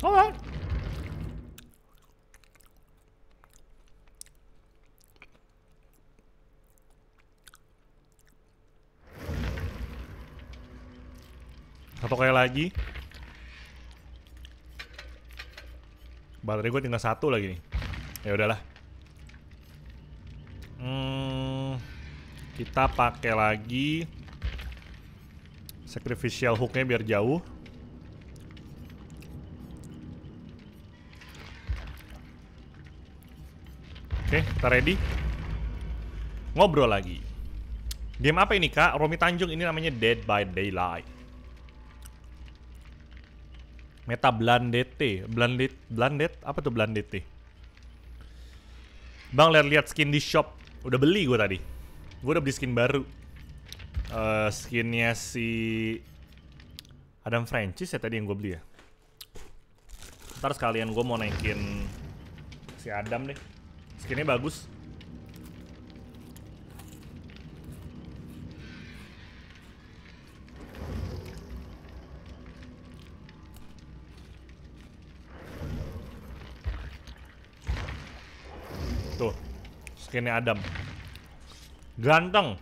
Alright. Otoknya lagi. Baterai gue tinggal satu lagi nih. Ya udahlah. Hmm, kita pakai lagi sacrificial hooknya biar jauh. Oke, kita ready. Ngobrol lagi. Game apa ini, Kak? Romi Tanjung ini namanya Dead by Daylight. Meta Blandete. Blandet, Blandet? Apa tuh Blandete? Bang, lihat-lihat skin di shop. Udah beli gue tadi. Gue udah beli skin baru. Uh, skinnya si... Adam Francis ya tadi yang gue beli ya. Ntar sekalian gue mau naikin si Adam deh. Skinnya bagus. skinnya Adam. Ganteng.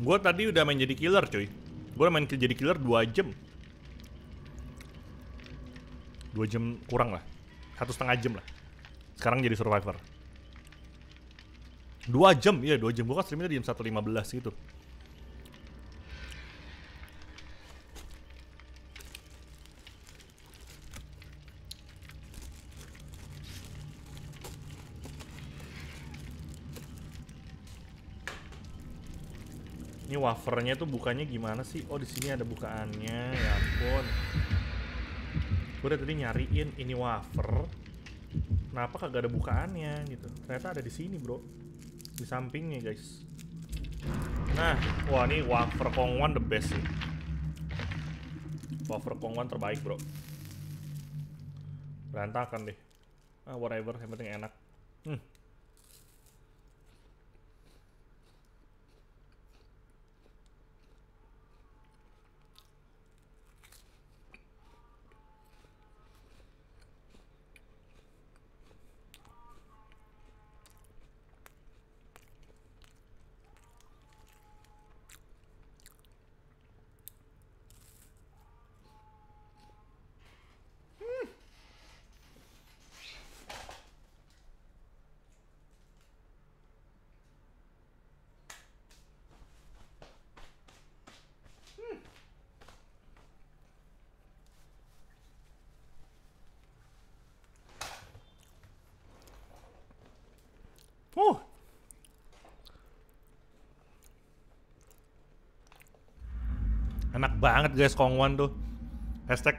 Gue tadi udah main jadi killer cuy Gue main jadi killer 2 jam 2 jam kurang lah Satu setengah jam lah Sekarang jadi survivor Dua jam, iya dua jam. Gue kan streamnya di jam belas gitu. Ini wafernya tuh bukanya gimana sih? Oh, di sini ada bukaannya. Ya ampun. Gue udah tadi nyariin ini wafer. Kenapa kagak ada bukaannya gitu? Ternyata ada di sini, Bro di sampingnya guys nah wah ini wafer kongwan the best sih wafer kongwan terbaik bro berantakan deh ah, whatever yang penting enak hmm. banget guys Kongwan tuh. Hashtag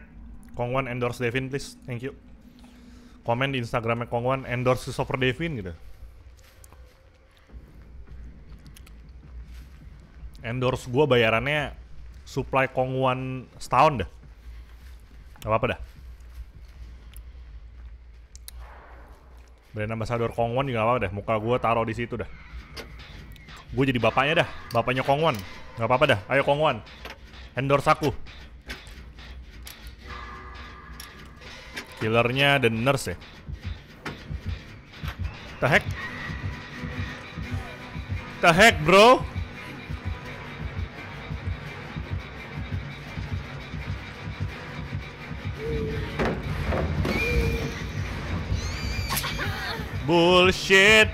Kongwan endorse Devin please. Thank you. Komen di Instagramnya Kongwan endorse Christopher Devin gitu. Endorse gue bayarannya supply Kongwan setahun dah. Gak apa-apa dah. Brand ambassador Kongwon juga apa-apa dah. Muka gue taruh di situ dah. Gue jadi bapaknya dah. Bapaknya Kongwon. Gak apa-apa dah. Ayo Kongwon endorse aku Killernya The Nurse ya The heck? The heck bro? Bullshit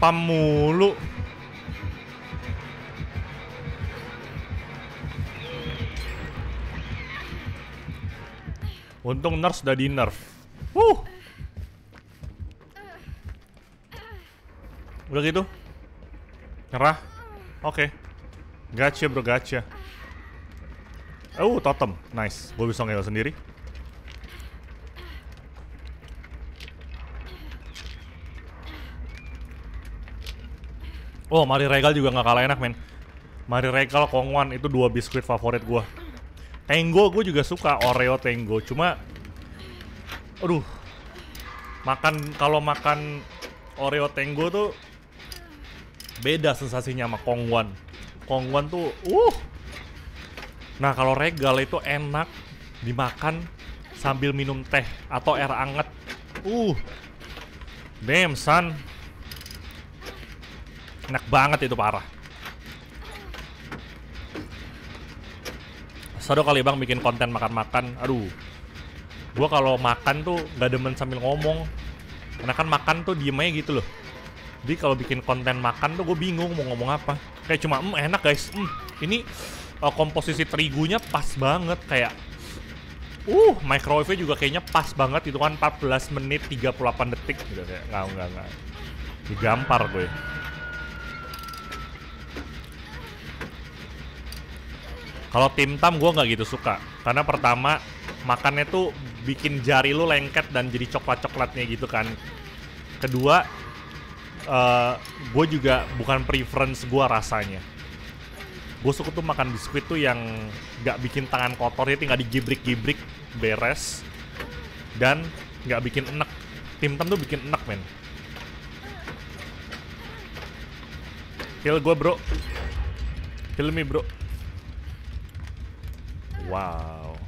spam mulu Untung Nurse sudah di nerf Wuh Udah gitu Nyerah Oke okay. Gacha bro gacha Oh totem Nice Gue bisa ngeyel sendiri Oh, Mari Regal juga nggak kalah enak, men. Mari Regal, Kongwan itu dua biskuit favorit gue. Tenggo gue juga suka Oreo Tenggo. cuma aduh. Makan kalau makan Oreo Tenggo tuh beda sensasinya sama Kongwan. Kongwan tuh uh. Nah, kalau Regal itu enak dimakan sambil minum teh atau air anget. Uh. Damn, son. Enak banget itu parah. Seru kali bang bikin konten makan-makan. Aduh, gue kalau makan tuh nggak demen sambil ngomong. Karena kan makan tuh diem aja gitu loh. Jadi kalau bikin konten makan tuh gue bingung mau ngomong apa. Kayak cuma mm, enak guys. Mm, ini uh, komposisi terigunya pas banget kayak uh microwave juga kayaknya pas banget itu kan 14 menit 38 detik gitu kayak nggak nggak nggak digampar gue ya. Kalau tim tam gue nggak gitu suka karena pertama makannya tuh bikin jari lu lengket dan jadi coklat-coklatnya gitu kan. Kedua, uh, eh, gue juga bukan preference gue rasanya. Gue suka tuh makan biskuit tuh yang nggak bikin tangan kotor ya, tinggal digibrik-gibrik beres dan nggak bikin enak. Tim tam tuh bikin enak men. Kill gue bro. Kill me bro. Wow.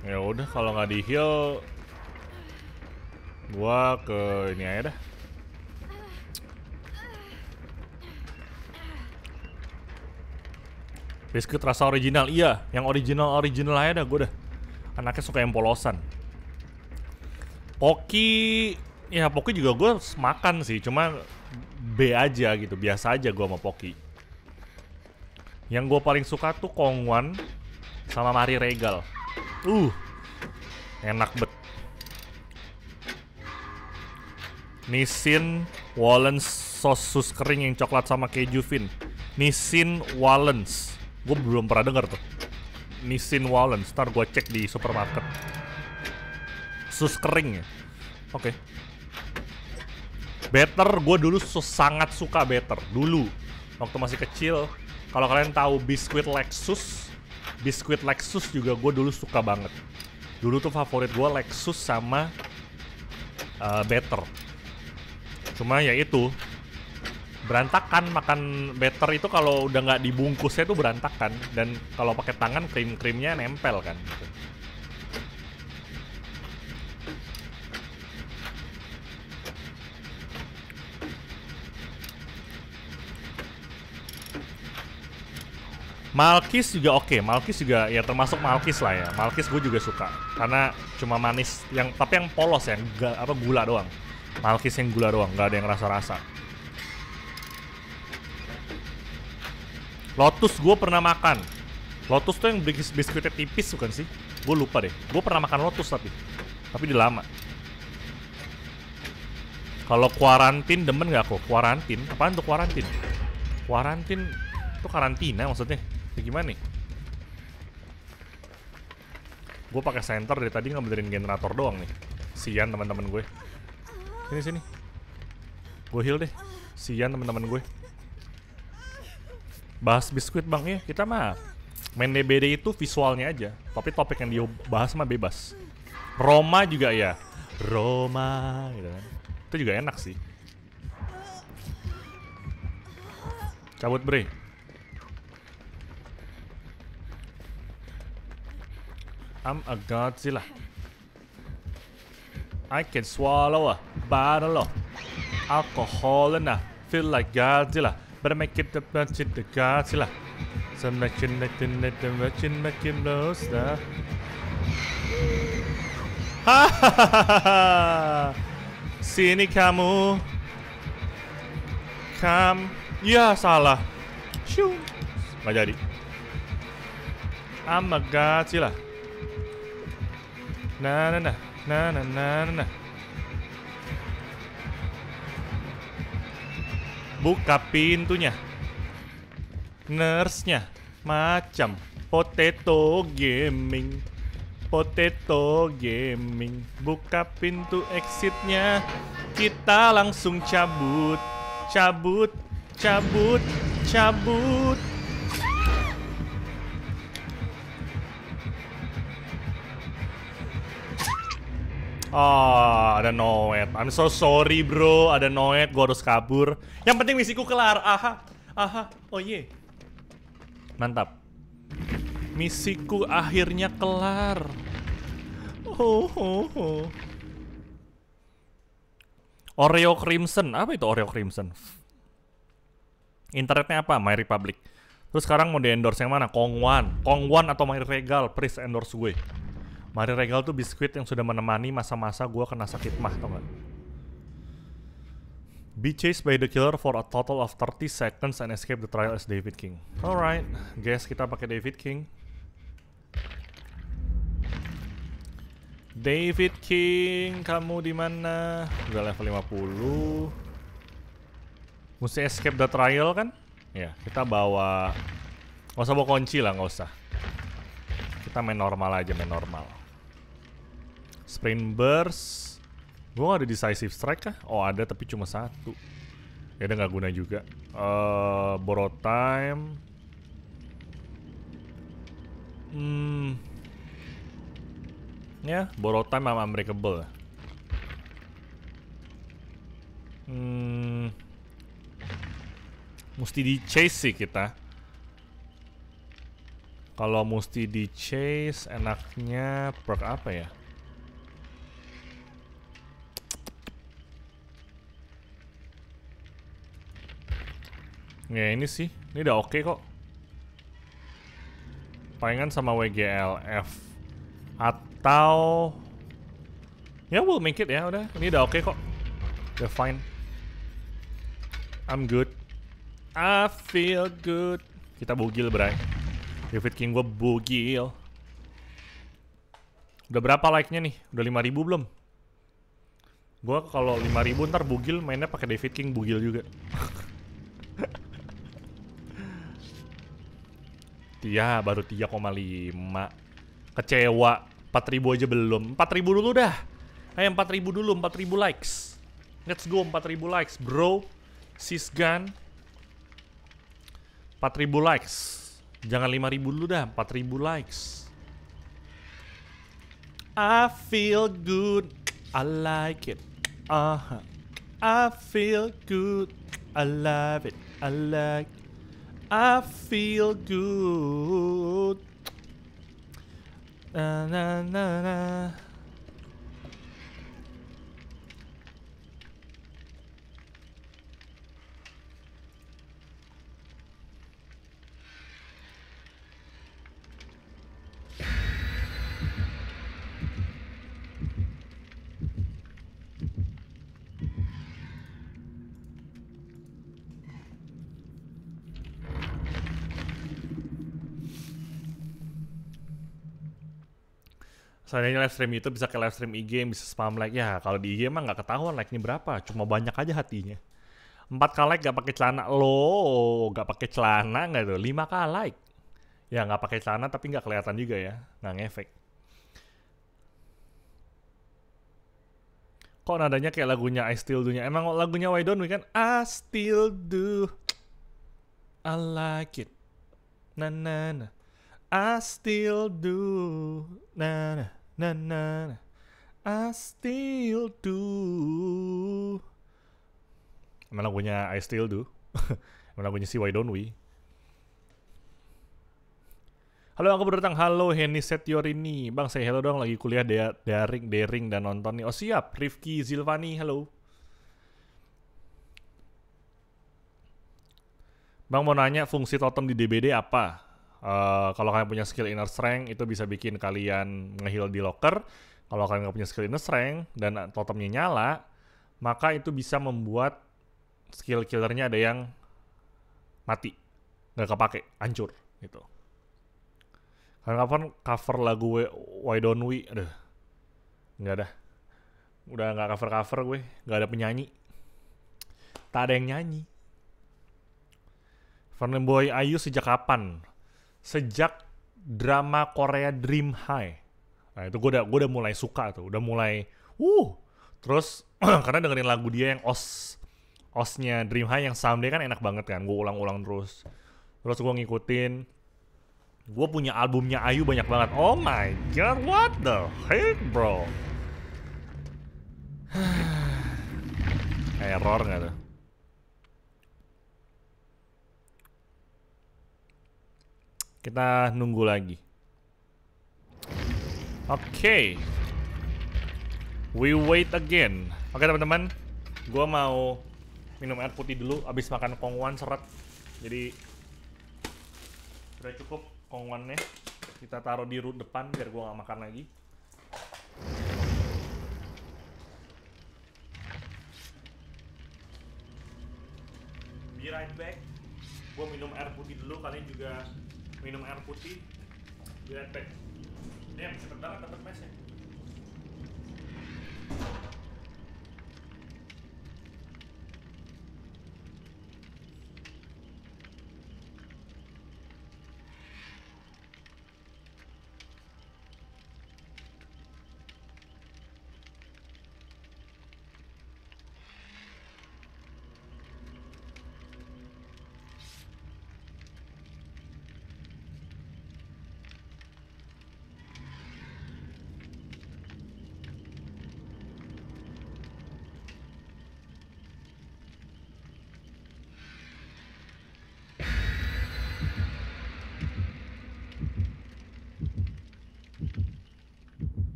Ya udah kalau nggak di heal gua ke ini aja dah. Biskuit rasa original, iya. Yang original-original aja dah gue dah. Anaknya suka yang polosan. Poki, ya Poki juga gue makan sih, cuma B aja gitu biasa aja gue sama Poki yang gue paling suka tuh Kongwan sama Mari Regal uh enak bet Nissin Wallens sus kering yang coklat sama keju fin Nisin Wallens gue belum pernah denger tuh Nisin Wallens ntar gue cek di supermarket sus kering ya oke okay. Better, gue dulu sangat suka Better. Dulu, waktu masih kecil. Kalau kalian tahu Biskuit Lexus, Biskuit Lexus juga gue dulu suka banget. Dulu tuh favorit gue Lexus sama uh, Better. Cuma ya itu, berantakan makan better itu kalau udah nggak dibungkusnya tuh berantakan dan kalau pakai tangan krim krimnya nempel kan gitu. Malkis juga oke, okay. Malkis juga ya termasuk Malkis lah ya. Malkis gue juga suka karena cuma manis yang tapi yang polos ya, enggak apa gula doang. Malkis yang gula doang, nggak ada yang rasa-rasa. Lotus gue pernah makan. Lotus tuh yang biskuitnya tipis bukan sih? Gue lupa deh. Gue pernah makan Lotus tapi tapi di lama. Kalau kuarantin demen nggak kok? Kuarantin? Apaan tuh kuarantin? Kuarantin itu karantina maksudnya ya gimana nih gue pakai center dari tadi nggak benerin generator doang nih sian teman-teman gue sini sini gue heal deh sian teman-teman gue bahas biskuit bang ya kita mah main DBD itu visualnya aja tapi topik yang dia bahas mah bebas Roma juga ya Roma gitu kan itu juga enak sih cabut bre I'm a Godzilla. I can swallow a bottle of alcohol and I feel like Godzilla. But I make it the bunch of the Godzilla. So make it, make it, make it, Ha ha ha ha ha! ha Sini kamu. Kam. Ya salah. Shoo. Nggak jadi. I'm a Godzilla. Na na na. Na na na na. na. Buka pintunya. Nurse-nya macam potato gaming. Potato gaming. Buka pintu exitnya. Kita langsung cabut. Cabut, cabut, cabut. Oh, ada Noet. I'm so sorry bro, ada Noet, gua harus kabur. Yang penting misiku kelar. Aha, aha, oh ye. Iya. Mantap. Misiku akhirnya kelar. Oh, oh, oh. Oreo Crimson, apa itu Oreo Crimson? Internetnya apa? My Republic. Terus sekarang mau di endorse yang mana? Kongwan, Kongwan atau My Regal, please endorse gue. Mari Regal tuh biskuit yang sudah menemani masa-masa gue kena sakit mah, tau gak? Be chased by the killer for a total of 30 seconds and escape the trial as David King. Alright, guys kita pakai David King. David King, kamu di mana? Udah level 50. Mesti escape the trial kan? Ya, kita bawa... Gak usah bawa kunci lah, gak usah. Kita main normal aja, main normal. Sprint Burst. Gue gak ada Decisive Strike kah? Oh ada tapi cuma satu. Ya udah gak guna juga. Uh, borrow Time. Hmm. Ya, yeah, Borrow Time sama Unbreakable. Hmm. Mesti di chase sih kita. Kalau mesti di chase enaknya perk apa ya? Ya ini sih, ini udah oke okay kok. Palingan sama WGLF atau ya yeah, we'll make it ya udah. Ini udah oke okay kok. Udah fine. I'm good. I feel good. Kita bugil, Bray. David King gue bugil. Udah berapa like-nya nih? Udah 5000 belum? Gue kalau 5000 ntar bugil mainnya pakai David King bugil juga. Iya, baru 3,5. Kecewa. 4000 aja belum. 4000 dulu dah. Eh, Ayo 4000 dulu, 4000 likes. Let's go 4000 likes, bro. Sisgan. 4000 likes. Jangan 5000 dulu dah, 4000 likes. I feel good. I like it. Uh -huh. I feel good. I love it. I like I feel good. Na na na na. seandainya live stream YouTube bisa ke live stream IG bisa spam like ya kalau di IG emang nggak ketahuan like-nya berapa cuma banyak aja hatinya empat kali like gak pakai celana lo gak pakai celana nggak tuh lima kali like ya nggak pakai celana tapi nggak kelihatan juga ya nggak ngefek kok nadanya kayak lagunya I Still Do nya emang lagunya Why Don't We kan I Still Do I like it na na na I still do na na na na I still do Emang lagunya I still do Emang lagunya si Why Don't We Halo, aku baru datang. Halo, Henny Setiorini. Bang, saya hello dong. Lagi kuliah da daring, daring, dan nonton nih. Oh, siap. Rifki Zilvani, halo. Bang, mau nanya fungsi totem di DBD apa? Eh, kalau kalian punya skill inner strength itu bisa bikin kalian ngeheal di locker. Kalau kalian nggak punya skill inner strength dan totemnya nyala, maka itu bisa membuat skill killernya ada yang mati, nggak kepake, hancur gitu. Kalian kapan cover lagu Why Don't We? Aduh, nggak ada. Udah nggak cover-cover gue, nggak ada penyanyi. Tak ada yang nyanyi. Boy Ayu sejak kapan? sejak drama Korea Dream High. Nah itu gue udah gue udah mulai suka tuh, udah mulai uh terus karena dengerin lagu dia yang os osnya Dream High yang someday kan enak banget kan, gue ulang-ulang terus terus gue ngikutin gue punya albumnya Ayu banyak banget. Oh my god, what the heck bro? Error nggak tuh? Kita nunggu lagi. Oke. Okay. We wait again. Oke okay, teman-teman, gue mau minum air putih dulu abis makan kongwan seret. Jadi sudah cukup kongwannya. Kita taruh di root depan biar gue nggak makan lagi. Be right back. Gue minum air putih dulu. Kalian juga minum air putih di lepek ini yang sebentar dapat mesnya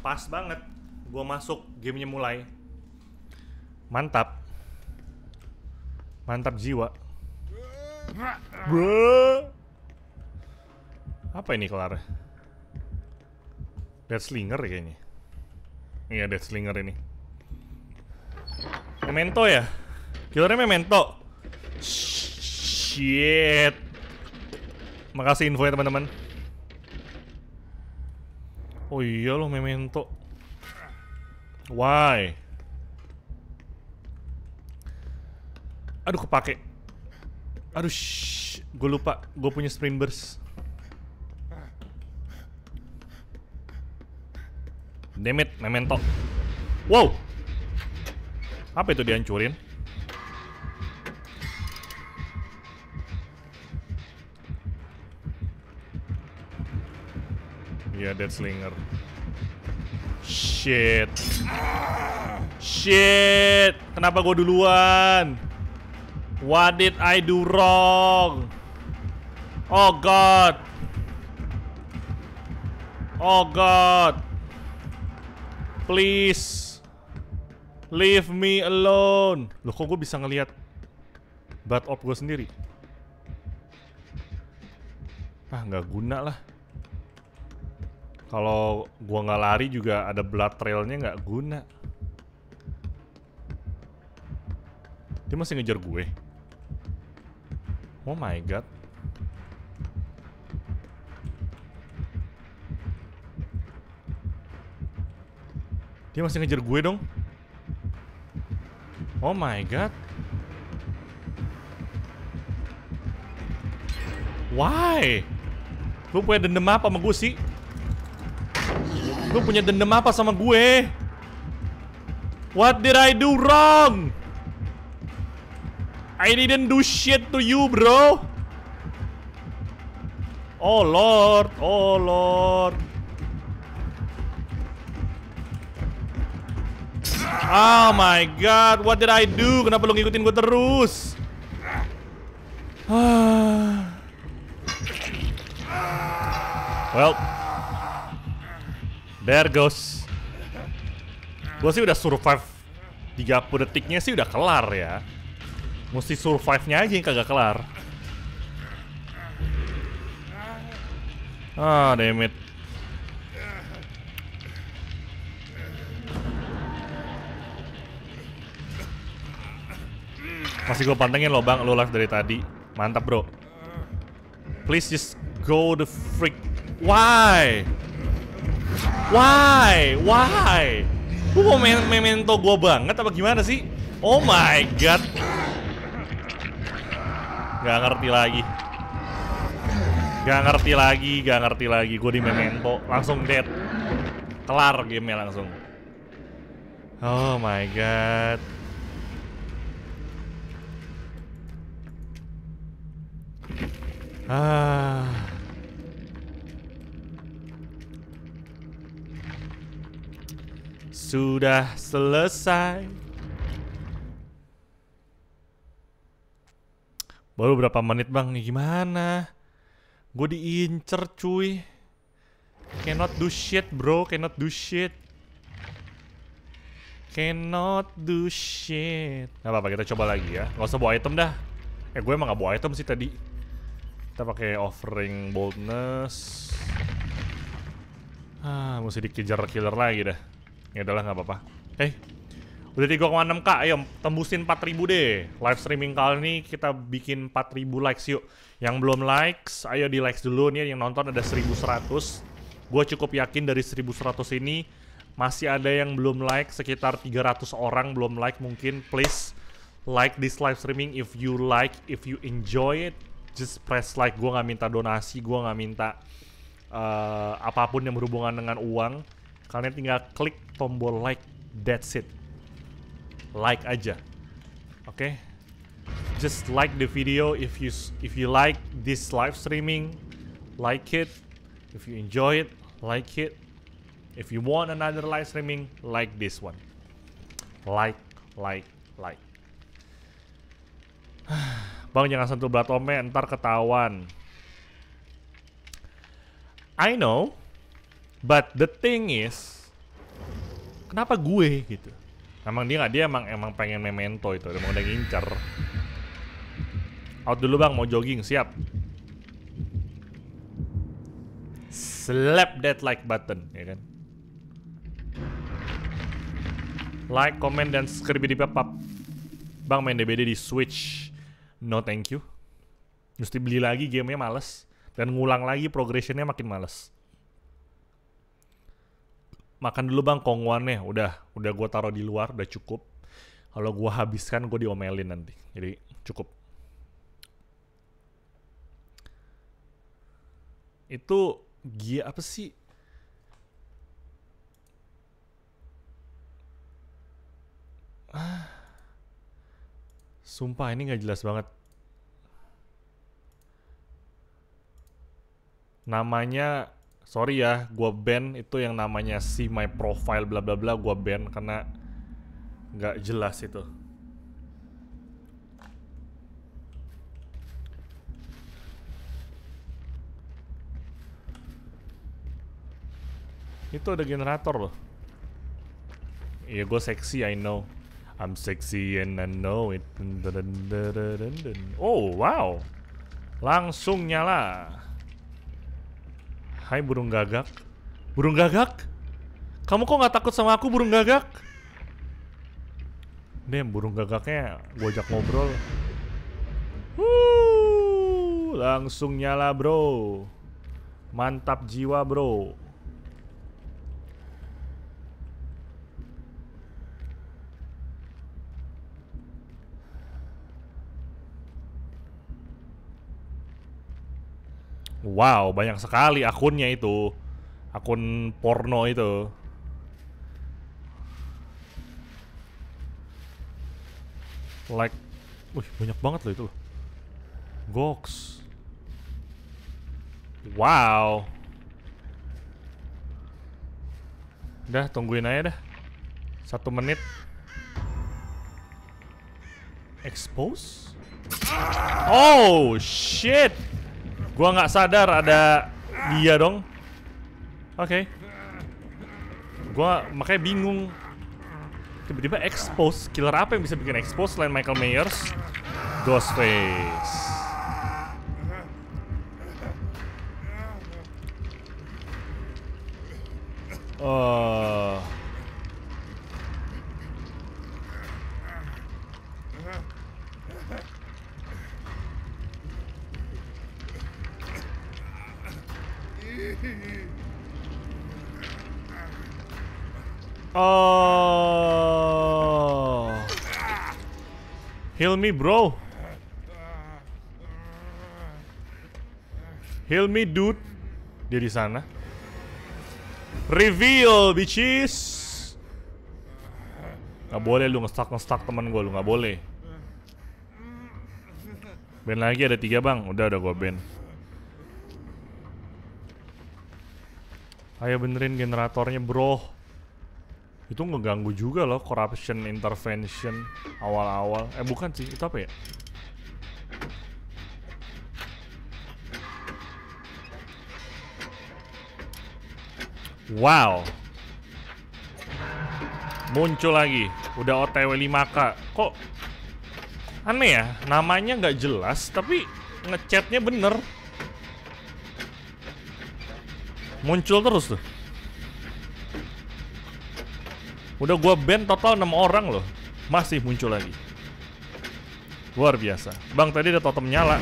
pas banget gue masuk gamenya mulai mantap mantap jiwa Bro. apa ini kelar Dead Slinger ya kayaknya iya Dead Slinger ini Memento ya killernya Memento shit makasih info ya teman-teman Oh iya loh memento. Why? Aduh kepake. Aduh, gue lupa gue punya spring burst. demit memento. Wow. Apa itu dihancurin? Ya, Dead Slinger. Shit. Shit. Kenapa gue duluan? What did I do wrong? Oh god. Oh god. Please. Leave me alone. Loh kok gue bisa ngeliat bat op gue sendiri? Ah, nggak guna lah. Kalau gua nggak lari juga ada blood trailnya nggak guna. Dia masih ngejar gue. Oh my god. Dia masih ngejar gue dong. Oh my god. Why? Lu punya dendam apa sama gue sih? Lu punya dendam apa sama gue? What did I do wrong? I didn't do shit to you, bro. Oh lord, oh lord. Oh my god, what did I do? Kenapa lu ngikutin gue terus? well, There goes. Gue sih udah survive 30 detiknya sih udah kelar ya. Mesti survive-nya aja yang kagak kelar. Ah, damn it. Masih gue pantengin lo bang, lo live dari tadi. Mantap bro. Please just go the freak. Why? Why? Why? Lu mau main memento gua banget apa gimana sih? Oh my god. Gak ngerti lagi. Gak ngerti lagi, gak ngerti lagi. Gua di memento, langsung dead. Kelar game langsung. Oh my god. Ah. sudah selesai. Baru berapa menit bang gimana? Gue diincer cuy. Cannot do shit bro, cannot do shit. Cannot do shit. Gak apa-apa kita coba lagi ya. Gak usah bawa item dah. Eh gue emang gak bawa item sih tadi. Kita pakai offering boldness. Ah, mesti dikejar killer lagi dah. Ya udahlah nggak apa-apa. Oke. Eh, okay. Udah 3,6k, ayo tembusin 4000 deh. Live streaming kali ini kita bikin 4000 likes yuk. Yang belum likes, ayo di likes dulu nih yang nonton ada 1100. Gue cukup yakin dari 1100 ini masih ada yang belum like sekitar 300 orang belum like mungkin please like this live streaming if you like if you enjoy it just press like gue nggak minta donasi gue nggak minta uh, apapun yang berhubungan dengan uang Kalian tinggal klik tombol like, that's it. Like aja. Oke. Okay? Just like the video if you if you like this live streaming, like it. If you enjoy it, like it. If you want another live streaming, like this one. Like, like, like. Bang jangan sentuh blatome ntar ketahuan. I know. But the thing is, kenapa gue gitu? Emang dia nggak dia emang emang pengen memento itu, emang udah ngincer. Out dulu bang, mau jogging siap. Slap that like button, ya kan? Like, comment, dan subscribe di papap. Bang main DBD di Switch. No thank you. Mesti beli lagi gamenya males. Dan ngulang lagi progressionnya makin males makan dulu bang kongwannya udah udah gue taruh di luar udah cukup kalau gue habiskan gue diomelin nanti jadi cukup itu gia apa sih ah. sumpah ini nggak jelas banget namanya sorry ya gue ban itu yang namanya si my profile bla bla bla gue ban karena nggak jelas itu itu ada generator loh iya gue seksi I know I'm sexy and I know it oh wow langsung nyala Hai burung gagak. Burung gagak? Kamu kok nggak takut sama aku burung gagak? Nih burung gagaknya gue ajak ngobrol. Wuh, langsung nyala bro. Mantap jiwa bro. Wow, banyak sekali akunnya itu. Akun porno itu. Like, wih banyak banget loh itu Gox. Goks. Wow. Udah, tungguin aja dah. Satu menit. Expose? Oh, shit! Gua nggak sadar ada dia dong. Oke. Okay. Gua makanya bingung. Tiba-tiba expose. Killer apa yang bisa bikin expose selain Michael Myers? Ghostface. Oh. Uh. Oh. Heal me, bro. Heal me, dude. Dia di sana. Reveal, bitches. Gak boleh lu ngestak ngestak teman gue lu gak boleh. Ben lagi ada tiga bang, udah ada gue ben. Ayo benerin generatornya bro Itu ngeganggu juga loh corruption intervention awal-awal Eh bukan sih, itu apa ya? Wow Muncul lagi Udah otw 5k Kok Aneh ya Namanya nggak jelas Tapi Ngechatnya bener Muncul terus tuh. Udah gua ban total 6 orang loh. Masih muncul lagi. Luar biasa. Bang tadi udah totem nyala.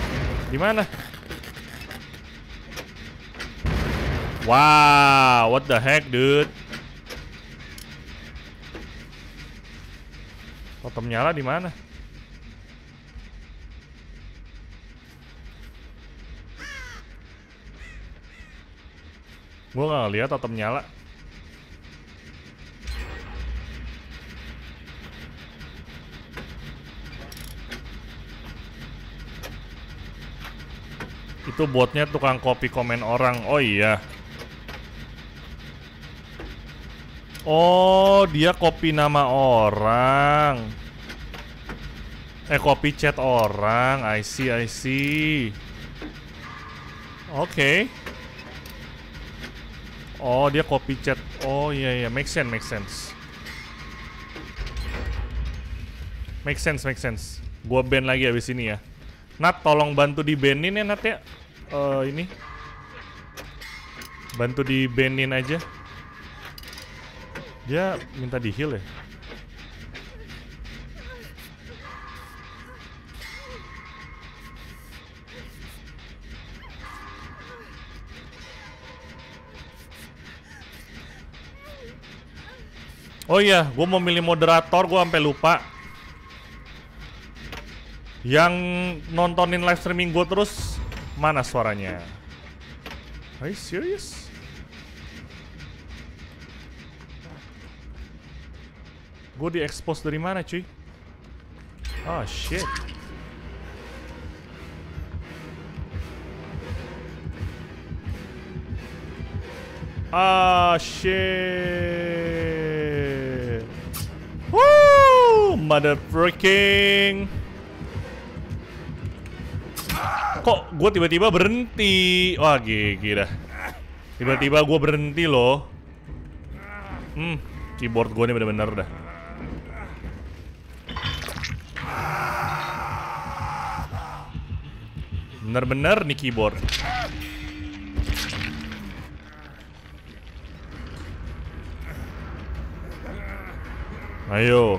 Di Wow, what the heck, dude? Totem nyala di mana? Gue gak ngeliat atap nyala. Itu botnya tukang kopi komen orang. Oh iya. Oh, dia kopi nama orang. Eh, kopi chat orang. I see, I see. Oke. Okay. Oh, dia copy chat. Oh iya iya, make sense, make sense. Make sense, make sense. Gua ban lagi abis ini ya. Nat, tolong bantu di banin ya Nat ya. Uh, ini. Bantu di banin aja. Dia minta di heal ya. Oh iya, gue mau milih moderator, gue sampai lupa. Yang nontonin live streaming gue terus, mana suaranya? Are you serious? Gue di-expose dari mana cuy? Oh shit. Ah, shit. Woo! Mother freaking. Kok gue tiba-tiba berhenti? Wah, gigi dah. Tiba-tiba gue berhenti loh. Hmm, keyboard gue ini bener-bener dah. Bener-bener nih keyboard. Ayo.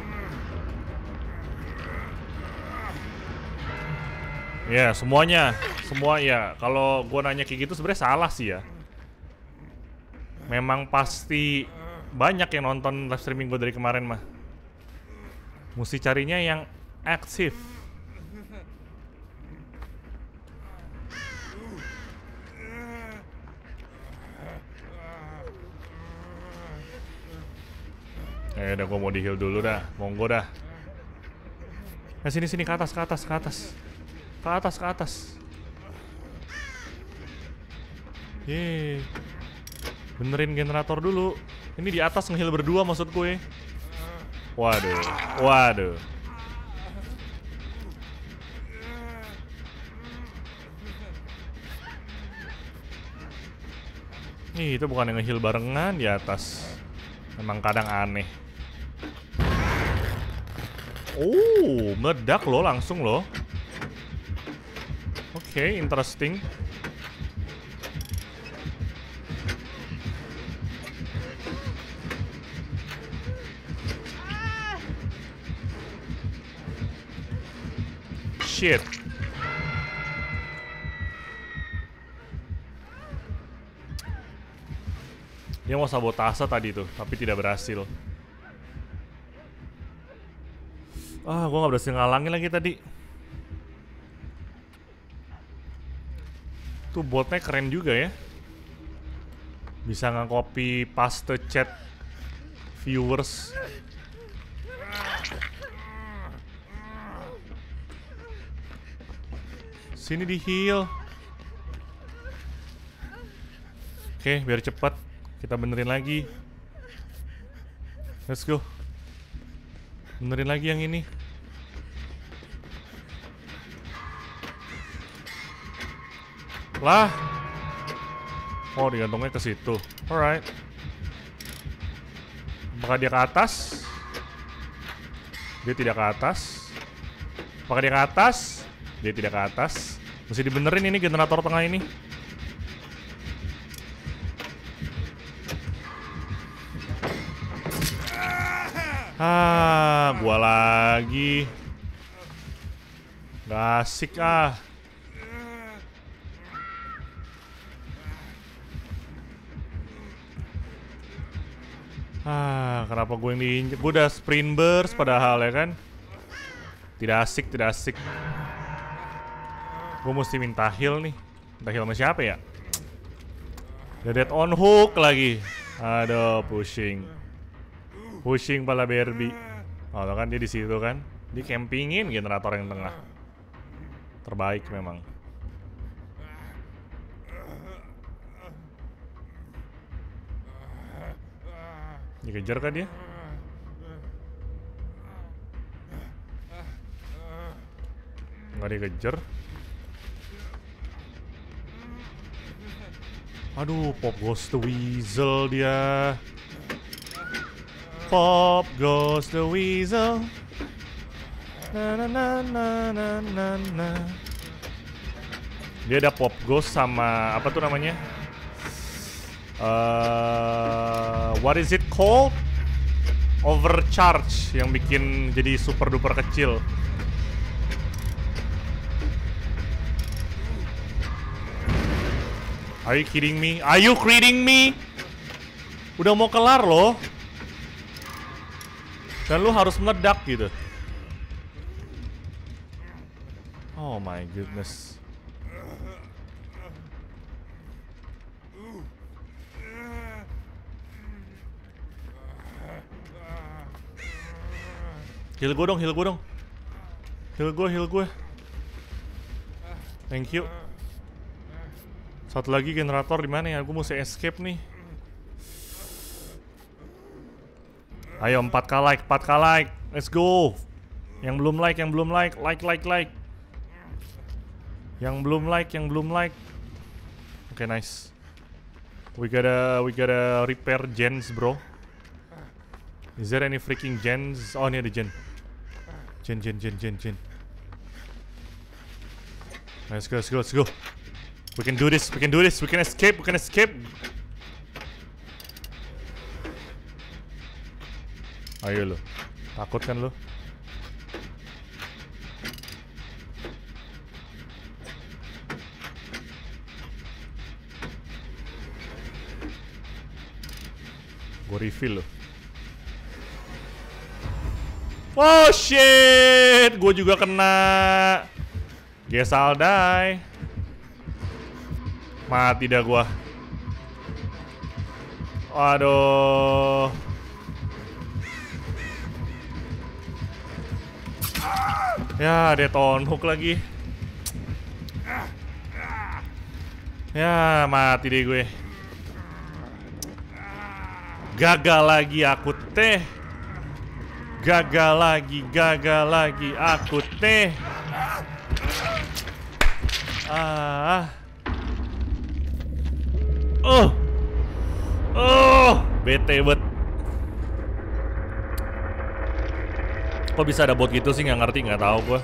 Ya, semuanya. Semua ya, kalau gua nanya kayak gitu sebenarnya salah sih ya. Memang pasti banyak yang nonton live streaming gue dari kemarin mah. Mesti carinya yang aktif. Eh udah gue mau di heal dulu dah Monggo dah Nah sini sini ke atas ke atas ke atas Ke atas ke atas Ye, Benerin generator dulu Ini di atas ngeheal berdua maksud gue Waduh Waduh Nih, itu bukan yang ngeheal barengan di atas. memang kadang aneh. Oh, meledak loh langsung loh. Oke, okay, interesting. Shit. Dia mau sabotase tadi tuh, tapi tidak berhasil. Ah, gua nggak berhasil ngalangin lagi tadi. Tuh botnya keren juga ya. Bisa ngangkopi paste chat viewers. Sini di heal. Oke, biar cepat kita benerin lagi. Let's go. Benerin lagi yang ini. Lah. Oh, digantungnya ke situ. Alright. Apakah dia ke atas? Dia tidak ke atas. Apakah dia ke atas? Dia tidak ke atas. Mesti dibenerin ini generator tengah ini. Ah, gua lagi. Gak asik ah. Ah, kenapa gue yang diinjek? Gue udah sprint burst padahal ya kan? Tidak asik, tidak asik. Gue mesti minta heal nih. Minta heal sama siapa ya? The dead on hook lagi. Aduh, pushing. Pushing pala BRB. Oh, kan dia di situ kan? Dia campingin generator yang tengah. Terbaik memang. Dikejar kan dia? Nggak dikejar. Aduh, Pop goes the Weasel dia. Pop goes the Weasel. Na na na na na na. Dia ada Pop Ghost sama apa tuh namanya? Eh, what is it called? Overcharge yang bikin jadi super duper kecil. Are you kidding me? Are you kidding me? Udah mau kelar loh. Dan lu harus meledak gitu. Oh my goodness. Heal gue dong, heal gue dong. Heal gue, heal gue. Thank you. Satu lagi generator di mana ya? Gue mesti escape nih. Ayo 4k like, 4k like. Let's go. Yang belum like, yang belum like, like like like. Yang belum like, yang belum like. Oke, okay, nice. We gotta we gotta repair gens, bro. Is there any freaking gens? Oh, ini ada gens. Jin, Jin, Jin, Jin, Jin. Let's go, let's go, let's go. We can do this, we can do this, we can escape, we can escape. Ayo lo, takut kan lo? Gue refill loh. Oh shit, gue juga kena. Guess I'll die. Mati dah gue. Waduh. Ya, deton hook lagi. Ya, mati deh gue. Gagal lagi aku teh. Gagal lagi, gagal lagi aku teh. Ah. Oh. Oh, bete bet. Kok bisa ada bot gitu sih Gak ngerti gak tahu gue.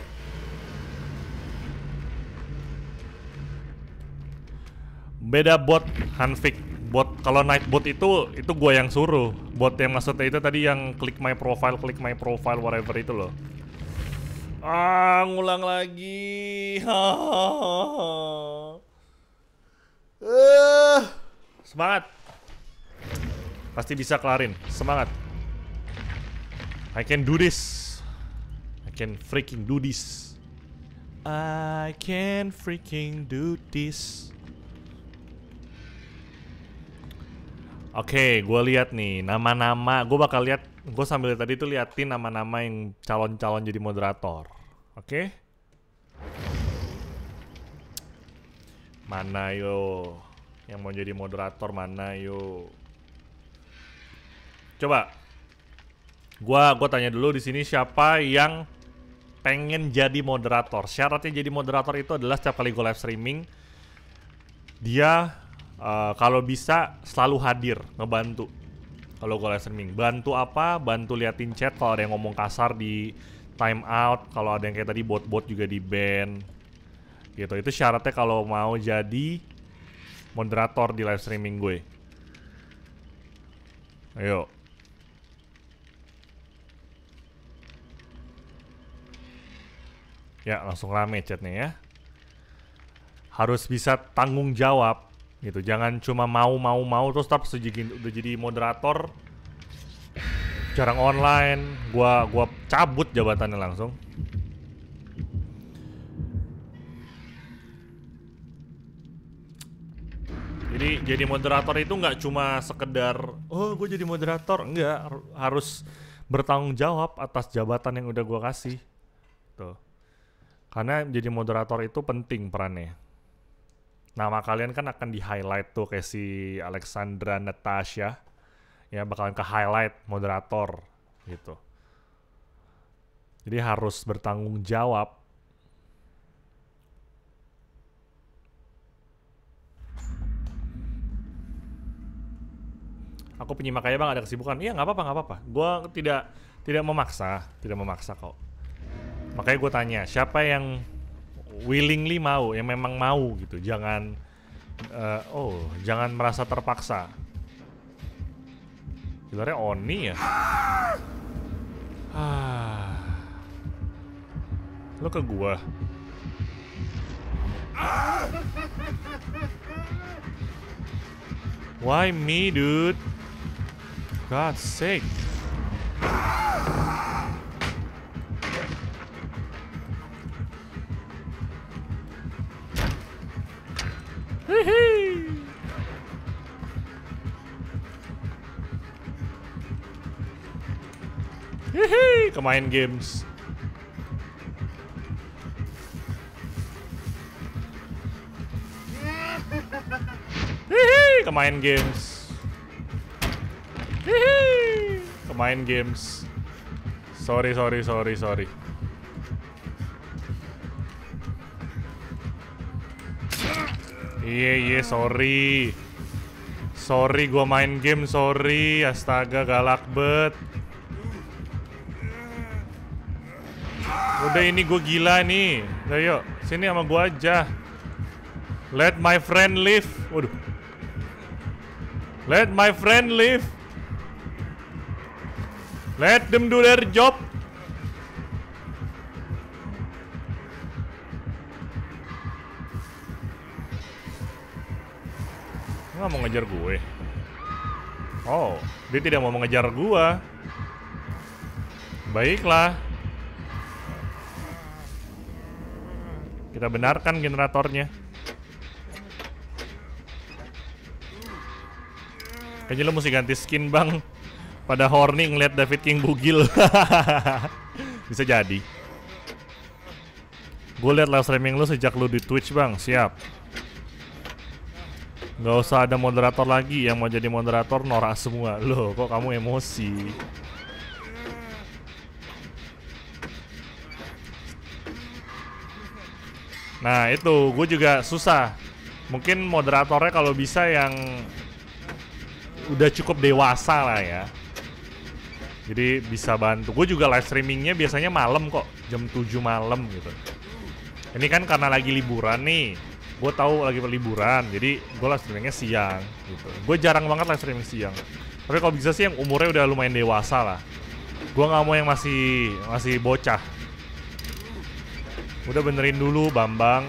Beda bot Hanfik bot kalau night bot itu itu gue yang suruh bot yang maksudnya itu tadi yang klik my profile klik my profile whatever itu loh ah ngulang lagi eh semangat pasti bisa kelarin semangat I can do this I can freaking do this I can freaking do this Oke, okay, gue lihat nih nama-nama. Gue bakal lihat. Gue sambil tadi tuh liatin nama-nama yang calon-calon jadi moderator. Oke. Okay? Mana yo? Yang mau jadi moderator mana yo? Coba. gue gue tanya dulu di sini siapa yang pengen jadi moderator. Syaratnya jadi moderator itu adalah setiap kali gue live streaming dia Eh, kalau bisa selalu hadir ngebantu kalau gue live streaming bantu apa bantu liatin chat kalau ada yang ngomong kasar di time out kalau ada yang kayak tadi bot-bot juga di ban gitu itu syaratnya kalau mau jadi moderator di live streaming gue ayo ya langsung rame chatnya ya harus bisa tanggung jawab gitu jangan cuma mau mau mau terus tapi udah jadi moderator jarang online gua gua cabut jabatannya langsung jadi jadi moderator itu nggak cuma sekedar oh gue jadi moderator nggak harus bertanggung jawab atas jabatan yang udah gue kasih tuh karena jadi moderator itu penting perannya nama kalian kan akan di highlight tuh kayak si Alexandra Natasha ya bakalan ke highlight moderator gitu jadi harus bertanggung jawab aku penyimak aja bang ada kesibukan iya nggak apa-apa nggak apa-apa gue tidak tidak memaksa tidak memaksa kok makanya gue tanya siapa yang willingly mau yang memang mau gitu jangan uh, oh jangan merasa terpaksa Gilarnya Oni ya ah. lo ke gua Why me, dude? God sake. Woohoo! kemain games. Hehe. kemain games. Hehe. kemain games. Sorry, sorry, sorry, sorry. Iya iya sorry. Sorry gue main game sorry. Astaga galak bet. Udah ini gue gila nih. Ayo sini sama gue aja. Let my friend live. Waduh. Let my friend live. Let them do their job. nggak mau ngejar gue? Oh, dia tidak mau mengejar gue. Baiklah. Kita benarkan generatornya. Kayaknya lo mesti ganti skin bang Pada horny ngeliat David King bugil Bisa jadi Gue liat live streaming lo sejak lo di Twitch bang Siap Nggak usah ada moderator lagi yang mau jadi moderator norak semua. Loh, kok kamu emosi? Nah, itu gue juga susah. Mungkin moderatornya kalau bisa yang udah cukup dewasa lah ya. Jadi bisa bantu. Gue juga live streamingnya biasanya malam kok, jam 7 malam gitu. Ini kan karena lagi liburan nih gue tahu lagi liburan jadi gue live streamingnya siang gitu gue jarang banget live streaming siang tapi kalau bisa sih yang umurnya udah lumayan dewasa lah gue nggak mau yang masih masih bocah udah benerin dulu Bambang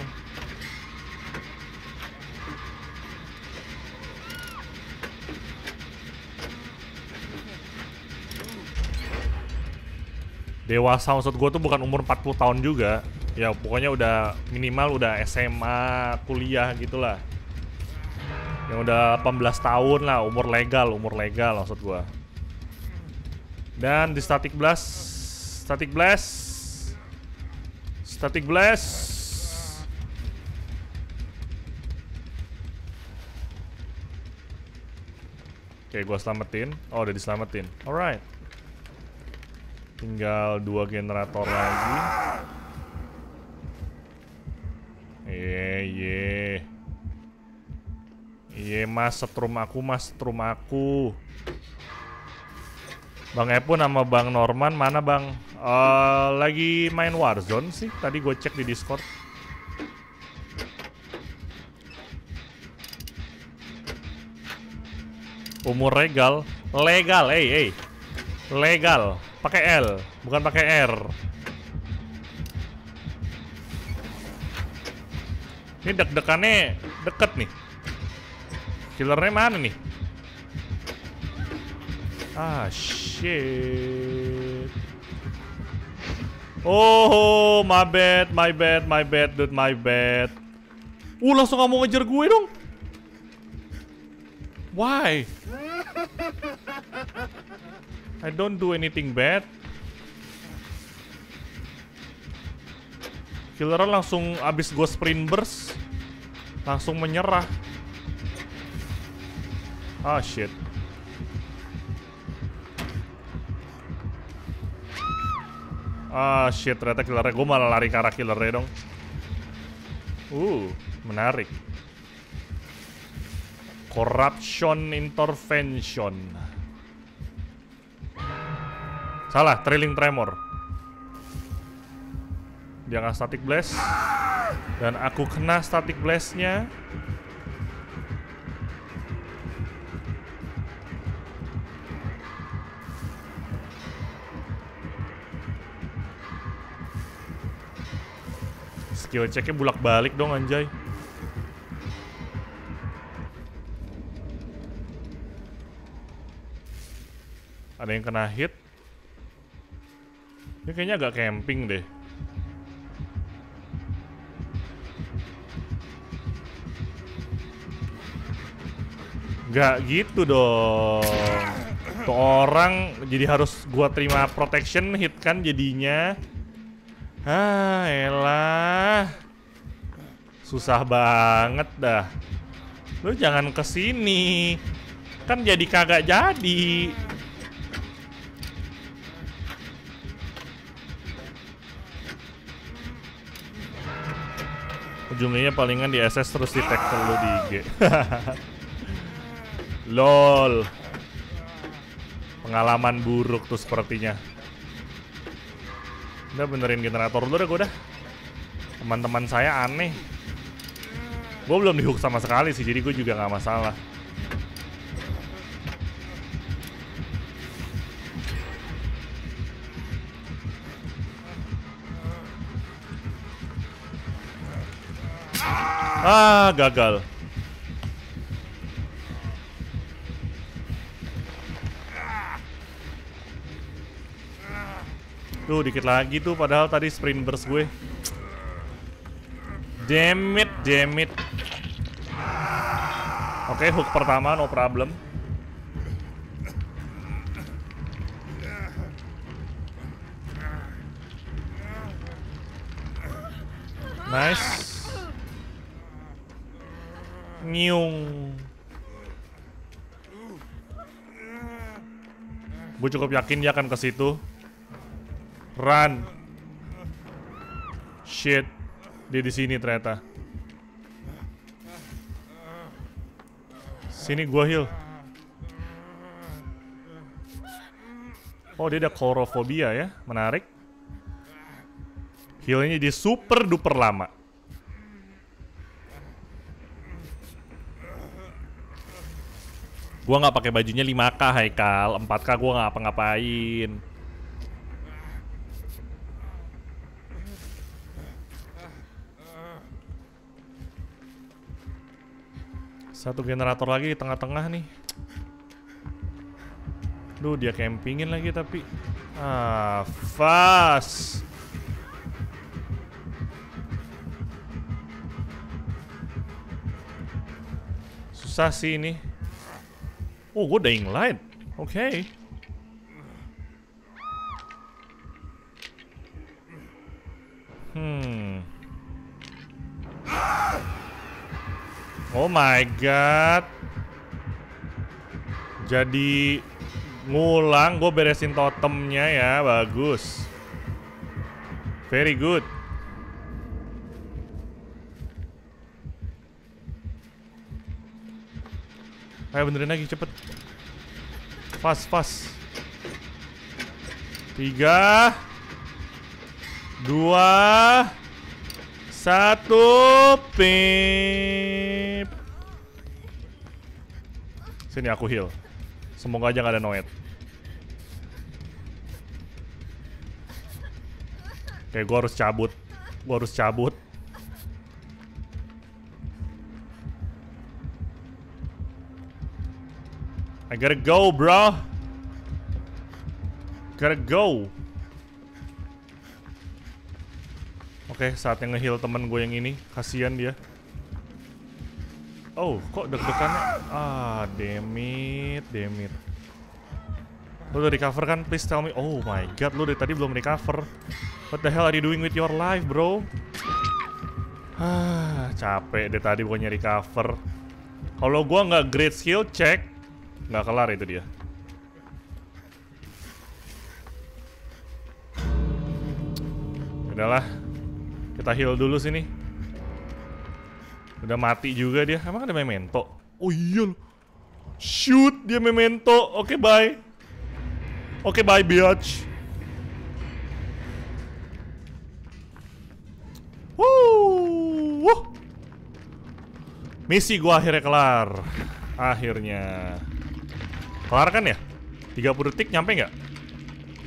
dewasa maksud gue tuh bukan umur 40 tahun juga ya pokoknya udah minimal udah SMA kuliah gitulah yang udah 18 tahun lah umur legal umur legal maksud gua dan di static blast static blast static blast Oke, gua selamatin. Oh, udah diselamatin. Alright. Tinggal dua generator lagi. Iya, iya. Iya, Mas, setrum aku, Mas, setrum aku. Bang Epo nama Bang Norman mana Bang? Uh, lagi main Warzone sih. Tadi gue cek di Discord. Umur legal, legal, eh, hey, hey. eh, legal, pakai L, bukan pakai R. Ini deg-degannya deket nih. Killernya mana nih? Ah, shit. Oh, my bad, my bad, my bad, dude, my bad. Uh, langsung mau ngejar gue dong. Why? I don't do anything bad. Killeran langsung abis gue sprint burst Langsung menyerah Ah oh, shit Ah oh, shit ternyata killernya Gue malah lari ke arah killernya dong Uh menarik Corruption Intervention Salah, Trailing Tremor dia kena static blast. Dan aku kena static blastnya Skill checknya bulak-balik dong anjay. Ada yang kena hit. Ini kayaknya agak camping deh. Gak gitu dong. Tuh orang jadi harus gua terima protection hit kan jadinya. Ah, elah. Susah banget dah. Lu jangan kesini. Kan jadi kagak jadi. Ujungnya palingan di SS terus di tag lu di IG. Lol. Pengalaman buruk tuh sepertinya. Udah benerin generator dulu deh gue dah. Teman-teman saya aneh. Gue belum dihook sama sekali sih, jadi gue juga gak masalah. Ah, gagal. Tuh, dikit lagi tuh padahal tadi sprint burst gue. Damn it, damn it. Oke, okay, hook pertama no problem. Nice. Nyung. Gue cukup yakin dia akan ke situ. Run. Shit. Dia di sini ternyata. Sini gua heal. Oh, dia ada korofobia ya. Menarik. Healnya di super duper lama. Gua nggak pakai bajunya 5K Haikal, 4K gua nggak apa-ngapain. Satu generator lagi di tengah-tengah nih. Duh, dia campingin lagi tapi. Ah, fast. Susah sih ini. Oh, gue dying light. Oke. Okay. Hmm. Oh my god. Jadi ngulang gue beresin totemnya ya, bagus. Very good. Ayo benerin lagi cepet. Fast, fast. Tiga, dua, satu pip. Sini aku heal. Semoga aja gak ada noet. Oke, gue harus cabut. Gue harus cabut. I gotta go, bro. Gotta go. Oke, saatnya ngeheal temen gue yang ini. Kasian dia. Oh, kok deg-degannya? Ah, demit, demit. Lo udah recover kan? Please tell me. Oh my god, lo dari tadi belum recover. What the hell are you doing with your life, bro? Ah, capek deh tadi pokoknya nyari Kalau gue nggak great skill check, nggak kelar itu dia. Udahlah, kita heal dulu sini. Udah mati juga dia. Emang ada memento? Oh iya loh. Shoot, dia memento. Oke, okay, bye. Oke, okay, bye, biatch. Wuh. Misi gua akhirnya kelar. Akhirnya. Kelar kan ya? 30 detik nyampe nggak?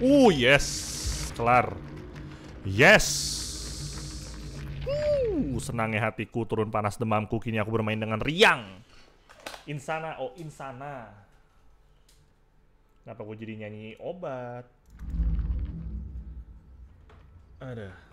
Oh yes. Kelar. Yes. Uh, senangnya hatiku turun panas demamku kini aku bermain dengan riang. Insana, oh insana. Kenapa aku jadi nyanyi obat? Ada.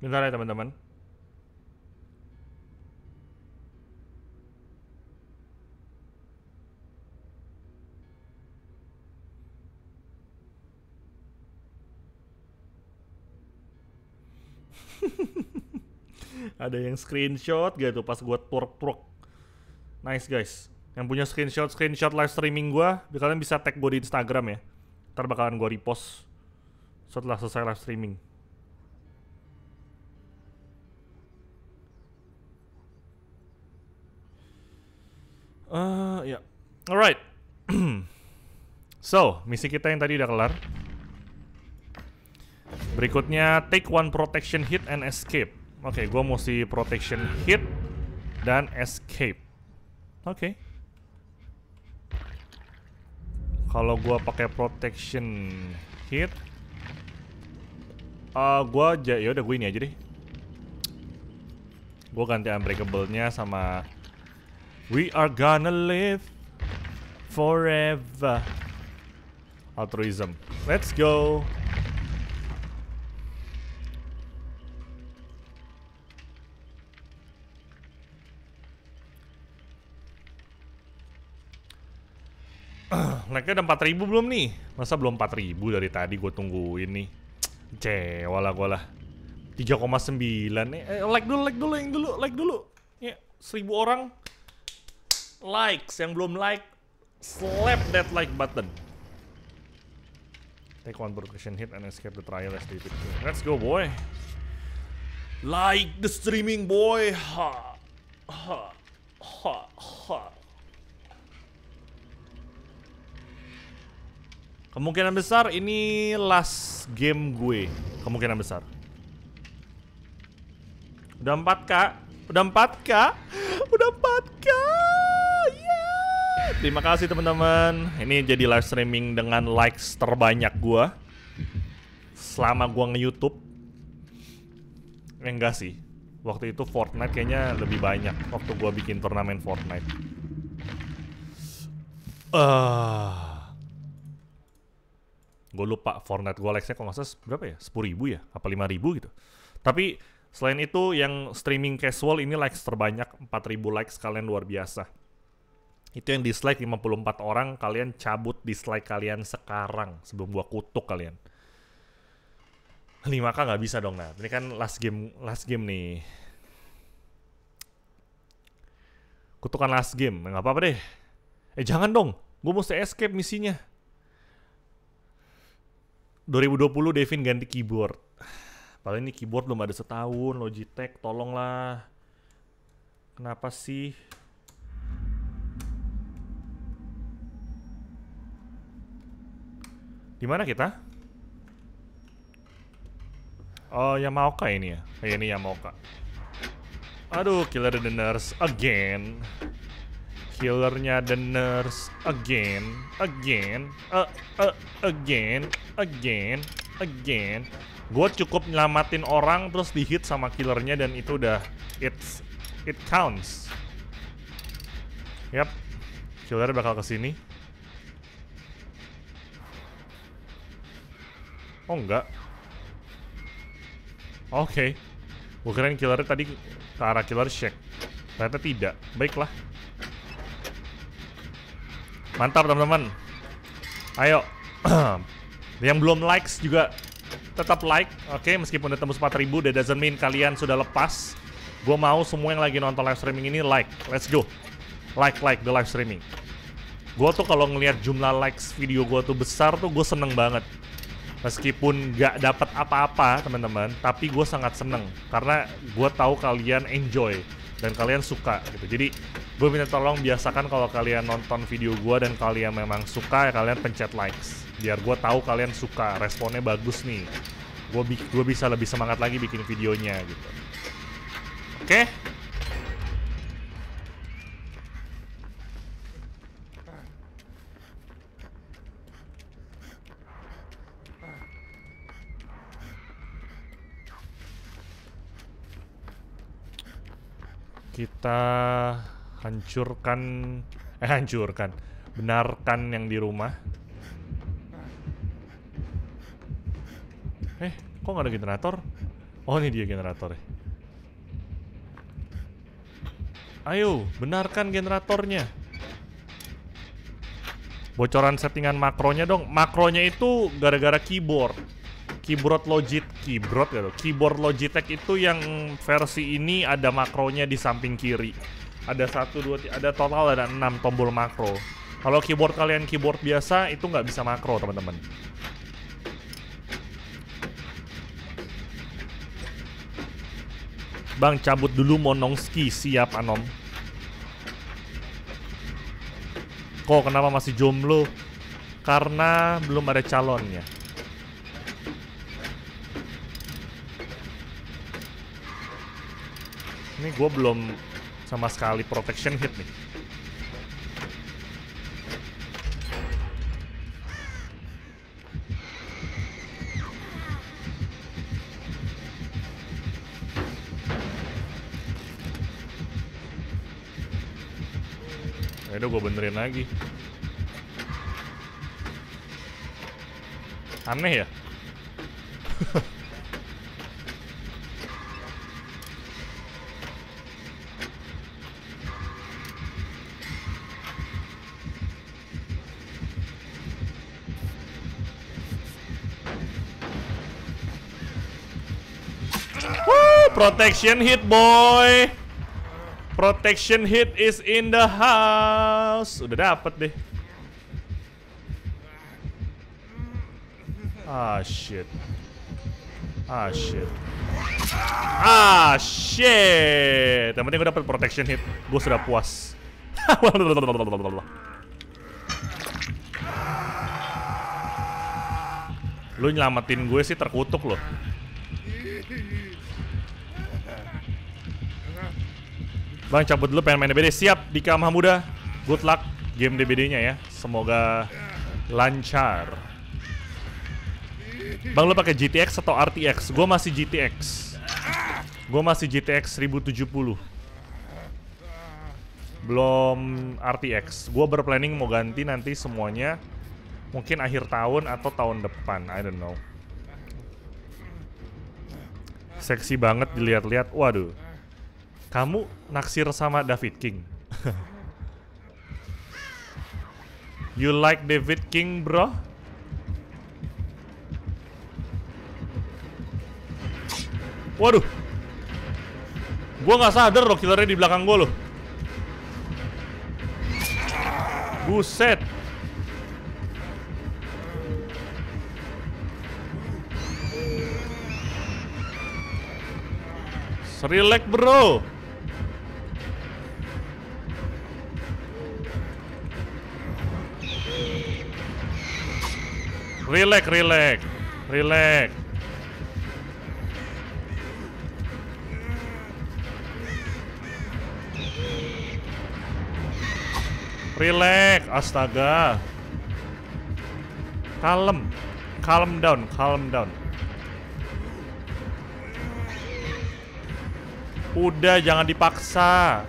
Bentar ya teman-teman. ada yang screenshot gitu pas gue twerk twerk nice guys yang punya screenshot screenshot live streaming gue kalian bisa tag gue di Instagram ya ntar bakalan gue repost setelah selesai live streaming Uh, ya. Yeah. Alright. so, misi kita yang tadi udah kelar. Berikutnya, take one protection hit and escape. Oke, okay, gue mesti protection hit dan escape. Oke. Okay. Kalau gue pakai protection hit, uh, ah, gue aja ya udah gue ini aja deh. Gue ganti unbreakable-nya sama We are gonna live forever. Altruism. Let's go. naiknya udah 4000 belum nih? Masa belum 4000 dari tadi gue tunggu ini, Cewa lah gue lah. 3,9 nih. Eh, like dulu, like dulu yang dulu, like dulu. Ya, 1000 orang likes yang belum like slap that like button. Take one percussion hit and escape the trial as David. Let's go boy. Like the streaming boy. Ha. Ha. Ha. Ha. Kemungkinan besar ini last game gue. Kemungkinan besar. Udah 4 kak, Udah 4 kak, Udah 4 kak. Yeah. Terima kasih teman-teman. Ini jadi live streaming dengan likes terbanyak gue Selama gue nge-YouTube. Eh, enggak sih. Waktu itu Fortnite kayaknya lebih banyak waktu gue bikin turnamen Fortnite. Eh uh gue lupa Fortnite gue Lexnya kalau nggak salah berapa ya sepuluh ribu ya apa lima ribu gitu tapi selain itu yang streaming casual ini likes terbanyak 4000 likes kalian luar biasa itu yang dislike 54 orang kalian cabut dislike kalian sekarang sebelum gua kutuk kalian 5k nggak bisa dong nah ini kan last game last game nih kutukan last game nggak apa-apa deh eh jangan dong gue mesti escape misinya 2020 Devin ganti keyboard. Paling ini keyboard belum ada setahun, Logitech tolonglah. Kenapa sih? Di mana kita? Oh, Yamaoka ini ya. Kayak oh, ini Yamaoka. Aduh, killer the nurse again. Healernya The Nurse again, again, uh, uh, again, again, again. Gue cukup nyelamatin orang terus dihit sama killernya dan itu udah it's it counts. Yap, killer bakal kesini. Oh enggak. Oke. Okay. Gue keren killernya tadi ke arah killer shack. Ternyata tidak. Baiklah. Mantap teman-teman. Ayo. yang belum likes juga tetap like, oke okay? meskipun udah tembus 4000 that doesn't mean kalian sudah lepas. Gue mau semua yang lagi nonton live streaming ini like. Let's go. Like like the live streaming. Gue tuh kalau ngelihat jumlah likes video gue tuh besar tuh gue seneng banget. Meskipun gak dapat apa-apa teman-teman, tapi gue sangat seneng karena gue tahu kalian enjoy dan kalian suka gitu. Jadi gue minta tolong biasakan kalau kalian nonton video gue dan kalian memang suka ya kalian pencet likes biar gue tahu kalian suka responnya bagus nih. Gue bi bisa lebih semangat lagi bikin videonya gitu. Oke. Okay? kita hancurkan eh hancurkan benarkan yang di rumah eh kok nggak ada generator oh ini dia generator ayo benarkan generatornya bocoran settingan makronya dong makronya itu gara-gara keyboard keyboard Logitech keyboard gitu keyboard Logitech itu yang versi ini ada makronya di samping kiri ada satu dua ada total ada enam tombol makro kalau keyboard kalian keyboard biasa itu nggak bisa makro teman-teman Bang cabut dulu Monongski siap Anom Kok kenapa masih jomblo? Karena belum ada calonnya Ini gue belum sama sekali protection hit nih. Aduh gue benerin lagi Aneh ya protection hit boy. Protection hit is in the house. Udah dapet deh. Ah shit. Ah shit. Ah shit. Yang penting gue dapet protection hit. Gue sudah puas. Lu nyelamatin gue sih terkutuk loh. Bang cabut dulu pengen main DBD. Siap Dika Mahmuda. Good luck game DBD-nya ya. Semoga lancar. Bang lu pakai GTX atau RTX? Gue masih GTX. gue masih GTX 1070. Belum RTX. Gue berplanning mau ganti nanti semuanya mungkin akhir tahun atau tahun depan. I don't know. Seksi banget dilihat-lihat. Waduh. Kamu naksir sama David King. you like David King, bro? Waduh. Gua nggak sadar loh killernya di belakang gua loh. Buset. Serilek bro Relax, relax. Relax. Relax, astaga. Kalem. Calm down, calm down. Udah jangan dipaksa.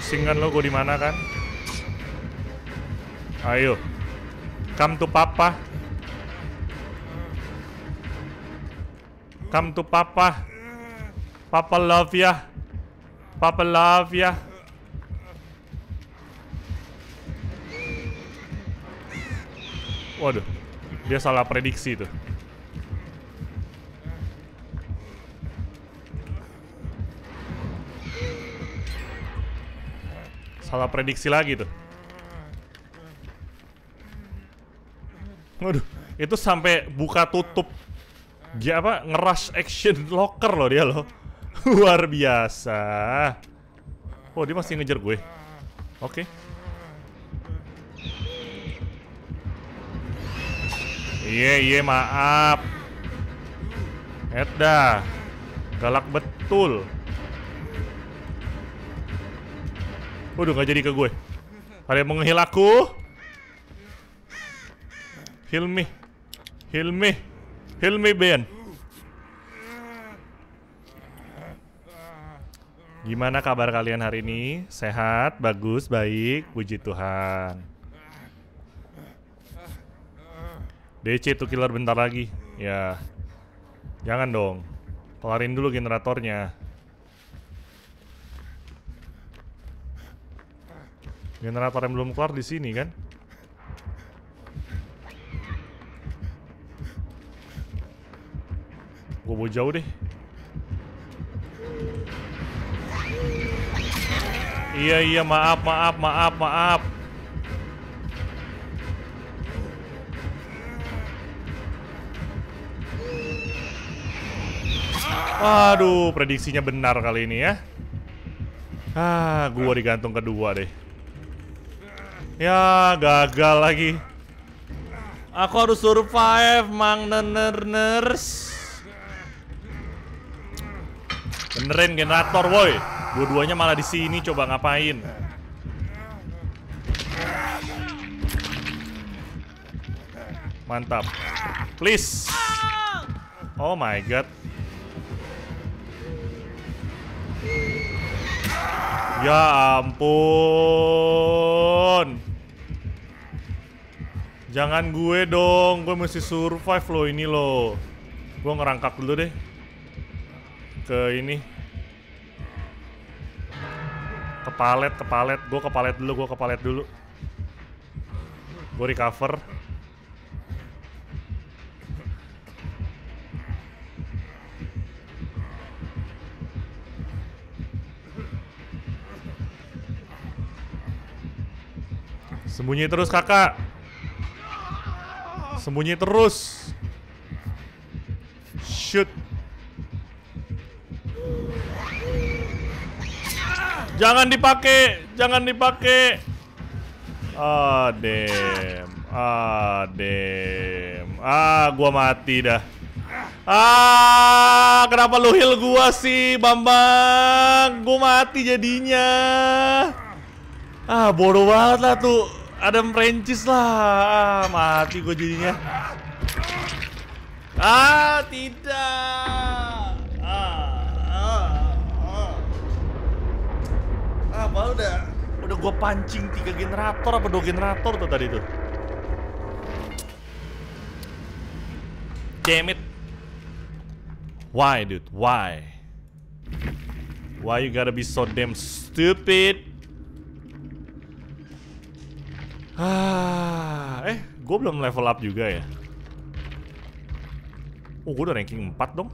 Pusing kan lo gue di mana kan? Ayo. Come to papa. Come to papa. Papa love ya. Papa love ya. Waduh. Dia salah prediksi tuh. Salah prediksi lagi tuh. Waduh, itu sampai buka tutup dia apa ngeras action locker loh dia loh. Luar biasa. Oh, dia masih ngejar gue. Oke. Okay. Iya, iya, yeah, maaf. Edda. Galak betul. Waduh, nggak jadi ke gue. Ada yang menghil aku. Heal me. Heal me. Heal me, Ben. Gimana kabar kalian hari ini? Sehat, bagus, baik, puji Tuhan. DC itu killer bentar lagi. Ya. Jangan dong. Kelarin dulu generatornya. Generator yang belum keluar di sini kan? Gue mau jauh deh. Iya iya maaf maaf maaf maaf. Aduh, prediksinya benar kali ini ya. Ah, gua digantung kedua deh. Ya, gagal lagi. Aku harus survive, Mang Nenerners. Benerin generator, boy. Dua-duanya malah di sini coba ngapain? Mantap. Please. Oh my god. Ya ampun. Jangan gue dong, gue mesti survive loh ini loh. Gue ngerangkak dulu deh. Ke ini. Ke palet, ke palet. Gue ke palet dulu, gue ke palet dulu. Gue recover. Sembunyi terus kakak. Sembunyi terus. Shoot. Jangan dipakai, jangan dipakai. Ah, damn. Ah, Ah, gua mati dah. Ah, kenapa lu heal gua sih, Bambang? Gua mati jadinya. Ah, bodoh banget lah tuh. Ada merencis lah. Ah, mati gue jadinya. Ah, tidak. Ah, ah, ah. ah udah udah gue pancing tiga generator apa dua generator tuh tadi tuh. Damn it. Why, dude? Why? Why you gotta be so damn stupid? Ah, eh, gue belum level up juga ya. Oh, gue udah ranking 4 dong.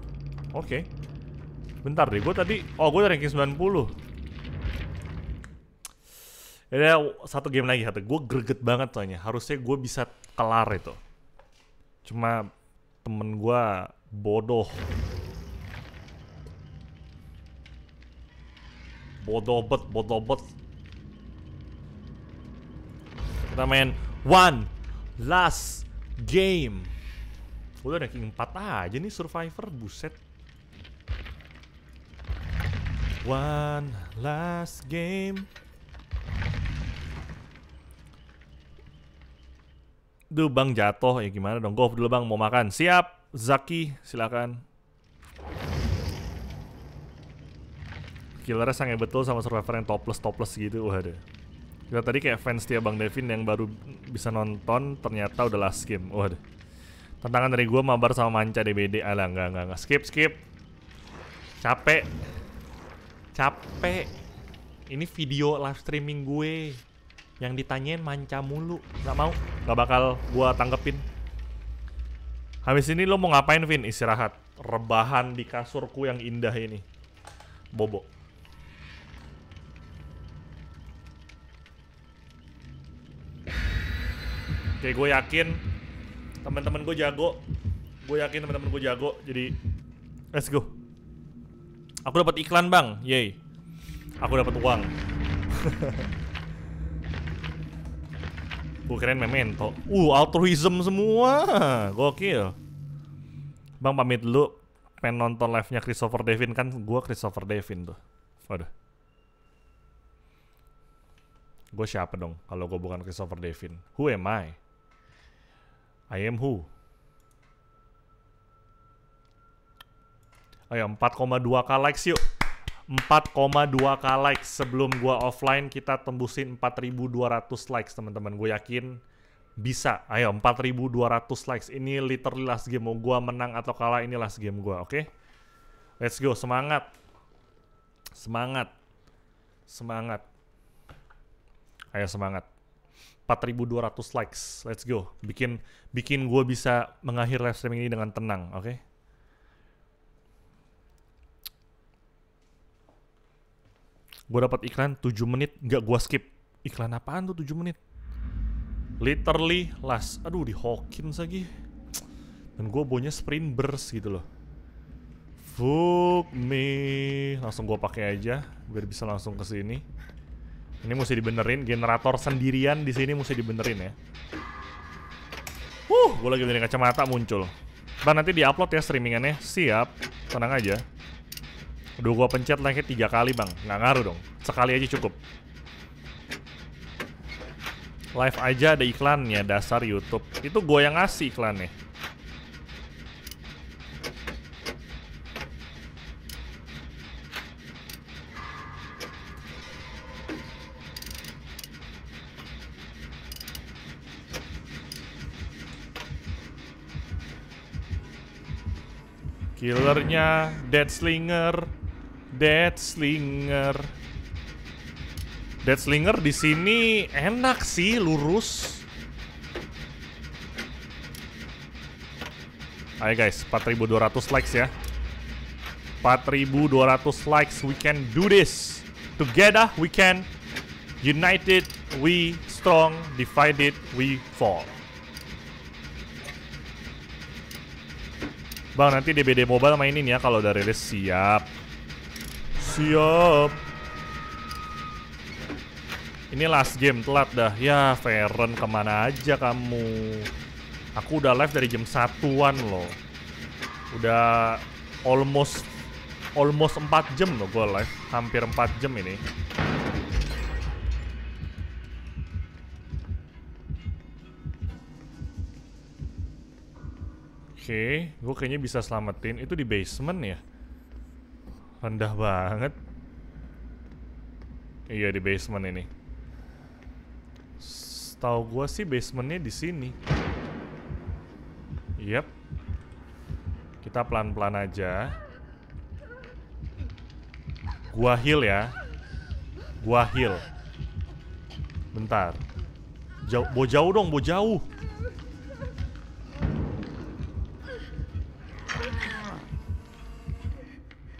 Oke. Okay. Bentar deh, gue tadi... Oh, gue udah ranking 90. Ya, ya satu game lagi satu. Gue greget banget soalnya. Harusnya gue bisa kelar itu. Cuma temen gue bodoh. Bodoh bet, bodoh bet. Kita main one last game. Udah ranking 4 aja nih survivor, buset. One last game. Duh bang jatuh ya gimana dong? go dulu bang mau makan. Siap, Zaki silakan. Killernya sangat betul sama survivor yang topless topless gitu. Waduh. Kita tadi kayak fans dia Bang Devin yang baru bisa nonton ternyata udah last game. Waduh. Tantangan dari gue mabar sama manca DBD. Alah, enggak, enggak, enggak. Skip, skip. Capek. Capek. Ini video live streaming gue. Yang ditanyain manca mulu. Gak mau. Gak bakal gua tanggepin. Habis ini lo mau ngapain, Vin? Istirahat. Rebahan di kasurku yang indah ini. Bobo. Oke, gue yakin teman-teman gue jago. Gue yakin teman-teman gue jago. Jadi let's go. Aku dapat iklan, Bang. Yay. Aku dapat uang. gue keren memento. Uh, altruism semua. Gokil. Bang pamit dulu. Pengen nonton live-nya Christopher Devin kan gue Christopher Devin tuh. Waduh gue siapa dong kalau gue bukan Christopher Devin? Who am I? I am who? Ayo 4,2k likes yuk. 4,2k likes sebelum gua offline kita tembusin 4.200 likes teman-teman. Gue yakin bisa. Ayo 4.200 likes. Ini literally last game. Mau gua menang atau kalah ini last game gua, oke? Okay? Let's go, semangat. Semangat. Semangat. Ayo semangat. 4200 likes. Let's go. Bikin bikin gue bisa mengakhiri live streaming ini dengan tenang, oke? Okay? Gue dapat iklan 7 menit, nggak gue skip. Iklan apaan tuh 7 menit? Literally last. Aduh, di hokin lagi. Dan gue bonya sprint burst gitu loh. Fuck me. Langsung gue pakai aja biar bisa langsung ke sini. Ini mesti dibenerin, generator sendirian di sini mesti dibenerin ya. Uh, gue lagi dari kacamata muncul. Bang nanti diupload ya streamingannya. Siap, tenang aja. Udah gue pencet lagi tiga kali bang, nggak ngaruh dong. Sekali aja cukup. Live aja ada iklannya, dasar YouTube. Itu gue yang ngasih iklannya. Killernya, Dead Slinger, Dead Slinger, Dead Slinger. di sini enak sih lurus Ayo guys, 4200 likes ya 4200 likes, we can do this Together we can United we strong, divided we fall Bang, nanti DBD Mobile mainin ya kalau udah rilis. Siap. Siap. Ini last game, telat dah. Ya, Feren kemana aja kamu? Aku udah live dari jam satuan loh. Udah almost almost 4 jam loh gue live. Hampir 4 jam ini. okay. gue kayaknya bisa selamatin. Itu di basement ya? Rendah banget. Iya di basement ini. Tahu gue sih basementnya di sini. Yap. Kita pelan-pelan aja. Gua heal ya. Gua heal. Bentar. Jauh, bo jauh dong, bo jauh.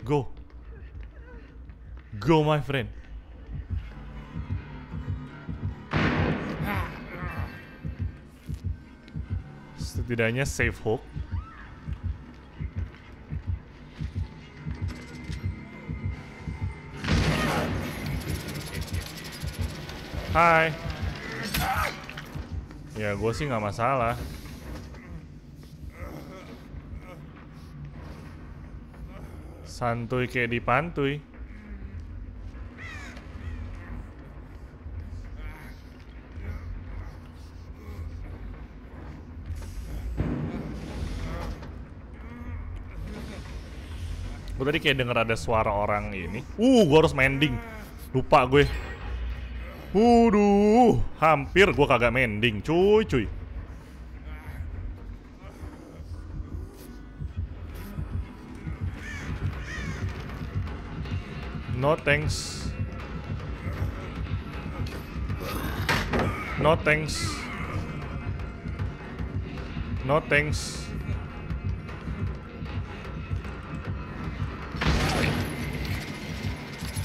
Go. Go my friend. Setidaknya safe hook. Hai. Ya, gue sih nggak masalah. Santuy kayak di pantuy. Gue tadi kayak denger ada suara orang ini. Uh, gue harus mending. Lupa gue. Waduh, hampir gue kagak mending, cuy cuy. No thanks. No thanks. No thanks.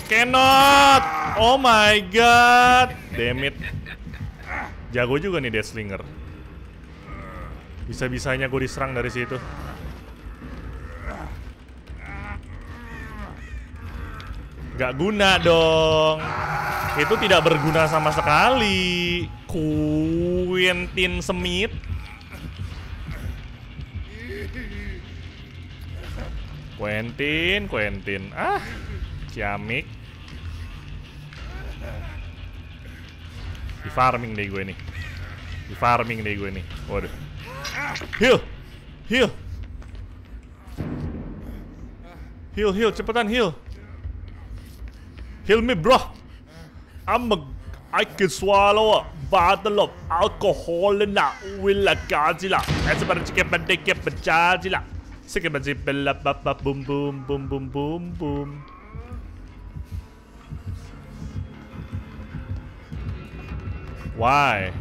Cannot! Oh my god! Damn it. Jago juga nih Deathslinger. Bisa-bisanya gue diserang dari situ. Gak guna dong. Itu tidak berguna sama sekali. Quentin Smith. Quentin, Quentin. Ah, ciamik. Di farming deh gue nih. Di farming deh gue nih. Waduh. Heal. Heal. Heal, heal, cepetan heal. Heal me, bro. I'm a. I can swallow a bottle of alcohol and I will a Godzilla. That's about to get my dick, get my Godzilla. Sick of my zip, boom, boom, boom, boom, boom, boom. Why?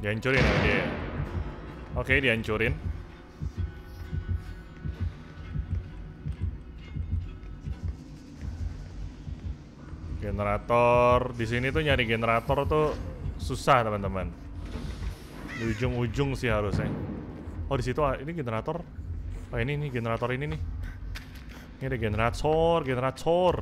Dihancurin oke. Okay. Ya? Oke, dihancurin. Generator di sini tuh nyari generator tuh susah, teman-teman. Di ujung-ujung sih harusnya. Oh, di situ ah, ini generator. Oh, ini nih generator ini nih. Ini ada generator, generator.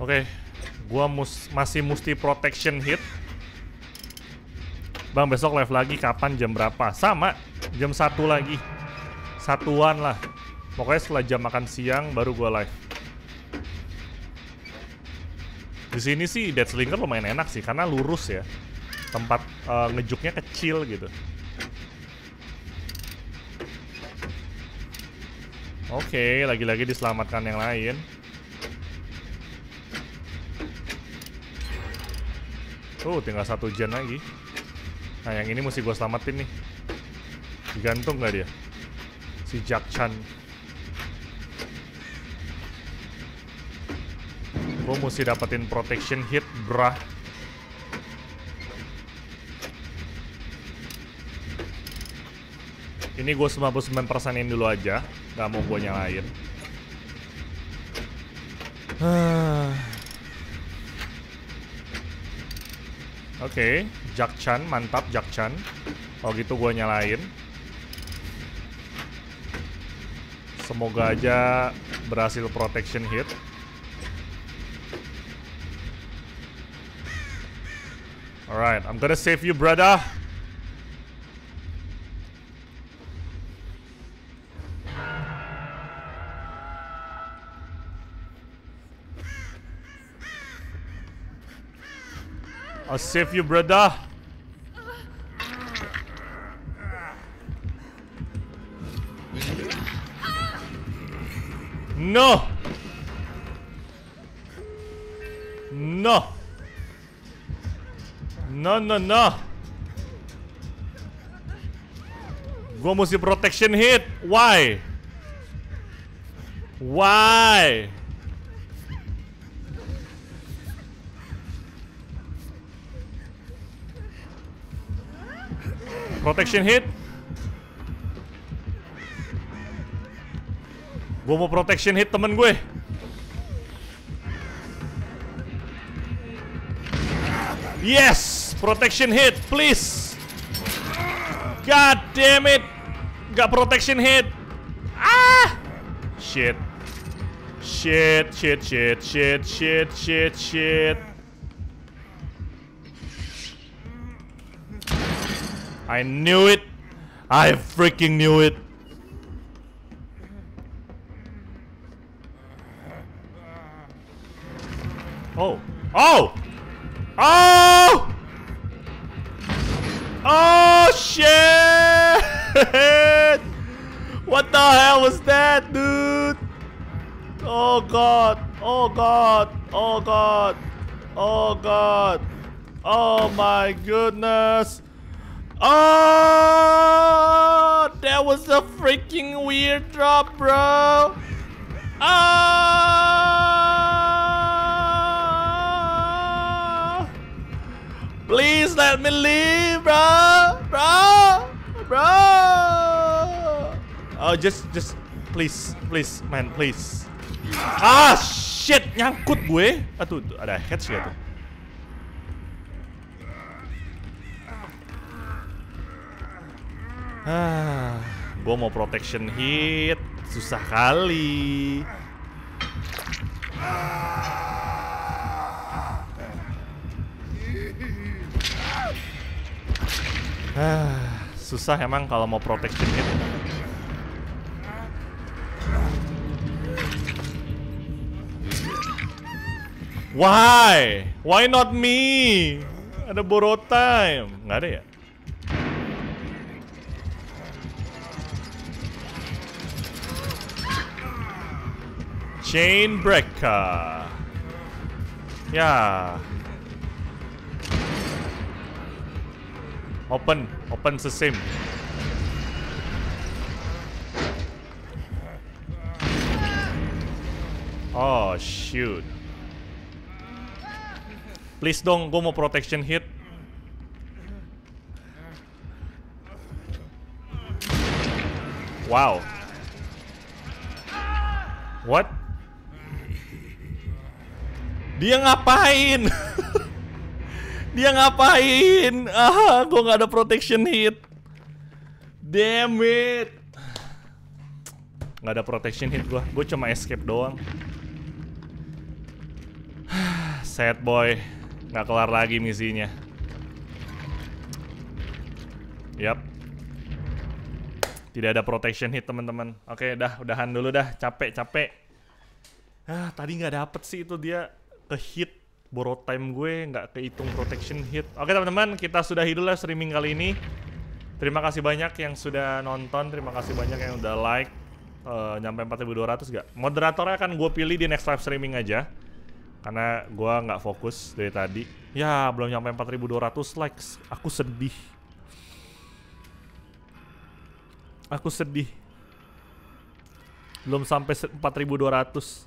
Oke, okay. gua mus masih mesti protection hit. Bang, besok live lagi kapan jam berapa? Sama, jam satu lagi. Satuan lah. Pokoknya setelah jam makan siang baru gua live. Di sini sih Slinger lumayan enak sih karena lurus ya. Tempat uh, ngejuknya kecil gitu. Oke, okay, lagi-lagi diselamatkan yang lain. Oh, tinggal satu gen lagi. Nah, yang ini mesti gue selamatin nih. Digantung nggak dia? Si Jack Chan. Gue mesti dapetin protection hit, brah. Ini gue 99 persenin dulu aja. Gak mau gue nyalain. Ah. Oke, okay. Chan mantap Jack Chan. Kalau oh gitu gue nyalain. Semoga aja berhasil protection hit. Alright, I'm gonna save you, brother. save you, brother. No! No! No, no, no! Gua mesti protection hit. Why? Why? Protection hit. Gue mau protection hit temen gue. Yes, protection hit, please. God damn it. Gak protection hit. Ah! Shit. Shit, shit, shit, shit, shit, shit, shit. I knew it. I freaking knew it. Oh. Oh! Oh! Oh, shit! what the hell was that, dude? Oh, God. Oh, God. Oh, God. Oh, God. Oh, my goodness. Oh, that was a freaking weird drop, bro. Oh, please let me leave, bro, bro, bro. Oh, just, just, please, please, man, please. Ah, shit, nyangkut gue. Aduh, ada headshot Ah, gue mau protection hit, susah kali. Ah, susah emang kalau mau protection hit. Why? Why not me? Ada borrow time. Nggak ada ya? Chain Brecka. Yeah. Open. Open sim. Oh, shoot. Please dong, gue mau protection hit. Wow. What? Dia ngapain? Dia ngapain? Ah, gue nggak ada protection hit. Damn it. Gak ada protection hit gue. Gue cuma escape doang. Sad boy. Nggak kelar lagi misinya. Yap. Tidak ada protection hit teman-teman. Oke, dah udahan dulu dah. Capek capek. Ah, tadi nggak dapet sih itu dia ke hit borrow time gue nggak kehitung protection hit oke teman-teman kita sudah dulu streaming kali ini terima kasih banyak yang sudah nonton terima kasih banyak yang udah like uh, nyampe 4200 gak moderatornya akan gue pilih di next live streaming aja karena gue nggak fokus dari tadi ya belum nyampe 4200 likes aku sedih aku sedih belum sampai 4200 nggak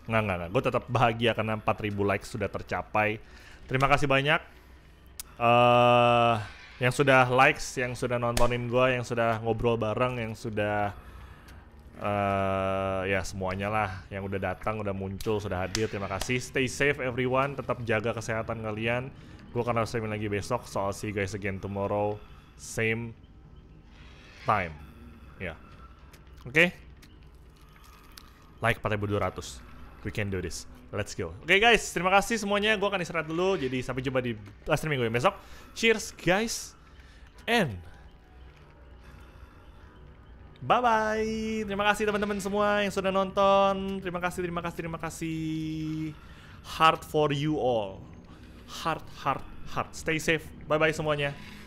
nggak, nggak. gue tetap bahagia karena 4000 likes sudah tercapai terima kasih banyak uh, yang sudah likes yang sudah nontonin gue yang sudah ngobrol bareng yang sudah uh, ya semuanya lah yang udah datang udah muncul sudah hadir terima kasih stay safe everyone tetap jaga kesehatan kalian gue akan streaming lagi besok so I'll see you guys again tomorrow same time ya yeah. oke okay? like 4200. We can do this. Let's go. Oke okay, guys, terima kasih semuanya. Gue akan istirahat dulu. Jadi sampai jumpa di live streaming gue besok. Cheers guys. And Bye-bye. Terima kasih teman-teman semua yang sudah nonton. Terima kasih, terima kasih, terima kasih. Heart for you all. Heart, heart, heart. Stay safe. Bye-bye semuanya.